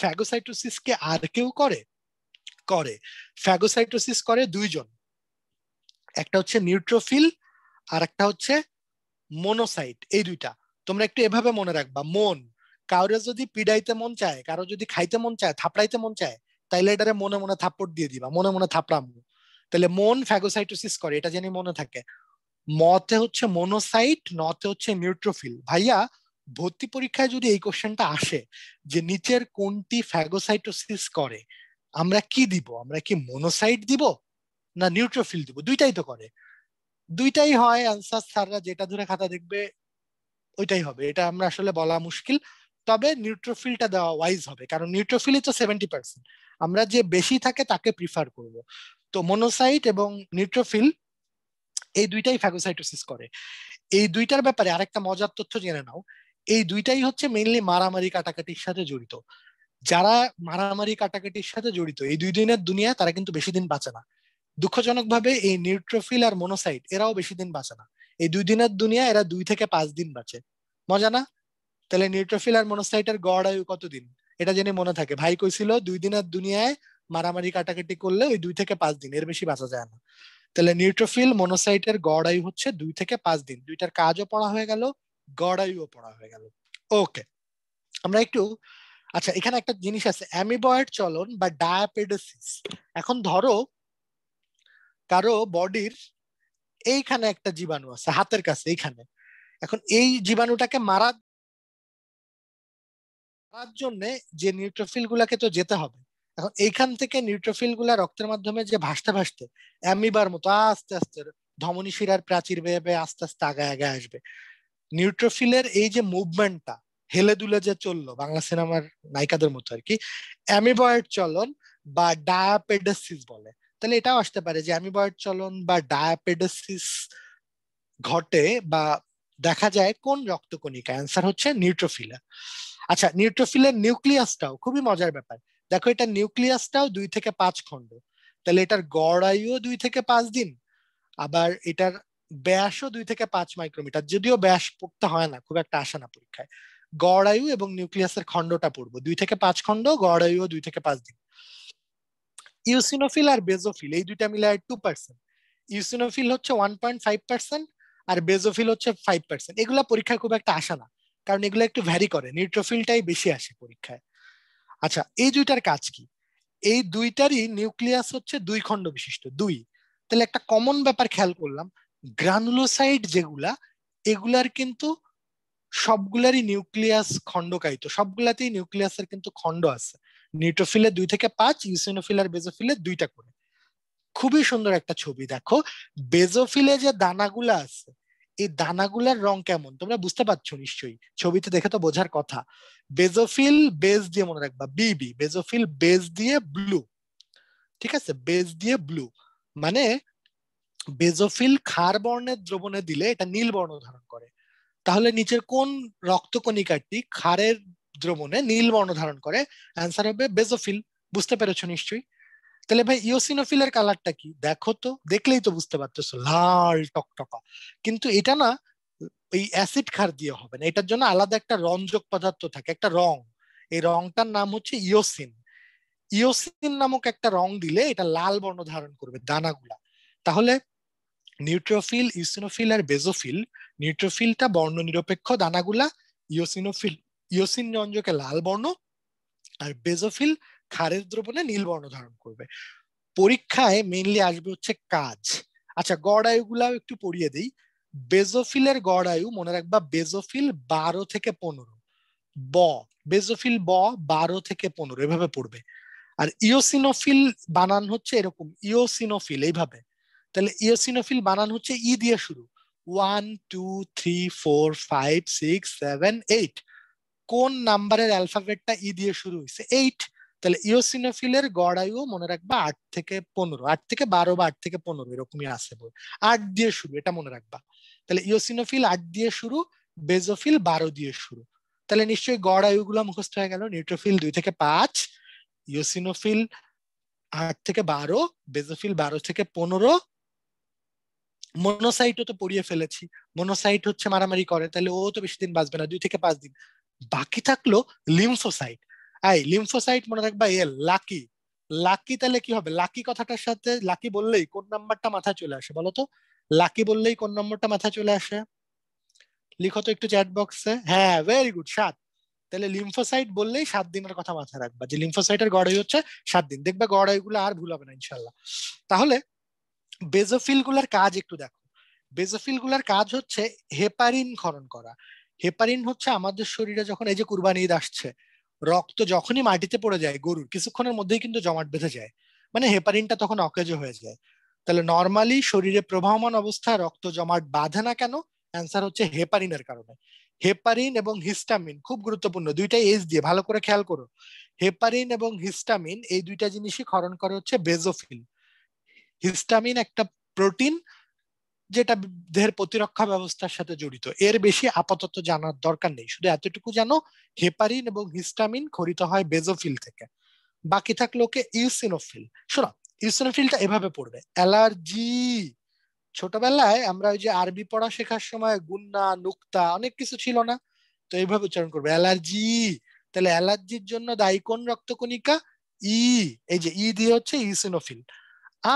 ফ্যাগোসাইটোসিস কে আর কেউ করে করে ফ্যাগোসাইটোসিস করে দুইজন একটা হচ্ছে নিউট্রোফিল আর একটা হচ্ছে মনোসাইট এই দুইটা তোমরা একটু এভাবে মনে রাখবা মন কারো যদি পিডাইতে মন চায় কারো যদি খাইতে মন চায় থাপড়াইতে মন চায় তাইলে এটারে মনে মনে থাপ্পড় দিয়ে দিবা মনে মনে থাপড়ামু তাহলে মন ফ্যাগোসাইটোসিস করে এটা জানি মনে থাকে মতে হচ্ছে মনোসাইট নতে হচ্ছে নিউট্রোফিল ভাইয়া ভর্তি পরীক্ষায় যদি এই কোশ্চেনটা আসে যে নিচের কোনটি ফ্যাগোসাইটোসিস করে আমরা কি দিব আমরা কি মনোসাইট দিব না নিউট্রোফিল দিব দুইটাই তো করে দুইটাই হয় আনসার স্যাররা যেটা ধরে খাতা দেখবে ওইটাই হবে এটা আমরা আসলে বলা মুশকিল তবে নিউট্রোফিলটা দেওয়া ওয়াইজ হবে কারণ নিউট্রোফিলই তো সেভেন্টি পার্সেন্ট আমরা যে বেশি থাকে তাকে প্রিফার করব তো মনোসাইট এবং নিউট্রোফিল এই দুইটাই ফ্যাগোসাইটোসিস করে এই দুইটার ব্যাপারে আরেকটা মজার তথ্য জেনে নাও এই দুইটাই হচ্ছে মেইনলি মারামারি কাটাকাটির সাথে জড়িত যারা মারামারি কাটাকাটির সাথে জড়িত এই দুই দিনের দুনিয়া তারা কিন্তু বেশি দিন বাঁচে না দুঃখজনকভাবে এই নিউট্রোফিল আর মনোসাইট এরাও বেশি দিন বাঁচে না এই দুই দিনের দুনিয়া এরা দুই থেকে পাঁচ দিন বাঁচে মজা না তাহলে নিউট্রোফিল আর মনোসাইটের গড় আয়ু কতদিন এটা জেনে মনে থাকে ভাই কইছিল দুই দিন আর দুনিয়ায় মারামারি কাটাকাটি করলে ওই দুই থেকে পাঁচ দিন এর বেশি বাঁচা যায় না তাহলে নিউট্রোফিল মনোসাইটের গড় আয়ু হচ্ছে দুই থেকে পাঁচ দিন দুইটার কাজও পড়া হয়ে গেল গড় আয়ুও পড়া হয়ে গেল ওকে আমরা একটু আচ্ছা এখানে একটা জিনিস আছে অ্যামিবয়েড চলন বা ডায়াপেডোসিস এখন ধরো কারো বডির এইখানে একটা জীবাণু আছে হাতের কাছে এইখানে এখন এই জীবাণুটাকে মারার তার জন্য যে নিউট্রোফিল গুলাকে তো যেতে হবে এখন এইখান থেকে নিউট্রোফিল গুলা রক্তের মাধ্যমে যে ভাসতে ভাসতে অ্যামিবার মতো আস্তে আস্তে ধমনী শিরার প্রাচীর বেয়ে বেয়ে আস্তে আস্তে আগায় আগায় আসবে নিউট্রোফিলের এই যে মুভমেন্টটা হেলে দুলে যে চললো বাংলা সিনেমার নায়িকাদের মতো আর কি অ্যামিবয়েড চলন বা ডায়াপেডাসিস বলে তাহলে এটাও আসতে পারে যে অ্যামিবয়েড চলন বা ডায়াপেডাসিস ঘটে বা দেখা যায় কোন রক্তকণিকা অ্যান্সার হচ্ছে নিউট্রোফিলা আচ্ছা নিউট্রোফিলের নিউক্লিয়াসটাও খুবই মজার ব্যাপার দেখো এটা নিউক্লিয়াসটাও দুই থেকে পাঁচ খন্ড তাহলে এটার গড় আয়ুও দুই থেকে পাঁচ দিন আবার এটার ব্যাসও দুই থেকে পাঁচ মাইক্রোমিটার যদিও ব্যাস পড়তে হয় না খুব একটা আসে না পরীক্ষায় গড় আয়ু এবং নিউক্লিয়াসের খণ্ডটা পড়বো দুই থেকে পাঁচ খন্ড গড় আয়ুও দুই থেকে পাঁচ দিন ইউসিনোফিল আর বেজোফিল এই দুইটা মিলে টু পার্সেন্ট ইউসিনোফিল হচ্ছে ওয়ান পয়েন্ট ফাইভ পার্সেন্ট আর বেজোফিল হচ্ছে ফাইভ পার্সেন্ট এগুলা পরীক্ষায় খুব একটা আসে না কারণ এগুলো একটু ভ্যারি করে নিউট্রোফিলটাই বেশি আসে পরীক্ষায় আচ্ছা এই দুইটার কাজ কি এই দুইটারই নিউক্লিয়াস হচ্ছে দুই খণ্ড বিশিষ্ট দুই তাহলে একটা কমন ব্যাপার খেয়াল করলাম গ্রানুলোসাইড যেগুলা এগুলার কিন্তু সবগুলারই নিউক্লিয়াস খণ্ডকায়িত সবগুলাতেই নিউক্লিয়াসের কিন্তু খণ্ড আছে নিউট্রোফিলে দুই থেকে পাঁচ ইউসিনোফিল আর বেজোফিলে দুইটা করে খুবই সুন্দর একটা ছবি দেখো বেজোফিলে যে দানাগুলা আছে এই দানাগুলার রং কেমন তোমরা বুঝতে পারছো নিশ্চয়ই ছবিতে দেখে তো বোঝার কথা বেজোফিল বেজ দিয়ে মনে রাখবা বিবি বেজোফিল বেজ দিয়ে ব্লু ঠিক আছে বেজ দিয়ে ব্লু মানে বেজোফিল খার বর্ণের দ্রবণে দিলে এটা নীল বর্ণ ধারণ করে তাহলে নিচের কোন রক্তকণিকাটি খারের দ্রবণে নীল বর্ণ ধারণ করে অ্যান্সার হবে বেজোফিল বুঝতে পেরেছো নিশ্চয়ই তাহলে ভাই ইওসিনোফিলের কালারটা কি দেখো তো দেখলেই তো বুঝতে পারতেছো লাল টকটকা কিন্তু এটা না এই অ্যাসিড ক্ষার দিয়ে হবে না এটার জন্য আলাদা একটা রঞ্জক পদার্থ থাকে একটা রং এই রংটার নাম হচ্ছে ইওসিন ইওসিন নামক একটা রং দিলে এটা লাল বর্ণ ধারণ করবে দানাগুলা তাহলে নিউট্রোফিল ইউসিনোফিল আর বেজোফিল নিউট্রোফিলটা বর্ণ নিরপেক্ষ দানাগুলা ইওসিনোফিল ইওসিন রঞ্জকে লাল বর্ণ আর বেজোফিল ক্ষারের দ্রবণে নীল বর্ণ ধারণ করবে পরীক্ষায় মেইনলি আসবে হচ্ছে কাজ আচ্ছা গড় আয়ুগুলাও একটু পড়িয়ে দিই বেজোফিলের গড় আয়ু মনে রাখবা বেজোফিল বারো থেকে পনেরো ব বেজোফিল ব বারো থেকে পনেরো এভাবে পড়বে আর ইওসিনোফিল বানান হচ্ছে এরকম ইওসিনোফিল এইভাবে তাহলে ইওসিনোফিল বানান হচ্ছে ই দিয়ে শুরু one two three four five six seven eight কোন নাম্বারের অ্যালফাবেটটা ই দিয়ে শুরু হয়েছে এইট তাহলে ইওসিনোফিলের গড় আয়ু মনে রাখবা আট থেকে পনেরো আট থেকে বারো বা আট থেকে পনেরো এরকমই আছে বই আট দিয়ে শুরু এটা মনে রাখবা তাহলে ইওসিনোফিল আট দিয়ে শুরু বেজোফিল বারো দিয়ে শুরু তাহলে নিশ্চয়ই গড় আয়ুগুলো মুখস্থ হয়ে গেল নিউট্রোফিল দুই থেকে পাঁচ ইওসিনোফিল আট থেকে বারো বেজোফিল বারো থেকে পনেরো মনোসাইটও তো পড়িয়ে ফেলেছি মনোসাইট হচ্ছে মারামারি করে তাহলে ও তো বেশি দিন বাঁচবে না দুই থেকে পাঁচ দিন বাকি থাকলো লিমফোসাইট আই লিম্ফোসাইট মনে রাখবা এল লাকি লাকি তাহলে কি হবে লাকি কথাটার সাথে লাকি বললেই কোন নাম্বারটা মাথা চলে আসে বলো তো লাকি বললেই কোন নম্বরটা মাথা চলে আসে লিখো তো একটু চ্যাট বক্সে হ্যাঁ ভেরি গুড সাত তাহলে লিম্ফোসাইট বললেই সাত দিনের কথা মাথায় রাখবা যে লিম্ফোসাইটের গড়াই হচ্ছে সাত দিন দেখবে গড়াই গুলো আর ভুল হবে না ইনশাল্লাহ তাহলে বেজোফিল গুলার কাজ একটু দেখো বেজোফিল গুলার কাজ হচ্ছে হেপারিন খনন করা হেপারিন হচ্ছে আমাদের শরীরে যখন এই যে কুরবানি ঈদ আসছে রক্ত যখনই মাটিতে পড়ে যায় গরুর কিছুক্ষণের মধ্যেই কিন্তু জমাট বেঁধে যায় মানে হেপারিনটা তখন অকেজ হয়ে যায় তাহলে নর্মালি শরীরে প্রবাহমান অবস্থায় রক্ত জমাট বাঁধে না কেন অ্যান্সার হচ্ছে হেপারিনের কারণে হেপারিন এবং হিস্টামিন খুব গুরুত্বপূর্ণ দুইটা এজ দিয়ে ভালো করে খেয়াল করো হেপারিন এবং হিস্টামিন এই দুইটা জিনিসই ক্ষরণ করে হচ্ছে বেজোফিল হিস্টামিন একটা প্রোটিন যেটা দেহের প্রতিরক্ষা ব্যবস্থার সাথে জড়িত এর বেশি আপাতত জানার দরকার নেই শুধু এতটুকু জানো হেপারিন এবং হিস্টামিন খরিত হয় বেজোফিল থেকে বাকি থাকলো কে ইউসিনোফিল শোনো ইউসিনোফিলটা এভাবে পড়বে অ্যালার্জি ছোটবেলায় আমরা ওই যে আরবি পড়া শেখার সময় গুন্না নুক্তা অনেক কিছু ছিল না তো এইভাবে উচ্চারণ করবে অ্যালার্জি তাহলে অ্যালার্জির জন্য দায়ী কোন রক্তকণিকা ই এই যে ই দিয়ে হচ্ছে ইউসিনোফিল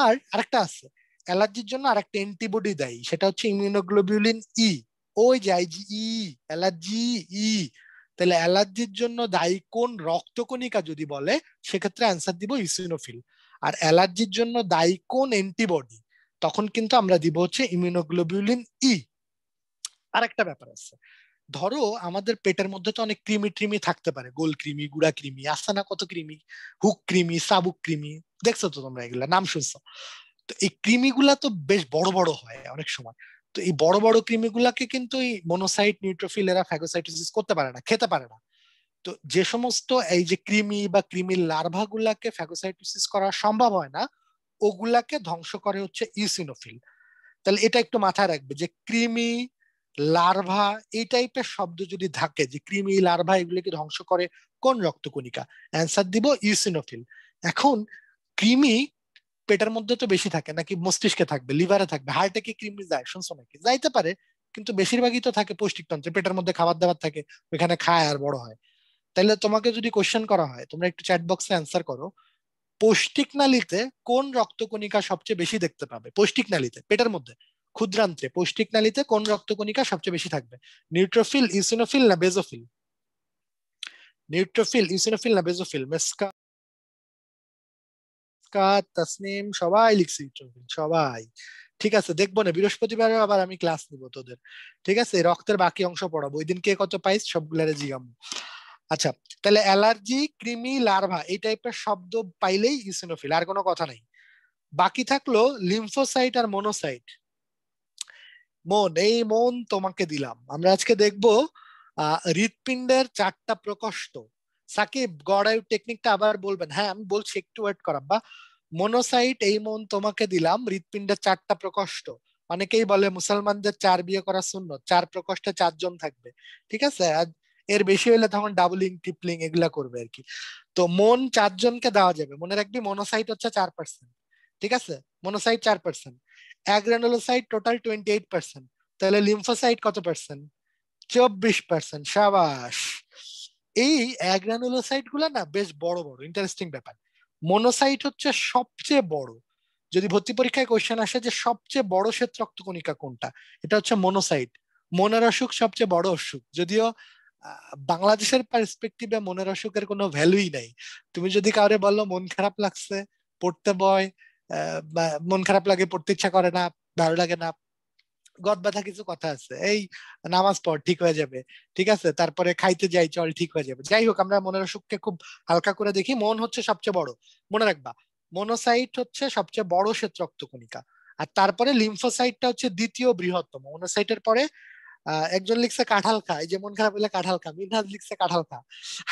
আর আরেকটা আছে অ্যালার্জির জন্য আর একটা অ্যান্টিবডি দেয় সেটা হচ্ছে ইমিউনোগ্লোবিউলিন ই e, ওই যে E e, allergy E e, তাহলে অ্যালার্জির জন্য দায়ী কোন রক্তকণিকা যদি বলে সেক্ষেত্রে অ্যান্সার দিব ইসিনোফিল আর অ্যালার্জির জন্য দায়ী কোন অ্যান্টিবডি তখন কিন্তু আমরা দিব হচ্ছে ইমিউনোগ্লোবিউলিন ই আর একটা ব্যাপার আছে ধরো আমাদের পেটের মধ্যে তো অনেক কৃমি ট্রিমি থাকতে পারে গোল কৃমি গুড়া কৃমি আসছে কত কৃমি হুক কৃমি সাবুক কৃমি দেখছো তো তোমরা এগুলা নাম শুনছো তো এই কৃমিগুলা তো বেশ বড় বড় হয় অনেক সময় তো এই বড় বড় কৃমিগুলাকে কিন্তু এই মনোসাইট নিউট্রোফিল এরা ফ্যাগোসাইটোসিস করতে পারে না খেতে পারে না তো যে সমস্ত এই যে কৃমি বা কৃমির লার্ভাগুলাকে ফ্যাগোসাইটোসিস করা সম্ভব হয় না ওগুলাকে ধ্বংস করে হচ্ছে ইউসিনোফিল তাহলে এটা একটু মাথায় রাখবে যে কৃমি লার্ভা এই টাইপের শব্দ যদি থাকে যে কৃমি লার্ভা এগুলিকে ধ্বংস করে কোন রক্তকণিকা অ্যান্সার দিব ইউসিনোফিল এখন কৃমি পেটের মধ্যে তো বেশি থাকে নাকি মস্তিষ্কে থাকবে লিভারে থাকবে হার্টে কি ক্রিম যায় শুনছো নাকি যাইতে পারে কিন্তু বেশিরভাগই তো থাকে পৌষ্টিকতন্ত্রে পেটের মধ্যে খাবার দাবার থাকে ওইখানে খায় আর বড় হয় তাহলে তোমাকে যদি কোশ্চেন করা হয় তোমরা একটু চ্যাট বক্সে অ্যান্সার করো পৌষ্টিক নালীতে কোন রক্তকণিকা সবচেয়ে বেশি দেখতে পাবে পৌষ্টিক নালীতে পেটের মধ্যে ক্ষুদ্রান্তে পৌষ্টিক নালীতে কোন রক্তকণিকা সবচেয়ে বেশি থাকবে নিউট্রোফিল ইসিনোফিল না বেজোফিল নিউট্রোফিল ইউসিনোফিল না বেজোফিল মেসকা আসকাত তাসনিম সবাই লিখছে সবাই ঠিক আছে দেখবো না বৃহস্পতিবারে আবার আমি ক্লাস নিবো তোদের ঠিক আছে রক্তের বাকি অংশ পড়াবো ওই দিন কে কত পাইস সবগুলারে জিগাম আচ্ছা তাহলে অ্যালার্জি কৃমি লার্ভা এই টাইপের শব্দ পাইলেই ইসিনোফিল আর কোনো কথা নাই বাকি থাকলো লিম্ফোসাইট আর মনোসাইট মন এই মন তোমাকে দিলাম আমরা আজকে দেখবো হৃৎপিণ্ডের চারটা প্রকোষ্ঠ সাকিব গড়ায়ু টেকনিকটা আবার বলবেন হ্যাঁ আমি বলছি একটু ওয়েট করাম বা মনোসাইট এই মন তোমাকে দিলাম হৃৎপিণ্ডের চারটা প্রকষ্ট অনেকেই বলে মুসলমানদের চার বিয়ে করা শূন্য চার প্রকোষ্ঠে চারজন থাকবে ঠিক আছে আর এর বেশি হলে তখন ডাবলিং টিপলিং এগুলা করবে আর কি তো মন চারজনকে দেওয়া যাবে মনে রাখবি মনোসাইট হচ্ছে চার পার্সেন্ট ঠিক আছে মনোসাইট চার percent agranulocyte total twenty eight percent তাহলে লিম্ফোসাইট কত পার্সেন্ট চব্বিশ পার্সেন্ট সাবাস এই অ্যাগ্রানুলোসাইট গুলো না বেশ বড় বড় ইন্টারেস্টিং ব্যাপার মনোসাইট হচ্ছে সবচেয়ে বড় যদি ভর্তি পরীক্ষায় কোয়েশ্চেন আসে যে সবচেয়ে বড় শ্বেত রক্তকণিকা কোনটা এটা হচ্ছে মনোসাইট মনের অসুখ সবচেয়ে বড় অসুখ যদিও বাংলাদেশের পার্সপেক্টিভে মনের অসুখের কোনো ভ্যালুই নাই তুমি যদি কাউরে বলো মন খারাপ লাগছে পড়তে বয় মন খারাপ লাগে পড়তে ইচ্ছা করে না ভালো লাগে না গদ ব্যথা কিছু কথা আছে এই নামাজ পড় ঠিক হয়ে যাবে ঠিক আছে তারপরে খাইতে যাই চল ঠিক হয়ে যাবে যাই হোক আমরা মনের অসুখকে খুব হালকা করে দেখি মন হচ্ছে সবচেয়ে বড় মনে রাখবা মনোসাইট হচ্ছে সবচেয়ে বড় শ্বেত রক্তকণিকা আর তারপরে লিম্ফোসাইটটা হচ্ছে দ্বিতীয় বৃহত্তম মনোসাইটের পরে একজন লিখছে কাঁঠাল খা এই যে মন খারাপ হলে কাঁঠাল খা মিনহাজ লিখছে কাঁঠাল খা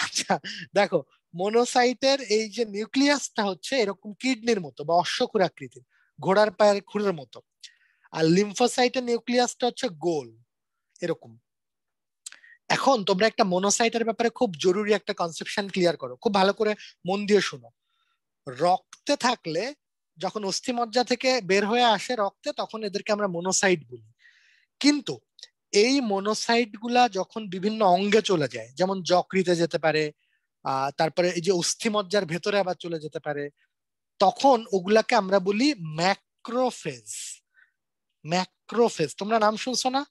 আচ্ছা দেখো মনোসাইটের এই যে নিউক্লিয়াসটা হচ্ছে এরকম কিডনির মতো বা আকৃতির ঘোড়ার পায়ের খুঁড়ের মতো আর লিম্ফোসাইটের নিউক্লিয়াসটা হচ্ছে গোল এরকম এখন তোমরা একটা মনোসাইটের ব্যাপারে খুব জরুরি একটা কনসেপশন ক্লিয়ার করো খুব ভালো করে মন দিয়ে শোনো রক্তে থাকলে যখন অস্থিমজ্জা থেকে বের হয়ে আসে রক্তে তখন এদেরকে আমরা মনোসাইট বলি কিন্তু এই মনোসাইট গুলা যখন বিভিন্ন অঙ্গে চলে যায় যেমন যকৃতে যেতে পারে তারপরে এই যে অস্থিমজ্জার ভেতরে আবার চলে যেতে পারে তখন ওগুলাকে আমরা বলি ম্যাক্রোফেজ ম্যাক্রোফেজ তোমরা নাম শুনছো না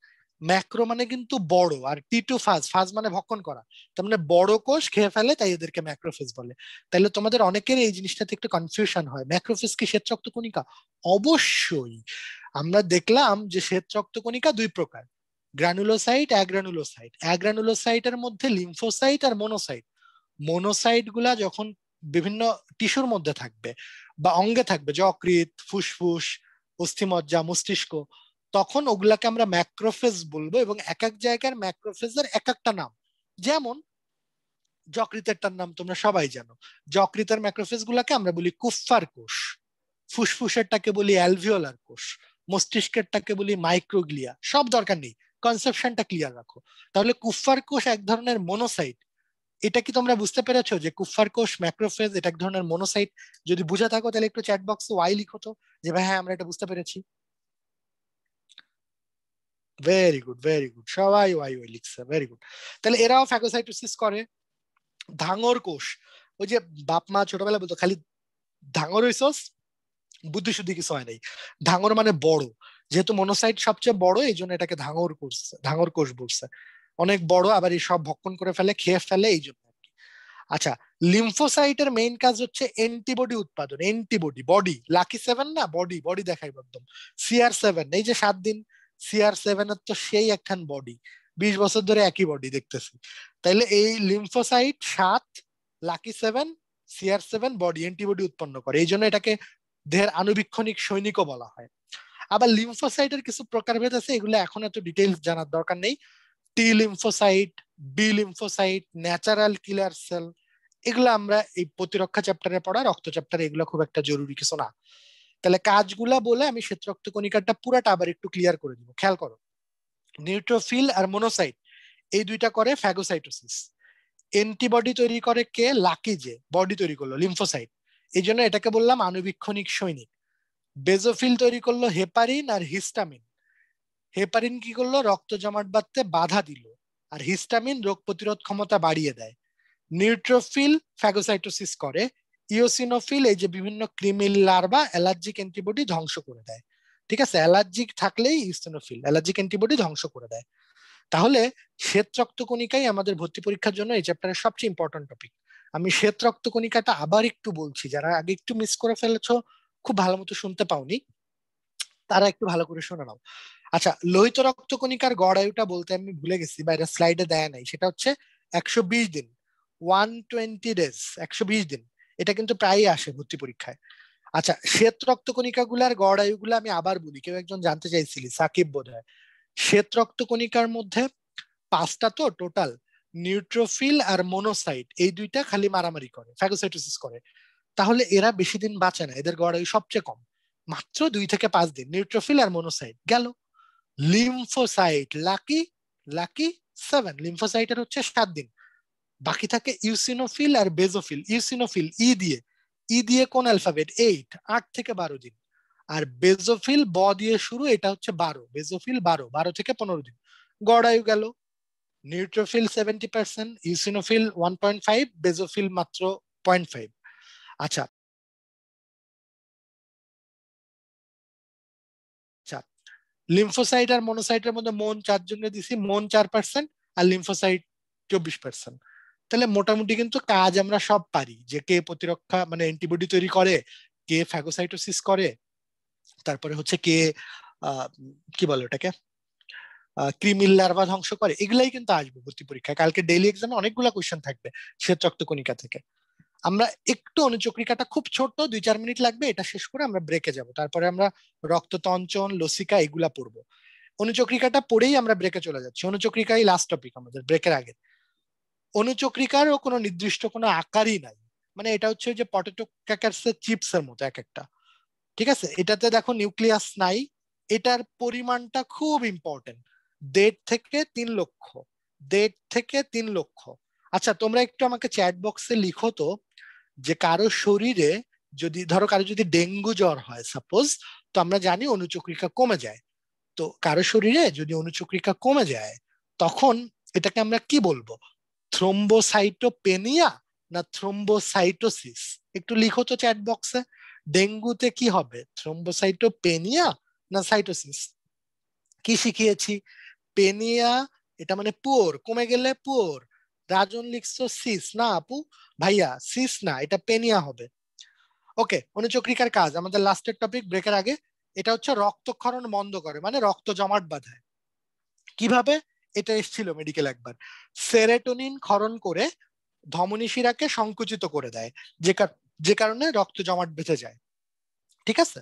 ম্যাক্রো মানে কিন্তু বড় আর টু ফাজ ফাজ মানে ভক্ষণ করা তার মানে বড় কোষ খেয়ে ফেলে তাই এদেরকে ম্যাক্রোফেজ বলে তাহলে তোমাদের অনেকের এই জিনিসটাতে একটু কনফিউশন হয় ম্যাক্রোফেজ কি শ্বেত কণিকা অবশ্যই আমরা দেখলাম যে শ্বেত কণিকা দুই প্রকার গ্রানুলোসাইট অ্যাগ্রানুলোসাইট অ্যাগ্রানুলোসাইটের মধ্যে লিম্ফোসাইট আর মোনোসাইট মোনোসাইট গুলা যখন বিভিন্ন টিস্যুর মধ্যে থাকবে বা অঙ্গে থাকবে যকৃত ফুসফুস অস্থিমজ্জা মস্তিষ্ক তখন ওগুলাকে আমরা ম্যাক্রোফেজ বলবো এবং এক এক জায়গার ম্যাক্রোফেজের এক একটা নাম যেমন যকৃতেরটার নাম তোমরা সবাই জানো যকৃতের ম্যাক্রোফেজ গুলাকে আমরা বলি কুফার কোষ ফুসফুসেরটাকে বলি অ্যালভিওলার কোষ মস্তিষ্কেরটাকে বলি মাইক্রোগ্লিয়া সব দরকার নেই কনসেপশনটা ক্লিয়ার রাখো তাহলে কুফার কোষ এক ধরনের মনোসাইট এটা কি তোমরা বুঝতে পেরেছো যে কুফার কোষ ম্যাক্রোফেজ এটা এক ধরনের মনোসাইট যদি বুঝে থাকো তাহলে একটু চ্যাট বক্সে ওয়াই লিখো তো যে ভাই হ্যাঁ আমরা এটা বুঝতে পেরেছি ভেরি গুড ভেরি গুড সবাই ওয়াই ওয়াই লিখছে ভেরি গুড তাহলে এরাও ফ্যাগোসাইটোসিস করে ধাঙ্গর কোষ ওই যে বাপ মা ছোটবেলা বলতো খালি ধাঙ্গর হইছস বুদ্ধি শুদ্ধি কিছু হয় নাই ধাঙ্গর মানে বড় যেহেতু মনোসাইট সবচেয়ে বড় এই জন্য এটাকে ধাঙ্গর কোষ ধাঙ্গর কোষ বলছে অনেক বড় আবার এই সব ভক্ষণ করে ফেলে খেয়ে ফেলে এই জন্য আচ্ছা লিম্ফোসাইটের মেইন কাজ হচ্ছে অ্যান্টিবডি উৎপাদন অ্যান্টিবডি বডি লাকি সেভেন না বডি বডি দেখাই একদম সিআর সেভেন এই যে সাত দিন সিআর সেভেন এর তো সেই একখান বডি বিশ বছর ধরে একই বডি দেখতেছি তাইলে এই লিম্ফোসাইট সাত lucky seven CR seven body antibody উৎপন্ন করে এই জন্য এটাকে দেহের আনুবীক্ষণিক সৈনিকও বলা হয় আবার লিম্ফোসাইটের কিছু প্রকারভেদ আছে এগুলো এখন এত ডিটেলস জানার দরকার নেই T lymphocyte B lymphocyte natural killer cell এগুলো আমরা এই প্রতিরক্ষা চ্যাপ্টারে পড়া রক্ত চ্যাপ্টারে এগুলো খুব একটা জরুরি কিছু না তাহলে কাজগুলা বলে আমি শ্বেত রক্তকণিকাটা পুরাটা আবার একটু ক্লিয়ার করে দিব খেয়াল করো নিউট্রোফিল আর মোনোসাইট এই দুইটা করে ফ্যাগোসাইটোসিস অ্যান্টিবডি তৈরি করে কে লাকি যে বডি তৈরি করলো লিম্ফোসাইট এই জন্য এটাকে বললাম আনুবীক্ষণিক সৈনিক বেজোফিল তৈরি করলো হেপারিন আর হিস্টামিন হেপারিন কি করলো রক্ত জমাট বাঁধতে বাধা দিল আর হিস্টামিন রোগ প্রতিরোধ ক্ষমতা বাড়িয়ে দেয় নিউট্রোফিল ফ্যাগোসাইটোসিস করে ইওসিনোফিল এই যে বিভিন্ন ক্রিমিল লার্ভা অ্যালার্জিক অ্যান্টিবডি ধ্বংস করে দেয় ঠিক আছে অ্যালার্জিক থাকলেই ইস্টেনোফিল অ্যালার্জিক অ্যান্টিবডি ধ্বংস করে দেয় তাহলে শ্বেত রক্তকণিকাই আমাদের ভর্তি পরীক্ষার জন্য এই চ্যাপ্টারের সবচেয়ে ইম্পর্টেন্ট টপিক আমি শ্বেত রক্তকণিকাটা আবার একটু বলছি যারা আগে একটু মিস করে ফেলেছো খুব ভালো মতো শুনতে পাওনি তারা একটু ভালো করে শোনা নাও আচ্ছা লোহিত রক্তকণিকার গড় আয়ুটা বলতে আমি ভুলে গেছি বা এটা স্লাইডে দেয় নাই সেটা হচ্ছে একশো বিশ দিন ওয়ান টোয়েন্টি ডেজ একশো বিশ দিন এটা কিন্তু প্রায়ই আসে ভর্তি পরীক্ষায় আচ্ছা শ্বেত রক্তকণিকা গুলার গড় আয়ুগুলো আমি আবার বলি কেউ একজন জানতে চাইছিলি সাকিব বোধ হয় শ্বেত রক্ত কণিকার মধ্যে পাঁচটা তো টোটাল নিউট্রোফিল আর মোনোসাইট এই দুইটা খালি মারামারি করে ফ্যাগোসাইটোসিস করে তাহলে এরা বেশি দিন বাঁচে না এদের গড় আয়ু সবচেয়ে কম মাত্র দুই থেকে পাঁচ দিন নিউট্রোফিল আর মোনোসাইট গেল লিম্ফোসাইট লাকি লাকি সেভেন লিম্ফোসাইটের হচ্ছে সাত দিন বাকি থাকে ইউসিনোফিল আর বেজোফিল ইউসিনোফিল ই দিয়ে ই e দিয়ে কোন অ্যালফাবেট এইট আট থেকে বারো দিন আর বেজোফিল ব দিয়ে শুরু এটা হচ্ছে বারো বেজোফিল বারো বারো থেকে পনেরো দিন গড়ায়ু গেল neutrophil seventy percent eosinophil one point five basophil মাত্র পয়েন্ট ফাইভ আচ্ছা লিম্ফোসাইট আর মনোসাইটের মধ্যে মন চারজনকে দিছি মন চার পার্সেন্ট আর লিম্ফোসাইট চব্বিশ পার্সেন্ট তাহলে মোটামুটি কিন্তু কাজ আমরা সব পারি যে কে প্রতিরক্ষা মানে অ্যান্টিবডি তৈরি করে কে ফ্যাগোসাইটোসিস করে তারপরে হচ্ছে কে কি বলে ওটাকে ক্রিমিল লার্ভা ধ্বংস করে এগুলাই কিন্তু আসবে ভর্তি পরীক্ষায় কালকে ডেইলি এক্সামে অনেকগুলো কোয়েশ্চেন থাকবে শ্বেত কণিকা থেকে আমরা একটু অনুচক্রিকাটা খুব ছোট দুই চার মিনিট লাগবে এটা শেষ করে আমরা ব্রেকে যাব তারপরে আমরা রক্ত তঞ্চন লসিকা এগুলা পড়বো অনুচক্রিকাটা পড়েই আমরা ব্রেকে চলে যাচ্ছি অনুচক্রিকাই লাস্ট টপিক আমাদের ব্রেকের আগে অনুচক্রিকারও কোনো নির্দিষ্ট কোনো আকারই নাই মানে এটা হচ্ছে যে পটেটো ক্যাকারসের চিপস এর মতো এক একটা ঠিক আছে এটাতে দেখো নিউক্লিয়াস নাই এটার পরিমাণটা খুব ইম্পর্টেন্ট দেড় থেকে তিন লক্ষ দেড় থেকে তিন লক্ষ আচ্ছা তোমরা একটু আমাকে চ্যাট বক্সে লিখো তো যে কারো শরীরে যদি ধরো কারো যদি ডেঙ্গু জ্বর হয় সাপোজ তো আমরা জানি অনুচক্রিকা কমে যায় তো কারো শরীরে যদি অনুচক্রিকা কমে যায় তখন এটাকে আমরা কি বলবো থ্রোম্বোসাইটোপেনিয়া না থ্রোম্বোসাইটোসিস একটু লিখো তো চ্যাট বক্সে ডেঙ্গুতে কি হবে থ্রোম্বোসাইটোপেনিয়া না সাইটোসিস কি শিখিয়েছি পেনিয়া এটা মানে পুয়োর কমে গেলে পুয়োর রাজন লিখছো সিস না আপু ভাইয়া সিস না এটা পেনিয়া হবে ওকে অনুচক্রিকার কাজ আমাদের লাস্টের টপিক ব্রেকের আগে এটা হচ্ছে রক্তক্ষরণ বন্ধ করে মানে রক্ত জমাট বাঁধায় কিভাবে এটা এসেছিল মেডিকেল একবার সেরেটোনিন ক্ষরণ করে ধমনীশিরাকে সংকুচিত করে দেয় যে যে কারণে রক্ত জমাট বেঁচে যায় ঠিক আছে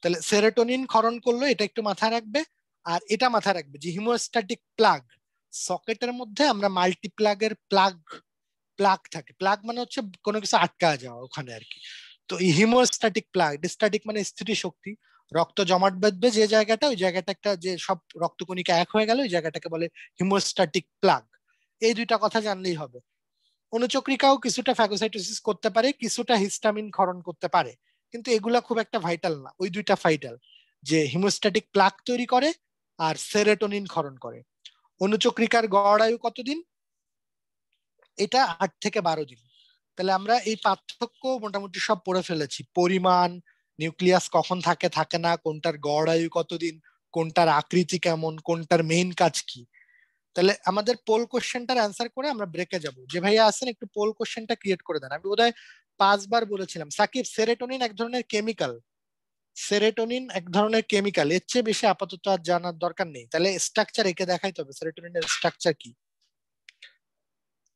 তাহলে সেরেটোনিন ক্ষরণ করলো এটা একটু মাথায় রাখবে আর এটা মাথায় রাখবে যে হিমোস্ট্যাটিক প্লাগ সকেটের মধ্যে আমরা মাল্টিপ্লাগের প্লাগ প্লাগ থাকে প্লাগ মানে হচ্ছে কোনো কিছু আটকা যাওয়া ওখানে আর কি তো হিমোস্ট্যাটিক প্লাগ ডিস্ট্যাটিক মানে স্থিতি শক্তি রক্ত জমাট বাঁধবে যে জায়গাটা ওই জায়গাটা একটা যে সব রক্তকণিকা এক হয়ে গেল ওই জায়গাটাকে বলে হিমোস্ট্যাটিক প্লাগ এই দুইটা কথা জানলেই হবে অনুচক্রিকাও কিছুটা ফ্যাগোসাইটোসিস করতে পারে কিছুটা হিস্টামিন ক্ষরণ করতে পারে কিন্তু এগুলা খুব একটা ভাইটাল না ওই দুইটা ভাইটাল যে হিমোস্ট্যাটিক প্লাগ তৈরি করে আর সেরেটোনিন ক্ষরণ করে অনুচক্রিকার গড় আয়ু কতদিন এটা আট থেকে বারো দিন তাহলে আমরা এই পার্থক্য মোটামুটি সব পড়ে ফেলেছি পরিমাণ নিউক্লিয়াস কখন থাকে থাকে না কোনটার গড় আয়ু কতদিন কোনটার আকৃতি কেমন কোনটার মেইন কাজ কি তাহলে আমাদের পোল কোশ্চেনটার অ্যান্সার করে আমরা ব্রেকে যাব যে ভাইয়া আছেন একটু পোল কোশ্চেনটা ক্রিয়েট করে দেন আমি বোধহয় পাঁচবার বলেছিলাম সাকিব সেরেটোনিন এক ধরনের কেমিক্যাল সেরেটোনিন এক ধরনের কেমিক্যাল এর চেয়ে বেশি আপাতত আর জানার দরকার নেই তাহলে স্ট্রাকচার একে দেখাইতে হবে সেরেটোনিনের স্ট্রাকচার কি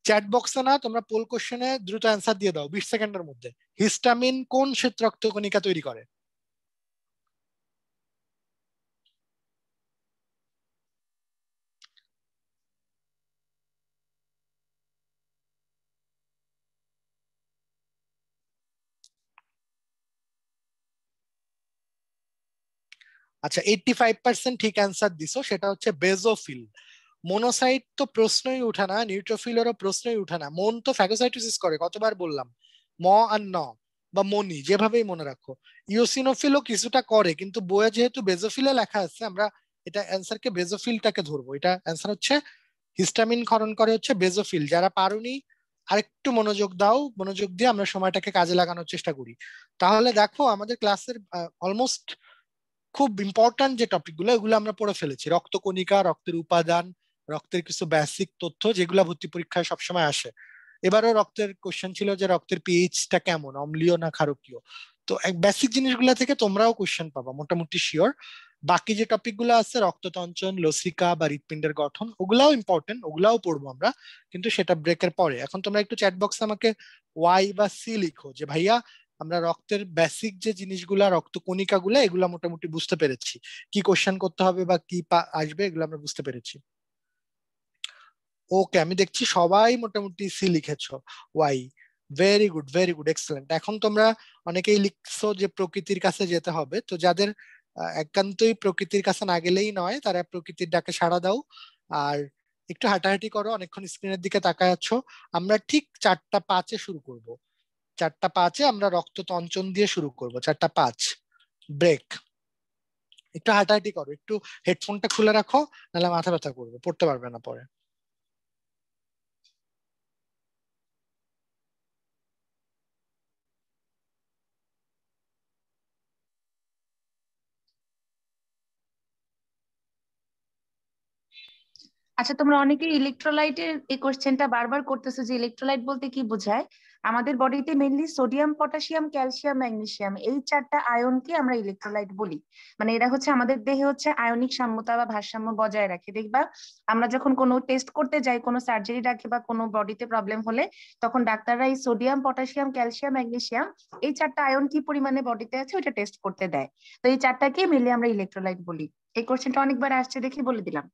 চ্যাট বক্সে না তোমরা পোল কোশ্চেনে দ্রুত অ্যান্সার দিয়ে দাও বিশ সেকেন্ডের মধ্যে হিস্টামিন কোন শ্বেত রক্তকণিকা তৈরি করে আচ্ছা এইটটি ফাইভ পার্সেন্ট ঠিক অ্যান্সার দিছো সেটা হচ্ছে বেজোফিল মোনোসাইট তো প্রশ্নই উঠে না নিউট্রোফিলেরও প্রশ্নই উঠে না মন তো ফ্যাগোসাইটোসিস করে কতবার বললাম ম আর ন বা মনি যেভাবেই মনে রাখো ইওসিনোফিলও কিছুটা করে কিন্তু বইয়ে যেহেতু বেজোফিলে লেখা আছে আমরা এটা অ্যান্সারকে বেজোফিলটাকে ধরবো এটা অ্যান্সার হচ্ছে হিস্টামিন খরণ করে হচ্ছে বেজোফিল যারা পারুনি আরেকটু মনোযোগ দাও মনোযোগ দিয়ে আমরা সময়টাকে কাজে লাগানোর চেষ্টা করি তাহলে দেখো আমাদের ক্লাসের অলমোস্ট খুব ইম্পর্টেন্ট যে টপিকগুলো এগুলো আমরা পড়ে ফেলেছি রক্ত কণিকা রক্তের উপাদান রক্তের কিছু বেসিক তথ্য যেগুলো ভর্তি পরীক্ষায় সবসময় আসে এবারও রক্তের কোশ্চেন ছিল যে রক্তের পিএইচটা কেমন অম্লীয় না ক্ষারকীয় তো এক বেসিক জিনিসগুলো থেকে তোমরাও কোশ্চেন পাবা মোটামুটি শিওর বাকি যে টপিকগুলো আছে রক্ততঞ্চন লসিকা বা হৃৎপিণ্ডের গঠন ওগুলাও ইম্পর্টেন্ট ওগুলাও পড়বো আমরা কিন্তু সেটা ব্রেকের পরে এখন তোমরা একটু চ্যাট আমাকে ওয়াই বা সি লিখো যে ভাইয়া আমরা রক্তের বেসিক যে জিনিসগুলা রক্ত কণিকাগুলা এগুলা মোটামুটি বুঝতে পেরেছি কি কোশ্চেন করতে হবে বা কি আসবে এগুলো আমরা বুঝতে পেরেছি ওকে আমি দেখছি সবাই মোটামুটি সি লিখেছ Y very good very good excellent এখন তোমরা অনেকেই লিখছো যে প্রকৃতির কাছে যেতে হবে তো যাদের একান্তই প্রকৃতির কাছে না গেলেই নয় তারা প্রকৃতির ডাকে সাড়া দাও আর একটু হাঁটাহাঁটি করো অনেকক্ষণ স্ক্রিনের দিকে তাকায় আছো আমরা ঠিক চারটা পাঁচে শুরু করবো চারটা পাঁচে আমরা রক্ত তঞ্চন দিয়ে শুরু করব চারটা পাঁচ ব্রেক একটু হাঁটাহাঁটি করো একটু হেডফোনটা খুলে রাখো নাহলে মাথা ব্যথা করবে পড়তে পারবে না পরে আচ্ছা তোমরা অনেকে ইলেকট্রোলাইটের এই কোশ্চেনটা বারবার করতেছো যে ইলেকট্রোলাইট বলতে কি বোঝায় আমাদের বডিতে mainly sodium potassium calcium magnesium এই চারটা আয়নকে আমরা ইলেকট্রোলাইট বলি মানে এরা হচ্ছে আমাদের দেহে হচ্ছে আয়নিক সাম্যতা বা ভারসাম্য বজায় রাখে দেখবা আমরা যখন কোনো টেস্ট করতে যাই কোনো সার্জারি ডাকে বা কোনো বডিতে প্রবলেম হলে তখন ডাক্তাররা এই সোডিয়াম পটাশিয়াম ক্যালসিয়াম ম্যাগনেসিয়াম এই চারটা আয়ন কি পরিমাণে বডিতে আছে ওইটা টেস্ট করতে দেয় তো এই চারটাকে মিলে আমরা ইলেকট্রোলাইট বলি এই কোশ্চেনটা অনেকবার আসছে দেখে বলে দিলাম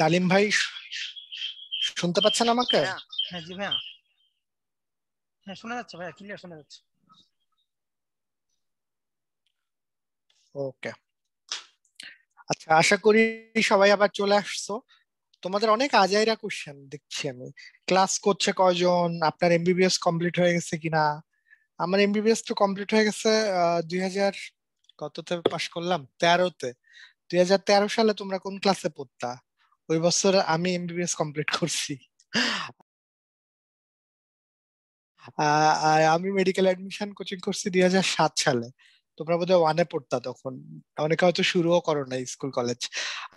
ডালিম ভাই শুনতে পাচ্ছেন আমাকে হ্যাঁ, হ্যাঁ জি ভাইয়া হ্যাঁ শোনা যাচ্ছে ভাইয়া ক্লিয়ার শোনা যাচ্ছে ওকে আচ্ছা আশা করি সবাই আবার চলে আসছো তোমাদের অনেক আজাইরা কোশ্চেন দেখছি আমি ক্লাস করছে কয়জন আপনার এমবিবিএস কমপ্লিট হয়ে গেছে কিনা আমার এমবিবিএস তো কমপ্লিট হয়ে গেছে দুই হাজার কততে পাশ করলাম তেরোতে দুই হাজার তেরো সালে তোমরা কোন ক্লাসে পড়তা ওই বছর আমি এমবিবিএস কমপ্লিট করছি আমি মেডিকেল অ্যাডমিশন কোচিং করছি দুই হাজার সাত সালে তোমরা বোধহয় ওয়ানে পড়তা তখন অনেকে হয়তো শুরুও করো না স্কুল কলেজ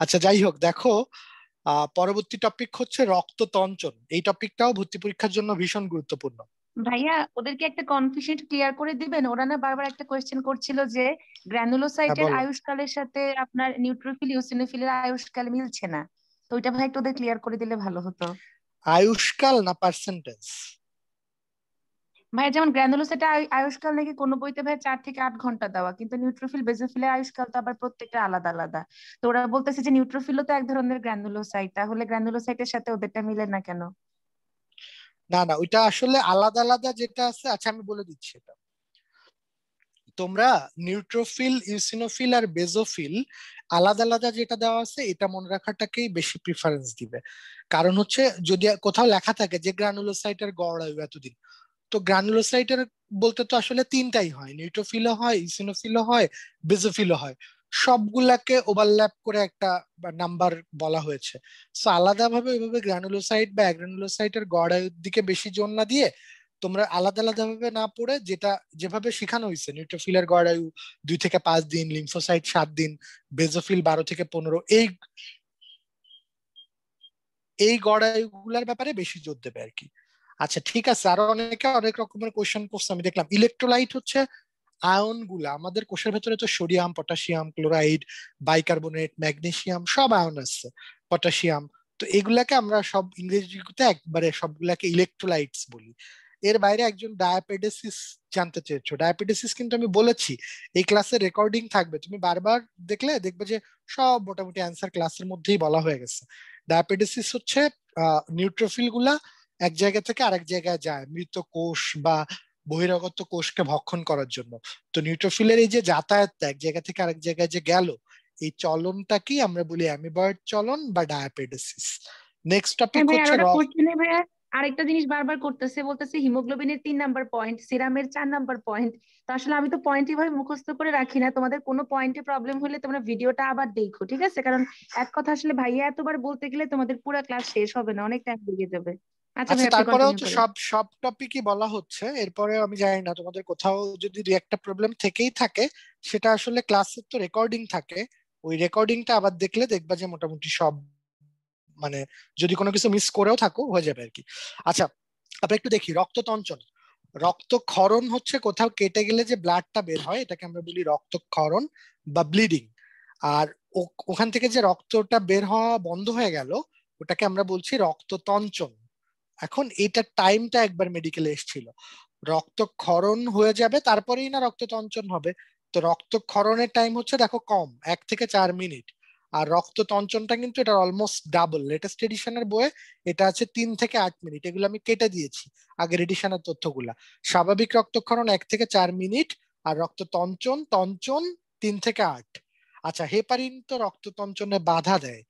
আচ্ছা যাই হোক দেখো পরবর্তী টপিক হচ্ছে রক্ততঞ্চন এই টপিকটাও ভর্তি পরীক্ষার জন্য ভীষণ গুরুত্বপূর্ণ ভাইয়া ওদেরকে একটা কনফিউশন ক্লিয়ার করে দিবেন ওরা না বারবার একটা কোয়েশ্চেন করছিল যে গ্র্যানুলোসাইটের আয়ুষ্কালের সাথে আপনার নিউট্রোফিল ইউসিনোফিলের আয়ুষ্কাল মিলছে না তো ওইটা ভাই একটু ওদের ক্লিয়ার করে দিলে ভালো হতো আয়ুষ্কাল না পার্সেন্টেজ ভাইয়া যেমন গ্রানুলোসাইটের আয়ুষ্কাল নাকি কোনো বইতে ভাই চার থেকে আট ঘন্টা দেওয়া কিন্তু নিউট্রোফিল বেজোফিলে আয়ুষ্কাল তো আবার প্রত্যেকটা আলাদা আলাদা তো ওরা বলতেছে যে নিউট্রোফিলও তো এক ধরনের গ্রানুলোসাইট তাহলে গ্রানুলোসাইটের সাথে ওদেরটা মিলে না কেন না না ওইটা আসলে আলাদা আলাদা যেটা আছে আচ্ছা আমি বলে দিচ্ছি এটা তোমরা নিউট্রোফিল ইউসিনোফিল আর বেজোফিল আলাদা আলাদা যেটা দেওয়া আছে এটা মনে রাখাটাকেই বেশি প্রিফারেন্স দিবে কারণ হচ্ছে যদি কোথাও লেখা থাকে যে গ্রানুলোসাইটের গড় হয় এতদিন তো গ্রানুলোসাইটের বলতে তো আসলে তিনটাই হয় নিউট্রোফিলও হয় ইউসিনোফিলও হয় বেজোফিলও হয় সবগুলাকে ওভারল্যাপ করে একটা নাম্বার বলা হয়েছে সো আলাদাভাবে ওইভাবে গ্রানুলোসাইট বা গড় আয়ুর দিকে বেশি জোর না দিয়ে তোমরা আলাদা আলাদা ভাবে না পড়ে যেটা যেভাবে শেখানো হয়েছে নিউট্রোফিলের গড়ায়ু দুই থেকে পাঁচ দিন লিম্ফোসাইট সাত দিন বেজোফিল বারো থেকে পনেরো এই এই গড়াইগুলার ব্যাপারে বেশি জোর দেবে আর কি আচ্ছা ঠিক আছে আরো অনেকে অনেক রকমের কোয়েশ্চেন করছে আমি দেখলাম ইলেকট্রোলাইট হচ্ছে আয়ন গুলা আমাদের কোষের ভেতরে তো sodium potassium chloride bicarbonate magnesium সব আয়ন আছে পটাশিয়াম তো এগুলাকে আমরা সব ইংরেজিতে একবারে সবগুলাকে ইলেকট্রোলাইটস বলি এর বাইরে একজন ডায়াপেডেসিস জানতে চেয়েছো ডায়াপেডেসিস কিন্তু আমি বলেছি এই ক্লাসে রেকর্ডিং থাকবে তুমি বারবার দেখলে দেখবে যে সব মোটামুটি অ্যান্সার ক্লাসের মধ্যেই বলা হয়ে গেছে ডায়াপেডেসিস হচ্ছে নিউট্রোফিল গুলা এক জায়গা থেকে আরেক জায়গায় যায় মৃত কোষ বা বহিরাগত কোষকে ভক্ষণ করার জন্য তো নিউট্রোফিলের এই যে যাতায়াতটা এক জায়গা থেকে আরেক জায়গায় যে গেল এই চলনটা কি আমরা বলি অ্যামিবয়েড চলন বা ডায়াপেডোসিস নেক্সট টপিক হচ্ছে আরেকটা জিনিস বারবার করতেছে বলতেছে হিমোগ্লোবিনের তিন নাম্বার পয়েন্ট সিরামের চার নাম্বার পয়েন্ট তো আসলে আমি তো পয়েন্টই ভাবে মুখস্থ করে রাখি না তোমাদের কোনো পয়েন্টে প্রবলেম হলে তোমরা ভিডিওটা আবার দেখো ঠিক আছে কারণ এক কথা আসলে ভাইয়া এতবার বলতে গেলে তোমাদের পুরো ক্লাস শেষ হবে না অনেক টাইম লেগে যাবে আচ্ছা, আচ্ছা তারপরে হচ্ছে সব সব টপিকই বলা হচ্ছে এরপরে আমি জানি না তোমাদের কোথাও যদি দুই একটা প্রবলেম থেকেই থাকে সেটা আসলে ক্লাসের তো রেকর্ডিং থাকে ওই রেকর্ডিংটা আবার দেখলে দেখবা যে মোটামুটি সব মানে যদি কোনো কিছু মিস করেও থাকো হয়ে যাবে আর কি আচ্ছা আমরা একটু দেখি রক্ততঞ্চন রক্তক্ষরণ হচ্ছে কোথাও কেটে গেলে যে ব্লাডটা বের হয় এটাকে আমরা বলি রক্তক্ষরণ বা ব্লিডিং আর ওখান থেকে যে রক্তটা বের হওয়া বন্ধ হয়ে গেল ওটাকে আমরা বলছি রক্ততঞ্চন এখন এটা টাইমটা একবার মেডিকেলে এসেছিল রক্তক্ষরণ হয়ে যাবে তারপরেই না রক্ত তঞ্চন হবে তো রক্তক্ষরণের টাইম হচ্ছে দেখো কম এক থেকে চার মিনিট আর রক্ত তঞ্চনটা কিন্তু এটা অলমোস্ট ডাবল লেটেস্ট এডিশনের বইয়ে এটা আছে তিন থেকে আট মিনিট এগুলো আমি কেটে দিয়েছি আগের এডিশনের তথ্যগুলা স্বাভাবিক রক্তক্ষরণ এক থেকে চার মিনিট আর রক্ত তঞ্চন তঞ্চন তিন থেকে আট আচ্ছা হেপারিন তো রক্ত তঞ্চনে বাধা দেয়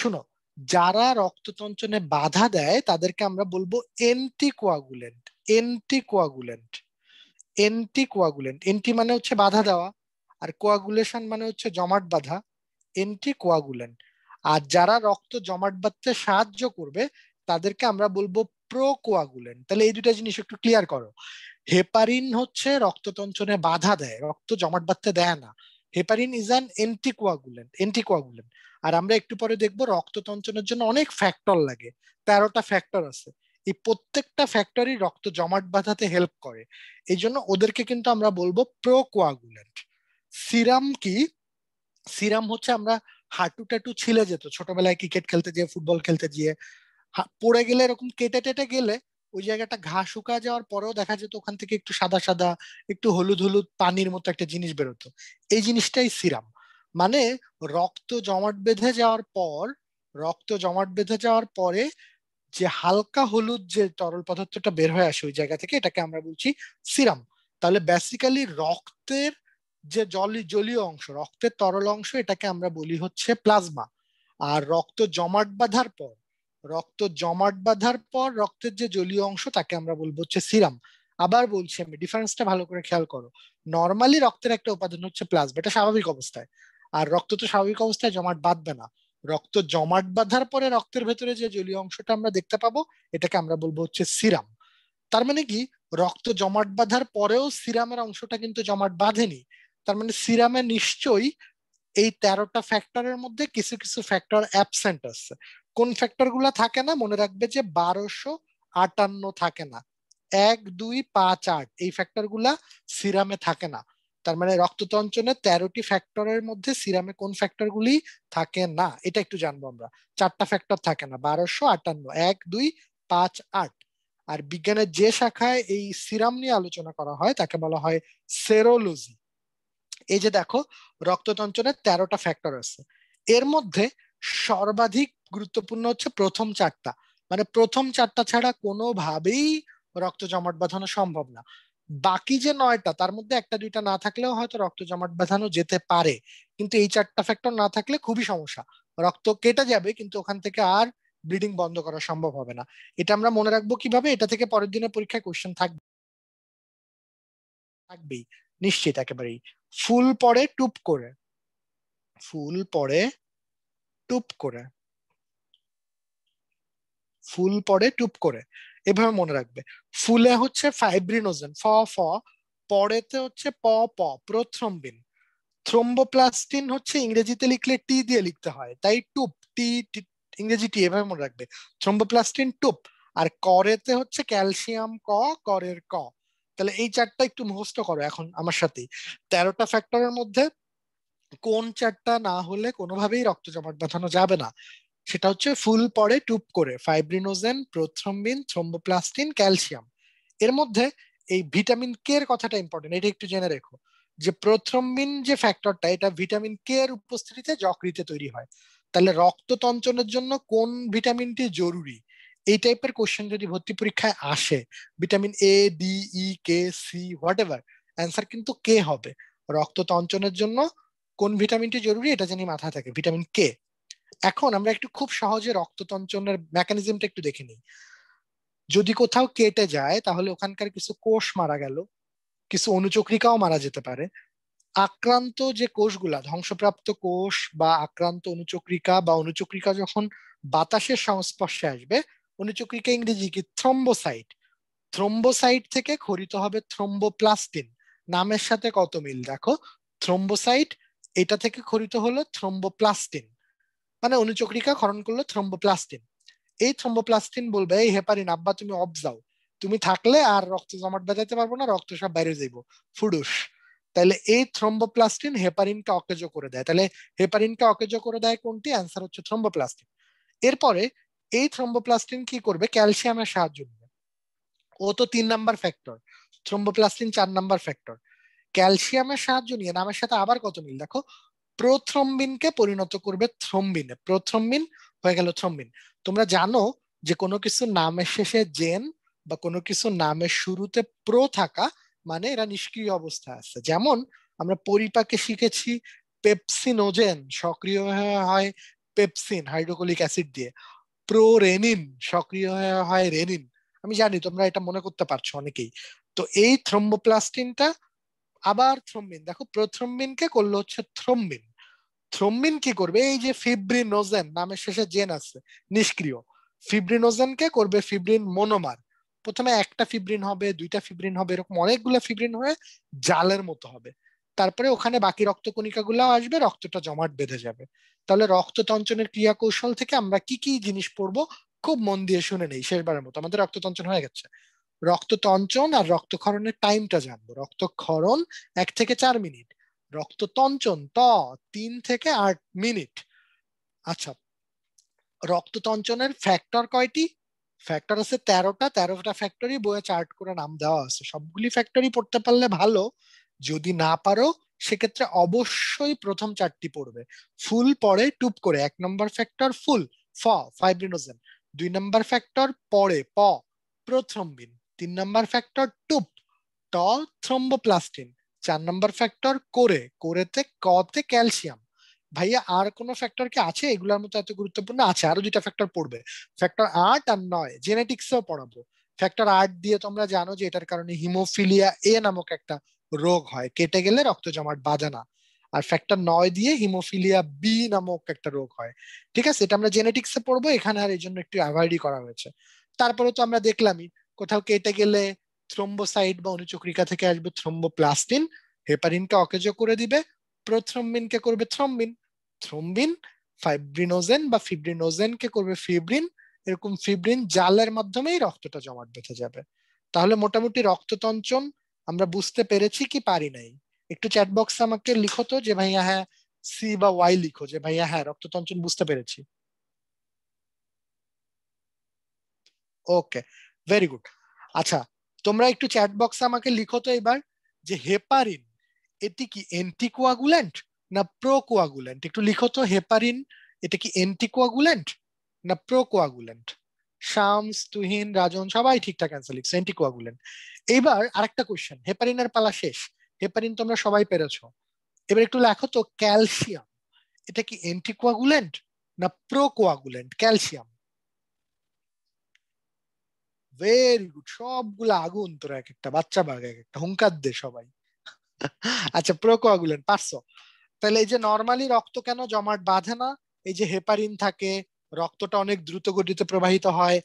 শুনো যারা রক্তচঞ্চনে বাধা দেয় তাদেরকে আমরা বলবো anticoagulant anticoagulant anticoagulant anti মানে হচ্ছে বাধা দেওয়া আর কোয়াগুলেশন মানে হচ্ছে জমাট বাধা এন্টি কোয়াগুলেন্ট আর যারা রক্ত জমাট বাঁধতে সাহায্য করবে তাদেরকে আমরা বলবো প্রো কোয়াগুলেন্ট তাহলে এই দুটা জিনিস একটু ক্লিয়ার করো হেপারিন হচ্ছে রক্ততন্ত্রনে বাধা দেয় রক্ত জমাট বাঁধতে দেয় না heparin is an anticoagulant anticoagulant আর আমরা একটু পরে দেখব রক্ততঞ্চনের জন্য অনেক ফ্যাক্টর লাগে তেরোটা ফ্যাক্টর আছে এই প্রত্যেকটা ফ্যাক্টরি রক্ত জমাট বাঁধাতে হেল্প করে এই জন্য ওদেরকে কিন্তু আমরা বলবো প্রোকোয়াগুলেন্ট সিরাম কি সিরাম হচ্ছে আমরা হাঁটু টাটু ছিলে যেত ছোটবেলায় ক্রিকেট খেলতে গিয়ে ফুটবল খেলতে গিয়ে পড়ে গেলে এরকম কেটে টেটে গেলে ওই জায়গাটা ঘা শুকা যাওয়ার পরেও দেখা যেত ওখান থেকে একটু সাদা সাদা একটু হলুদ হলুদ পানির মতো একটা জিনিস বেরোতো এই জিনিসটাই সিরাম মানে রক্ত জমাট বেঁধে যাওয়ার পর রক্ত জমাট বেঁধে যাওয়ার পরে যে হালকা হলুদ যে তরল পদার্থটা বের হয়ে আসে ওই জায়গা থেকে এটাকে আমরা বলছি সিরাম তাহলে বেসিক্যালি রক্তের যে জলি জলীয় অংশ রক্তের তরল অংশ এটাকে আমরা বলি হচ্ছে প্লাজমা আর রক্ত জমাট বাঁধার পর রক্ত জমাট বাঁধার পর রক্তের যে জলীয় অংশ তাকে আমরা বলবো হচ্ছে সিরাম আবার বলছি আমি ডিফারেন্সটা ভালো করে খেয়াল করো নর্মালি রক্তের একটা উপাদান হচ্ছে প্লাজমা এটা স্বাভাবিক অবস্থায় আর রক্ত তো স্বাভাবিক অবস্থায় জমাট বাঁধবে না রক্ত জমাট বাঁধার পরে রক্তের ভেতরে যে জলীয় অংশটা আমরা দেখতে পাবো এটাকে আমরা বলবো হচ্ছে সিরাম তার মানে কি রক্ত জমাট বাঁধার পরেও সিরামের অংশটা কিন্তু জমাট বাঁধেনি তার মানে সিরামে নিশ্চয়ই এই তেরোটা ফ্যাক্টরের মধ্যে কিছু কিছু ফ্যাক্টর অ্যাবসেন্ট আছে কোন ফ্যাক্টর গুলা থাকে না মনে রাখবে যে বারোশো আটান্ন থাকে না এক দুই পাঁচ আট এই ফ্যাক্টর গুলা সিরামে থাকে না তার মানে রক্ততঞ্চনে তেরোটি ফ্যাক্টরের মধ্যে সিরামে কোন ফ্যাক্টর গুলি থাকে না এটা একটু জানবো আমরা চারটা ফ্যাক্টর থাকে না বারোশো আটান্ন এক দুই পাঁচ আট আর বিজ্ঞানের যে শাখায় এই সিরাম নিয়ে আলোচনা করা হয় তাকে বলা হয় সেরোলজি এই যে দেখো রক্ততঞ্চনের তেরোটা ফ্যাক্টর আছে এর মধ্যে সর্বাধিক গুরুত্বপূর্ণ হচ্ছে প্রথম চারটা মানে প্রথম চারটা ছাড়া কোনোভাবেই রক্ত জমাট বাঁধানো সম্ভব না বাকি যে নয়টা তার মধ্যে একটা দুইটা না থাকলেও হয়তো রক্ত জমাট বাঁধানো যেতে পারে কিন্তু এই চারটা ফ্যাক্টর না থাকলে খুবই সমস্যা রক্ত কেটে যাবে কিন্তু ওখান থেকে আর ব্লিডিং বন্ধ করা সম্ভব হবে না এটা আমরা মনে রাখবো কিভাবে এটা থেকে পরের দিনের পরীক্ষায় কোশ্চেন থাকবে থাকবেই নিশ্চিত একেবারেই ফুল পরে টুপ করে ফুল পরে টুপ করে ফুল পড়ে টুপ করে এভাবে মনে রাখবে ফুলে হচ্ছে ফাইব্রিনোজেন ফ ফ পরেতে হচ্ছে প প প্রথ্রম্বিন থ্রোম্বোপ্লাস্টিন হচ্ছে ইংরেজিতে লিখলে টি দিয়ে লিখতে হয় তাই টুপ টি ইংরেজি টি এভাবে মনে রাখবে থ্রোম্বোপ্লাস্টিন টুপ আর করেতে হচ্ছে ক্যালসিয়াম ক করের ক তাহলে এই চারটা একটু মুখস্থ করো এখন আমার সাথে তেরোটা ফ্যাক্টরের মধ্যে কোন চারটা না হলে কোনোভাবেই রক্ত জমাট বাঁধানো যাবে না সেটা হচ্ছে ফুল পরে টুপ করে ফাইব্রিনোজেন প্রোথ্রম্বিন থ্রোম্বোপ্লাস্টিন ক্যালসিয়াম এর মধ্যে এই ভিটামিন কে এর কথাটা ইম্পর্টেন্ট এটা একটু জেনে রেখো যে প্রোথ্রম্বিন যে ফ্যাক্টরটা এটা ভিটামিন কে এর উপস্থিতিতে যকৃতে তৈরি হয় তাহলে রক্ত তঞ্চনের জন্য কোন ভিটামিনটি জরুরি এই টাইপের কোশ্চেন যদি ভর্তি পরীক্ষায় আসে vitamin A D E K C whatever answer কিন্তু কে হবে রক্ত তঞ্চনের জন্য কোন ভিটামিনটি জরুরি এটা জানি মাথায় থাকে ভিটামিন কে এখন আমরা একটু খুব সহজে রক্ততঞ্চনের মেকানিজমটা একটু দেখে নিই যদি কোথাও কেটে যায় তাহলে ওখানকার কিছু কোষ মারা গেল কিছু অনুচক্রিকাও মারা যেতে পারে আক্রান্ত যে কোষগুলা ধ্বংসপ্রাপ্ত কোষ বা আক্রান্ত অনুচক্রিকা বা অনুচক্রিকা যখন বাতাসের সংস্পর্শে আসবে অনুচক্রিকা ইংরেজি কি থ্রম্বোসাইট থ্রম্বোসাইট থেকে খরিত হবে থ্রম্বোপ্লাস্টিন নামের সাথে কত মিল দেখো থ্রম্বোসাইট এটা থেকে খরিত হলো থ্রম্বোপ্লাস্টিন মানে অনুচক্রিকা ক্ষরণ করলো থ্রম্বোপ্লাস্টিন এই থ্রম্বোপ্লাস্টিন বলবে এই হেপারিন আব্বা তুমি যাও তুমি থাকলে আর রক্ত জমাট বেজাতে পারবো না রক্ত সব বাইরে যাইব ফুডুস তাহলে এই থ্রম্বোপ্লাস্টিন হেপারিনকে অকেজ করে দেয় তাহলে হেপারিনকে অকেজ করে দেয় কোনটি অ্যান্সার হচ্ছে থ্রম্বোপ্লাস্টিন এরপরে এই থ্রম্বোপ্লাস্টিন কি করবে ক্যালসিয়ামের সাহায্য নিবে ও তো তিন নাম্বার ফ্যাক্টর থ্রম্বোপ্লাস্টিন চার নাম্বার ফ্যাক্টর ক্যালসিয়ামের সাহায্য নিয়ে নামের সাথে আবার কত মিল দেখো কে পরিণত করবে থ্রম্বিনে প্রথমবিন হয়ে গেল থ্রম্বিন তোমরা জানো যে কোনো কিছু নামের শেষে জেন বা কোনো কিছু নামের শুরুতে প্রো থাকা মানে এরা নিষ্ক্রিয় অবস্থা আছে যেমন আমরা পরিপাকে শিখেছি পেপসিনোজেন সক্রিয় হয় পেপসিন হাইড্রোকোলিক অ্যাসিড দিয়ে প্রোরেনিন সক্রিয় হয় রেনিন আমি জানি তোমরা এটা মনে করতে পারছো অনেকেই তো এই থ্রম্বোপ্লাস্টিনটা আবার থ্রোম্বিন দেখো প্রথ্রম্বিনকে করলো হচ্ছে থ্রোম্বিন থ্রম্বিন কি করবে এই যে ফিব্রিনোজেন নামের শেষে জেন আছে নিষ্ক্রিয় ফিব্রিনোজেনকে করবে ফিব্রিন মনোমার প্রথমে একটা ফিব্রিন হবে দুইটা ফিব্রিন হবে এরকম অনেকগুলো ফিব্রিন হয়ে জালের মতো হবে তারপরে ওখানে বাকি রক্ত কণিকাগুলো আসবে রক্তটা জমাট বেঁধে যাবে তাহলে রক্ততঞ্চনের ক্রিয়া কৌশল থেকে আমরা কি কি জিনিস পড়বো খুব মন দিয়ে শুনে নেই শেষবারের মতো আমাদের রক্ততঞ্চন হয়ে গেছে রক্ত তঞ্চন আর রক্তক্ষরণের টাইমটা জানবো রক্তক্ষরণ এক থেকে চার মিনিট রক্ত তঞ্চন ত তিন থেকে আট মিনিট আচ্ছা রক্ত তঞ্চনের ফ্যাক্টর কয়টি ফ্যাক্টর আছে তেরোটা তেরোটা ফ্যাক্টরি বইয়ে চার্ট করে নাম দেওয়া আছে সবগুলি ফ্যাক্টরি পড়তে পারলে ভালো যদি না পারো সেক্ষেত্রে অবশ্যই প্রথম চারটি পড়বে ফুল পরে টুপ করে এক নম্বর ফ্যাক্টর ফুল ফ ফাইব্রিনোজেন দুই নম্বর ফ্যাক্টর পরে প প্রথম বিন তিন নাম্বার ফ্যাক্টর টুপ ট থ্রম্বোপ্লাস্টিন চার নাম্বার ফ্যাক্টর করে কোরেতে কতে ক্যালসিয়াম ভাইয়া আর কোন ফ্যাক্টর কি আছে এগুলোর মতো এত গুরুত্বপূর্ণ আছে আরো দুইটা ফ্যাক্টর পড়বে ফ্যাক্টর আট আর নয় জেনেটিক্সও পড়াবো ফ্যাক্টর আট দিয়ে তোমরা জানো যে এটার কারণে হিমোফিলিয়া এ নামক একটা রোগ হয় কেটে গেলে রক্ত জমাট বাঁধে না আর ফ্যাক্টর নয় দিয়ে হিমোফিলিয়া বি নামক একটা রোগ হয় ঠিক আছে এটা আমরা জেনেটিক্সে পড়বো এখানে আর এই জন্য একটু অ্যাভয়েডই করা হয়েছে তারপরে তো আমরা দেখলামই কোথাও কেটে গেলে থ্রোম্বোসাইড বা অনুচক্রিকা থেকে আসবে থ্রোম্বোপ্লাস্টিন হেপারিনকে অকেজ করে দিবে প্রোথ্রম্বিনকে করবে থ্রম্বিন থ্রম্বিন ফাইব্রিনোজেন বা ফিব্রিনোজেনকে করবে ফিব্রিন এরকম ফিব্রিন জালের মাধ্যমেই রক্তটা জমাট বেঁধে যাবে তাহলে মোটামুটি রক্ততঞ্চন আমরা বুঝতে পেরেছি কি পারি নাই একটু চ্যাট আমাকে লিখো তো যে ভাইয়া হ্যাঁ সি বা ওয়াই লিখো যে ভাইয়া হ্যাঁ রক্ততঞ্চন বুঝতে পেরেছি ওকে ভেরি গুড আচ্ছা তোমরা একটু চ্যাট বক্সে আমাকে লিখো তো এবার যে হেপারিন এটি কি এন্টিকোয়াগুলেন্ট না প্রোকোয়াগুলেন্ট একটু লিখো তো হেপারিন এটা কি এন্টিকোয়াগুলেন্ট না প্রোকোয়াগুলেন্ট শামস তুহিন রাজন সবাই ঠিকঠাক অ্যান্সার লিখছে এন্টিকোয়াগুলেন্ট এইবার আরেকটা কোশ্চেন হেপারিনের পালা শেষ হেপারিন তোমরা সবাই পেরেছো এবার একটু লেখো তো ক্যালসিয়াম এটা কি এন্টিকোয়াগুলেন্ট না প্রোকোয়াগুলেন্ট ক্যালসিয়াম ভেরি গুড সবগুলো আগুন তোর এক একটা বাচ্চা বাঘ এক একটা হুঙ্কার দে সবাই আচ্ছা প্রোকোয়াগুলেন পারছো তাহলে এই যে নর্মালি রক্ত কেন জমাট বাঁধে না এই যে হেপারিন থাকে রক্তটা অনেক দ্রুত গতিতে প্রবাহিত হয়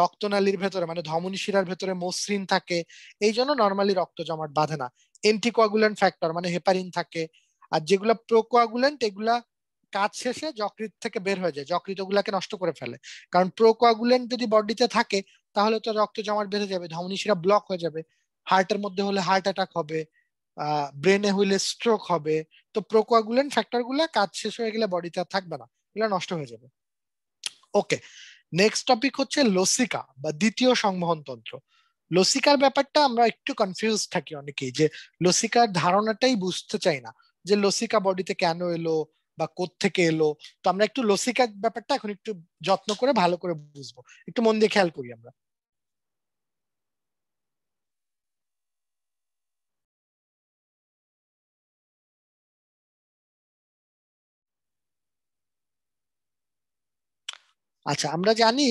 রক্তনালীর ভেতরে মানে ধমনী শিরার ভেতরে মসৃণ থাকে এই জন্য নর্মালি রক্ত জমাট বাঁধে না এন্টিকোয়াগুলেন্ট ফ্যাক্টর মানে হেপারিন থাকে আর যেগুলো প্রোকোয়াগুলেন্ট এগুলা কাজ শেষে যকৃত থেকে বের হয়ে যায় যকৃত গুলাকে নষ্ট করে ফেলে কারণ প্রোকোয়াগুলেন যদি বডিতে থাকে তাহলে তো রক্ত জমাট বেঁধে যাবে শিরা ব্লক হয়ে যাবে হার্টের মধ্যে হলে হার্ট অ্যাটাক হবে ব্রেনে হইলে স্ট্রোক হবে তো প্রোকোয়াগুলেন ফ্যাক্টর গুলা কাজ শেষ হয়ে গেলে বডিতে আর থাকবে না এগুলো নষ্ট হয়ে যাবে ওকে নেক্সট টপিক হচ্ছে লসিকা বা দ্বিতীয় সংবহন তন্ত্র লসিকার ব্যাপারটা আমরা একটু কনফিউজ থাকি অনেকেই যে লসিকার ধারণাটাই বুঝতে চাই না যে লসিকা বডিতে কেন এলো বা থেকে এলো তো আমরা একটু লসিকা ব্যাপারটা এখন একটু যত্ন করে ভালো করে বুঝবো একটু মন দিয়ে খেয়াল করি আমরা আচ্ছা আমরা জানি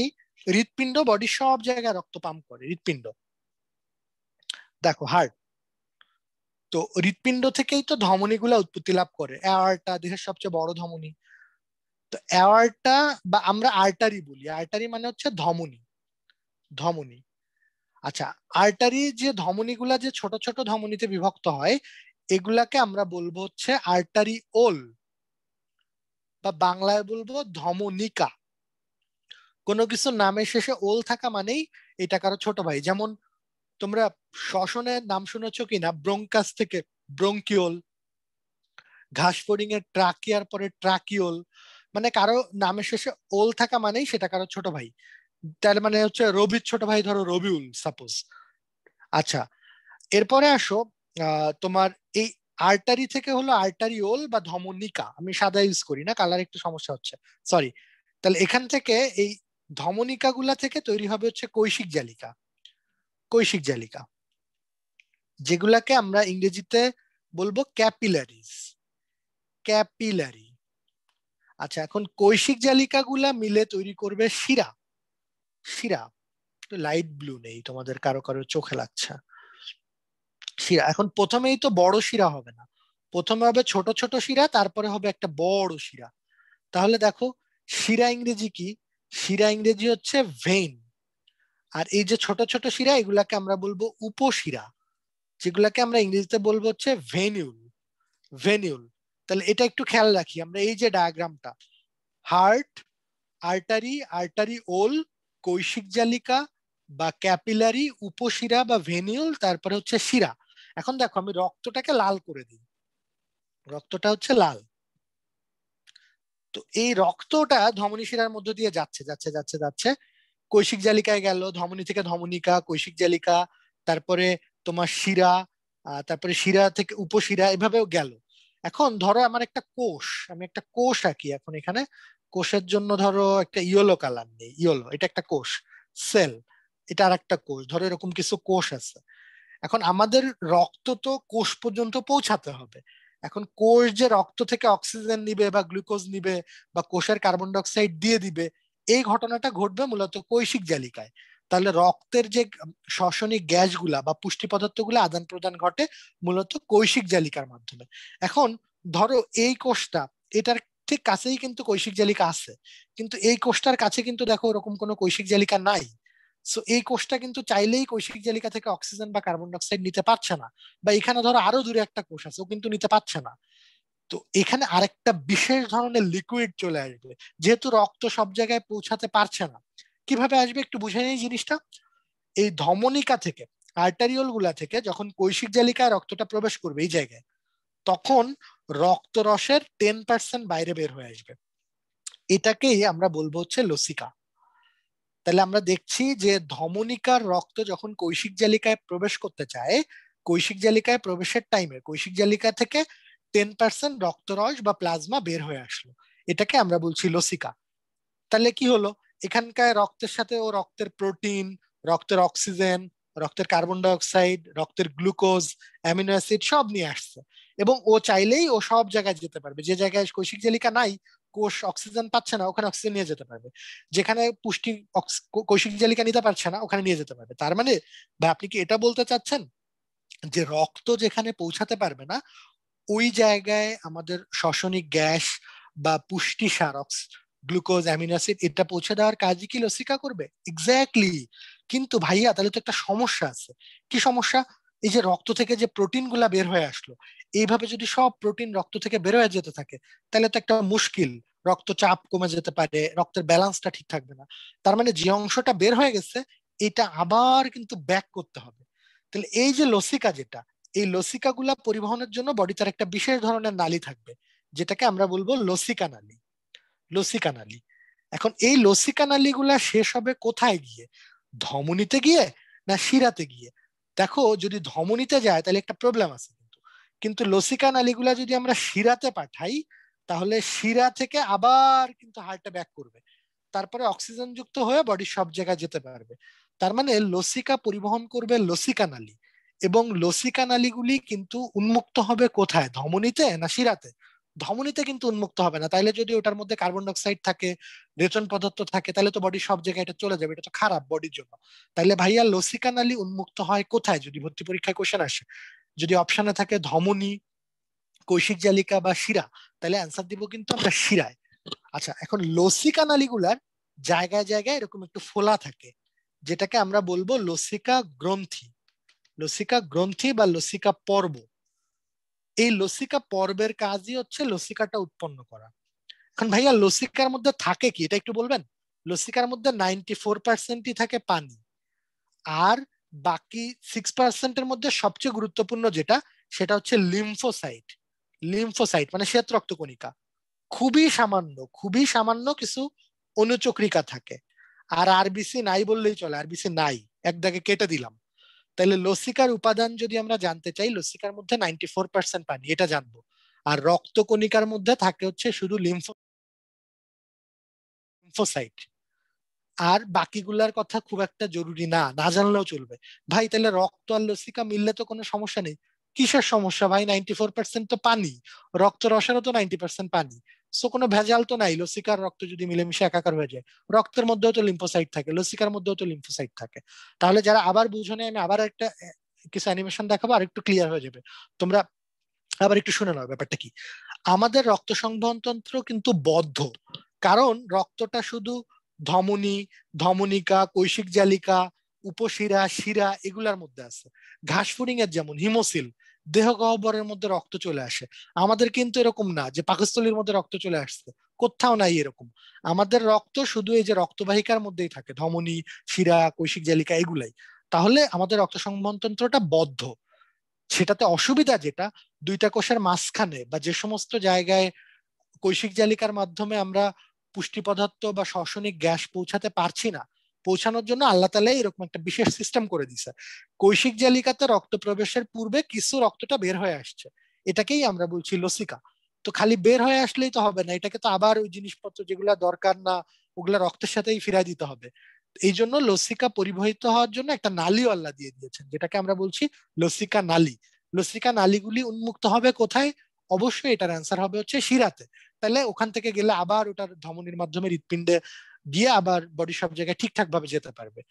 হৃৎপিণ্ড বডির সব জায়গায় রক্ত পাম্প করে হৃৎপিণ্ড দেখো হার্ট তো হৃৎপিণ্ড থেকেই তো ধমনীগুলা উৎপত্তি লাভ করে অ্যাওয়ারটা দেহের সবচেয়ে বড় ধমনী তো অ্যাওয়ারটা বা আমরা আর্টারি বলি আর্টারি মানে হচ্ছে ধমনী ধমনী আচ্ছা আর্টারি যে ধমনীগুলা যে ছোট ছোট ধমনীতে বিভক্ত হয় এগুলাকে আমরা বলবো হচ্ছে আর্টারি ওল বা বাংলায় বলবো ধমনিকা কোনো কিছু নামের শেষে ওল থাকা মানেই এটা কারো ছোট ভাই যেমন তোমরা শ্বসনের নাম শুনেছ কিনা ব্রোঙ্কাস থেকে ব্রোঙ্কিওল ঘাসফড়িং এর ট্রাকিয়ার পরে ট্রাকিওল মানে কারো নামের শেষে ওল থাকা মানেই সেটা কারো ছোট ভাই তার মানে হচ্ছে রবির ছোট ভাই ধরো রবিউল সাপোজ আচ্ছা এরপরে আসো তোমার এই আর্টারি থেকে হলো আর্টারি ওল বা ধমনিকা আমি সাদা ইউজ করি না কালার একটু সমস্যা হচ্ছে সরি তাহলে এখান থেকে এই ধমনিকা গুলা থেকে তৈরি হবে হচ্ছে কৈশিক জালিকা কৈশিক জালিকা যেগুলাকে আমরা ইংরেজিতে বলবো ক্যাপিলারিজ ক্যাপিলারি আচ্ছা এখন কৈশিক জালিকাগুলা মিলে তৈরি করবে শিরা শিরা লাইট ব্লু নেই তোমাদের কারো কারো চোখে লাগছে শিরা এখন প্রথমেই তো বড় শিরা হবে না প্রথমে হবে ছোট ছোট শিরা তারপরে হবে একটা বড় শিরা তাহলে দেখো শিরা ইংরেজি কি শিরা ইংরেজি হচ্ছে ভেইন আর এই যে ছোট ছোট শিরা এগুলাকে আমরা বলবো উপশিরা যেগুলাকে আমরা ইংরেজিতে বলবো হচ্ছে ভেনিউল ভেনিউল তাহলে এটা একটু খেয়াল রাখি আমরা এই যে ডায়াগ্রামটা হার্ট আর্টারি আর্টারি ওল কৈশিক জালিকা বা ক্যাপিলারি উপশিরা বা ভেনিউল তারপরে হচ্ছে শিরা এখন দেখো আমি রক্তটাকে লাল করে দিই রক্তটা হচ্ছে লাল তো এই রক্তটা ধমনী শিরার মধ্য দিয়ে যাচ্ছে যাচ্ছে যাচ্ছে যাচ্ছে কৈশিক জালিকায় গেল ধমনী থেকে ধমনিকা কৈশিক জালিকা তারপরে তোমার শিরা তারপরে শিরা থেকে উপশিরা এভাবেও গেল এখন ধরো আমার একটা কোষ আমি একটা কোষ আঁকি এখন এখানে কোষের জন্য ধরো একটা ইয়েলো কালার নেই ইয়েলো এটা একটা কোষ সেল এটা আর একটা কোষ ধরো এরকম কিছু কোষ আছে এখন আমাদের রক্ত তো কোষ পর্যন্ত পৌঁছাতে হবে এখন কোষ যে রক্ত থেকে অক্সিজেন নিবে বা গ্লুকোজ নিবে বা কোষের কার্বন ডাইঅক্সাইড দিয়ে দিবে এই ঘটনাটা ঘটবে মূলত কৈশিক জালিকায় তাহলে রক্তের যে শ্বসনিক গ্যাসগুলা বা পুষ্টি পদার্থগুলো আদান প্রদান ঘটে মূলত কৈশিক জালিকার মাধ্যমে এখন ধরো এই কোষটা এটার ঠিক কাছেই কিন্তু কৈশিক জালিকা আছে কিন্তু এই কোষটার কাছে কিন্তু দেখো ওরকম কোনো কৈশিক জালিকা নাই সো এই কোষটা কিন্তু চাইলেই কৈশিক জালিকা থেকে অক্সিজেন বা কার্বন ডাইঅক্সাইড নিতে পারছে না বা এখানে ধরো আরো দূরে একটা কোষ আছে ও কিন্তু নিতে পারছে না তো এখানে আরেকটা বিশেষ ধরনের লিকুইড চলে আসবে যেহেতু রক্ত সব জায়গায় পৌঁছাতে পারছে না কিভাবে আসবে একটু বুঝে নেই জিনিসটা এই ধমনিকা থেকে আর্টারিওল গুলা থেকে যখন কৈশিক জালিকায় রক্তটা প্রবেশ করবে এই জায়গায় তখন রক্তরসের টেন পার্সেন্ট বাইরে বের হয়ে আসবে এটাকেই আমরা বলবো হচ্ছে লসিকা তাহলে আমরা দেখছি যে ধমনিকার রক্ত যখন কৈশিক জালিকায় প্রবেশ করতে চায় কৈশিক জালিকায় প্রবেশের টাইমে কৈশিক জালিকা থেকে টেন পার্সেন্ট রক্তরস বা প্লাজমা বের হয়ে আসলো এটাকে আমরা বলছি লসিকা তাহলে কি হলো এখানকার রক্তের সাথে ও রক্তের প্রোটিন রক্তের অক্সিজেন রক্তের কার্বন ডাইঅক্সাইড রক্তের গ্লুকোজ অ্যামিনো অ্যাসিড সব নিয়ে আসছে এবং ও চাইলেই ও সব জায়গায় যেতে পারবে যে জায়গায় কৈশিক জেলিকা নাই কোষ অক্সিজেন পাচ্ছে না ওখানে অক্সিজেন নিয়ে যেতে পারবে যেখানে পুষ্টি কৈশিক জালিকা নিতে পারছে না ওখানে নিয়ে যেতে পারবে তার মানে আপনি কি এটা বলতে চাচ্ছেন যে রক্ত যেখানে পৌঁছাতে পারবে না ওই জায়গায় আমাদের শ্বসনিক গ্যাস বা পুষ্টি সারক্স গ্লুকোজ অ্যামিনোসিড এটা পৌঁছে দেওয়ার কাজই কি লসিকা করবে এক্স্যাক্টলি কিন্তু ভাইয়া তাহলে তো একটা সমস্যা আছে কি সমস্যা এই যে রক্ত থেকে যে প্রোটিন গুলা বের হয়ে আসলো এইভাবে যদি সব প্রোটিন রক্ত থেকে বের হয়ে যেতে থাকে তাহলে তো একটা মুশকিল রক্তচাপ কমে যেতে পারে রক্তের ব্যালেন্সটা ঠিক থাকবে না তার মানে যে অংশটা বের হয়ে গেছে এটা আবার কিন্তু ব্যাক করতে হবে তাহলে এই যে লসিকা যেটা এই লসিকাগুলা পরিবহনের জন্য তার একটা বিশেষ ধরনের নালী থাকবে যেটাকে আমরা বলবো লসিকা নালী লসিকা নালী এখন এই লসিকা নালীগুলা শেষ হবে কোথায় গিয়ে ধমনীতে গিয়ে না শিরাতে গিয়ে দেখো যদি ধমনীতে যায় তাহলে একটা প্রবলেম আছে কিন্তু কিন্তু লসিকা নালীগুলা যদি আমরা শিরাতে পাঠাই তাহলে শিরা থেকে আবার কিন্তু হার্টটা ব্যাক করবে তারপরে অক্সিজেন যুক্ত হয়ে বডি সব জায়গায় যেতে পারবে তার মানে লসিকা পরিবহন করবে লসিকা নালী এবং লসিকা নালীগুলি কিন্তু উন্মুক্ত হবে কোথায় ধমনীতে না শিরাতে ধমনীতে কিন্তু উন্মুক্ত হবে না তাইলে যদি ওটার মধ্যে কার্বন ডাইঅক্সাইড থাকে রেচন পদার্থ থাকে তাহলে তো বডি সব জায়গায় এটা চলে যাবে এটা তো খারাপ বডির জন্য তাইলে ভাইয়া লসিকা নালী উন্মুক্ত হয় কোথায় যদি ভর্তি পরীক্ষায় কোশ্চেন আসে যদি অপশনে থাকে ধমনী কৈশিক জালিকা বা শিরা তাহলে অ্যান্সার দিব কিন্তু আমরা শিরায় আচ্ছা এখন লসিকা নালীগুলার জায়গায় জায়গায় এরকম একটু ফোলা থাকে যেটাকে আমরা বলবো লসিকা গ্রন্থি লসিকা গ্রন্থি বা লসিকা পর্ব এই লসিকা পর্বের কাজই হচ্ছে লসিকাটা উৎপন্ন করা এখন ভাইয়া লসিকার মধ্যে থাকে কি এটা একটু বলবেন লসিকার মধ্যে নাইনটি ফোর পার্সেন্টই থাকে পানি আর বাকি সিক্স পার্সেন্টের মধ্যে সবচেয়ে গুরুত্বপূর্ণ যেটা সেটা হচ্ছে লিম্ফোসাইট লিম্ফোসাইট মানে শ্বেত রক্তকণিকা খুবই সামান্য খুবই সামান্য কিছু অনুচক্রিকা থাকে আর আরবিসি নাই বললেই চলে আরবিসি নাই এক দাগে কেটে দিলাম তাহলে লসিকার উপাদান যদি আমরা জানতে চাই লসিকার মধ্যে নাইনটি ফোর পার্সেন্ট পানি এটা জানবো আর রক্তকণিকার মধ্যে থাকে হচ্ছে শুধু লিম্ফো লিম্ফোসাইট আর বাকিগুলার কথা খুব একটা জরুরি না না জানলেও চলবে ভাই তাহলে রক্ত আর লসিকা মিললে তো কোনো সমস্যা নেই কিসের সমস্যা ভাই নাইনটি ফোর পার্সেন্ট তো পানি রক্ত রসেরও তো নাইনটি পার্সেন্ট পানি সো কোনো ভেজাল তো নাই লসিকার রক্ত যদি মিলেমিশে একাকার হয়ে যায় রক্তের মধ্যেও তো লিম্ফোসাইট থাকে লসিকার মধ্যেও তো লিম্ফোসাইট থাকে তাহলে যারা আবার বুঝো আমি আবার একটা কিছু অ্যানিমেশন দেখাবো আর একটু ক্লিয়ার হয়ে যাবে তোমরা আবার একটু শুনে নাও ব্যাপারটা কি আমাদের রক্ত সংবহনতন্ত্র কিন্তু বদ্ধ কারণ রক্তটা শুধু ধমনী ধমনিকা কৈশিক জালিকা উপশিরা শিরা এগুলার মধ্যে আছে ঘাস ফুরিং এর যেমন হিমোসিল দেহ গহ্বরের মধ্যে রক্ত চলে আসে আমাদের কিন্তু এরকম না যে পাকস্থলীর মধ্যে রক্ত চলে আসছে কোথাও নাই এরকম আমাদের রক্ত শুধু এই যে রক্তবাহিকার মধ্যেই থাকে ধমনী শিরা কৈশিক জালিকা এগুলাই তাহলে আমাদের রক্ত সংবহনতন্ত্রটা বদ্ধ সেটাতে অসুবিধা যেটা দুইটা কোষের মাঝখানে বা যে সমস্ত জায়গায় কৈশিক জালিকার মাধ্যমে আমরা পুষ্টি পদার্থ বা শ্বসনিক গ্যাস পৌঁছাতে পারছি না পৌঁছানোর জন্য আল্লাহ তালা এরকম একটা বিশেষ সিস্টেম করে দিছে কৈশিক জালিকাতে রক্ত প্রবেশের পূর্বে কিছু রক্তটা বের হয়ে আসছে এটাকেই আমরা বলছি লসিকা তো খালি বের হয়ে আসলেই তো হবে না এটাকে তো আবার ওই জিনিসপত্র যেগুলো দরকার না ওগুলা রক্তের সাথেই ফিরাই দিতে হবে এই জন্য লসিকা পরিবাহিত হওয়ার জন্য একটা নালিও আল্লাহ দিয়ে দিয়েছেন যেটাকে আমরা বলছি লসিকা নালি লসিকা নালিগুলি উন্মুক্ত হবে কোথায় অবশ্যই এটার অ্যান্সার হবে হচ্ছে শিরাতে তাহলে ওখান থেকে গেলে আবার ওটার ধমনির মাধ্যমে হৃৎপিণ্ডে গিয়ে আবার বডি সব জায়গায় ঠিকঠাক ভাবে যেতে পারবে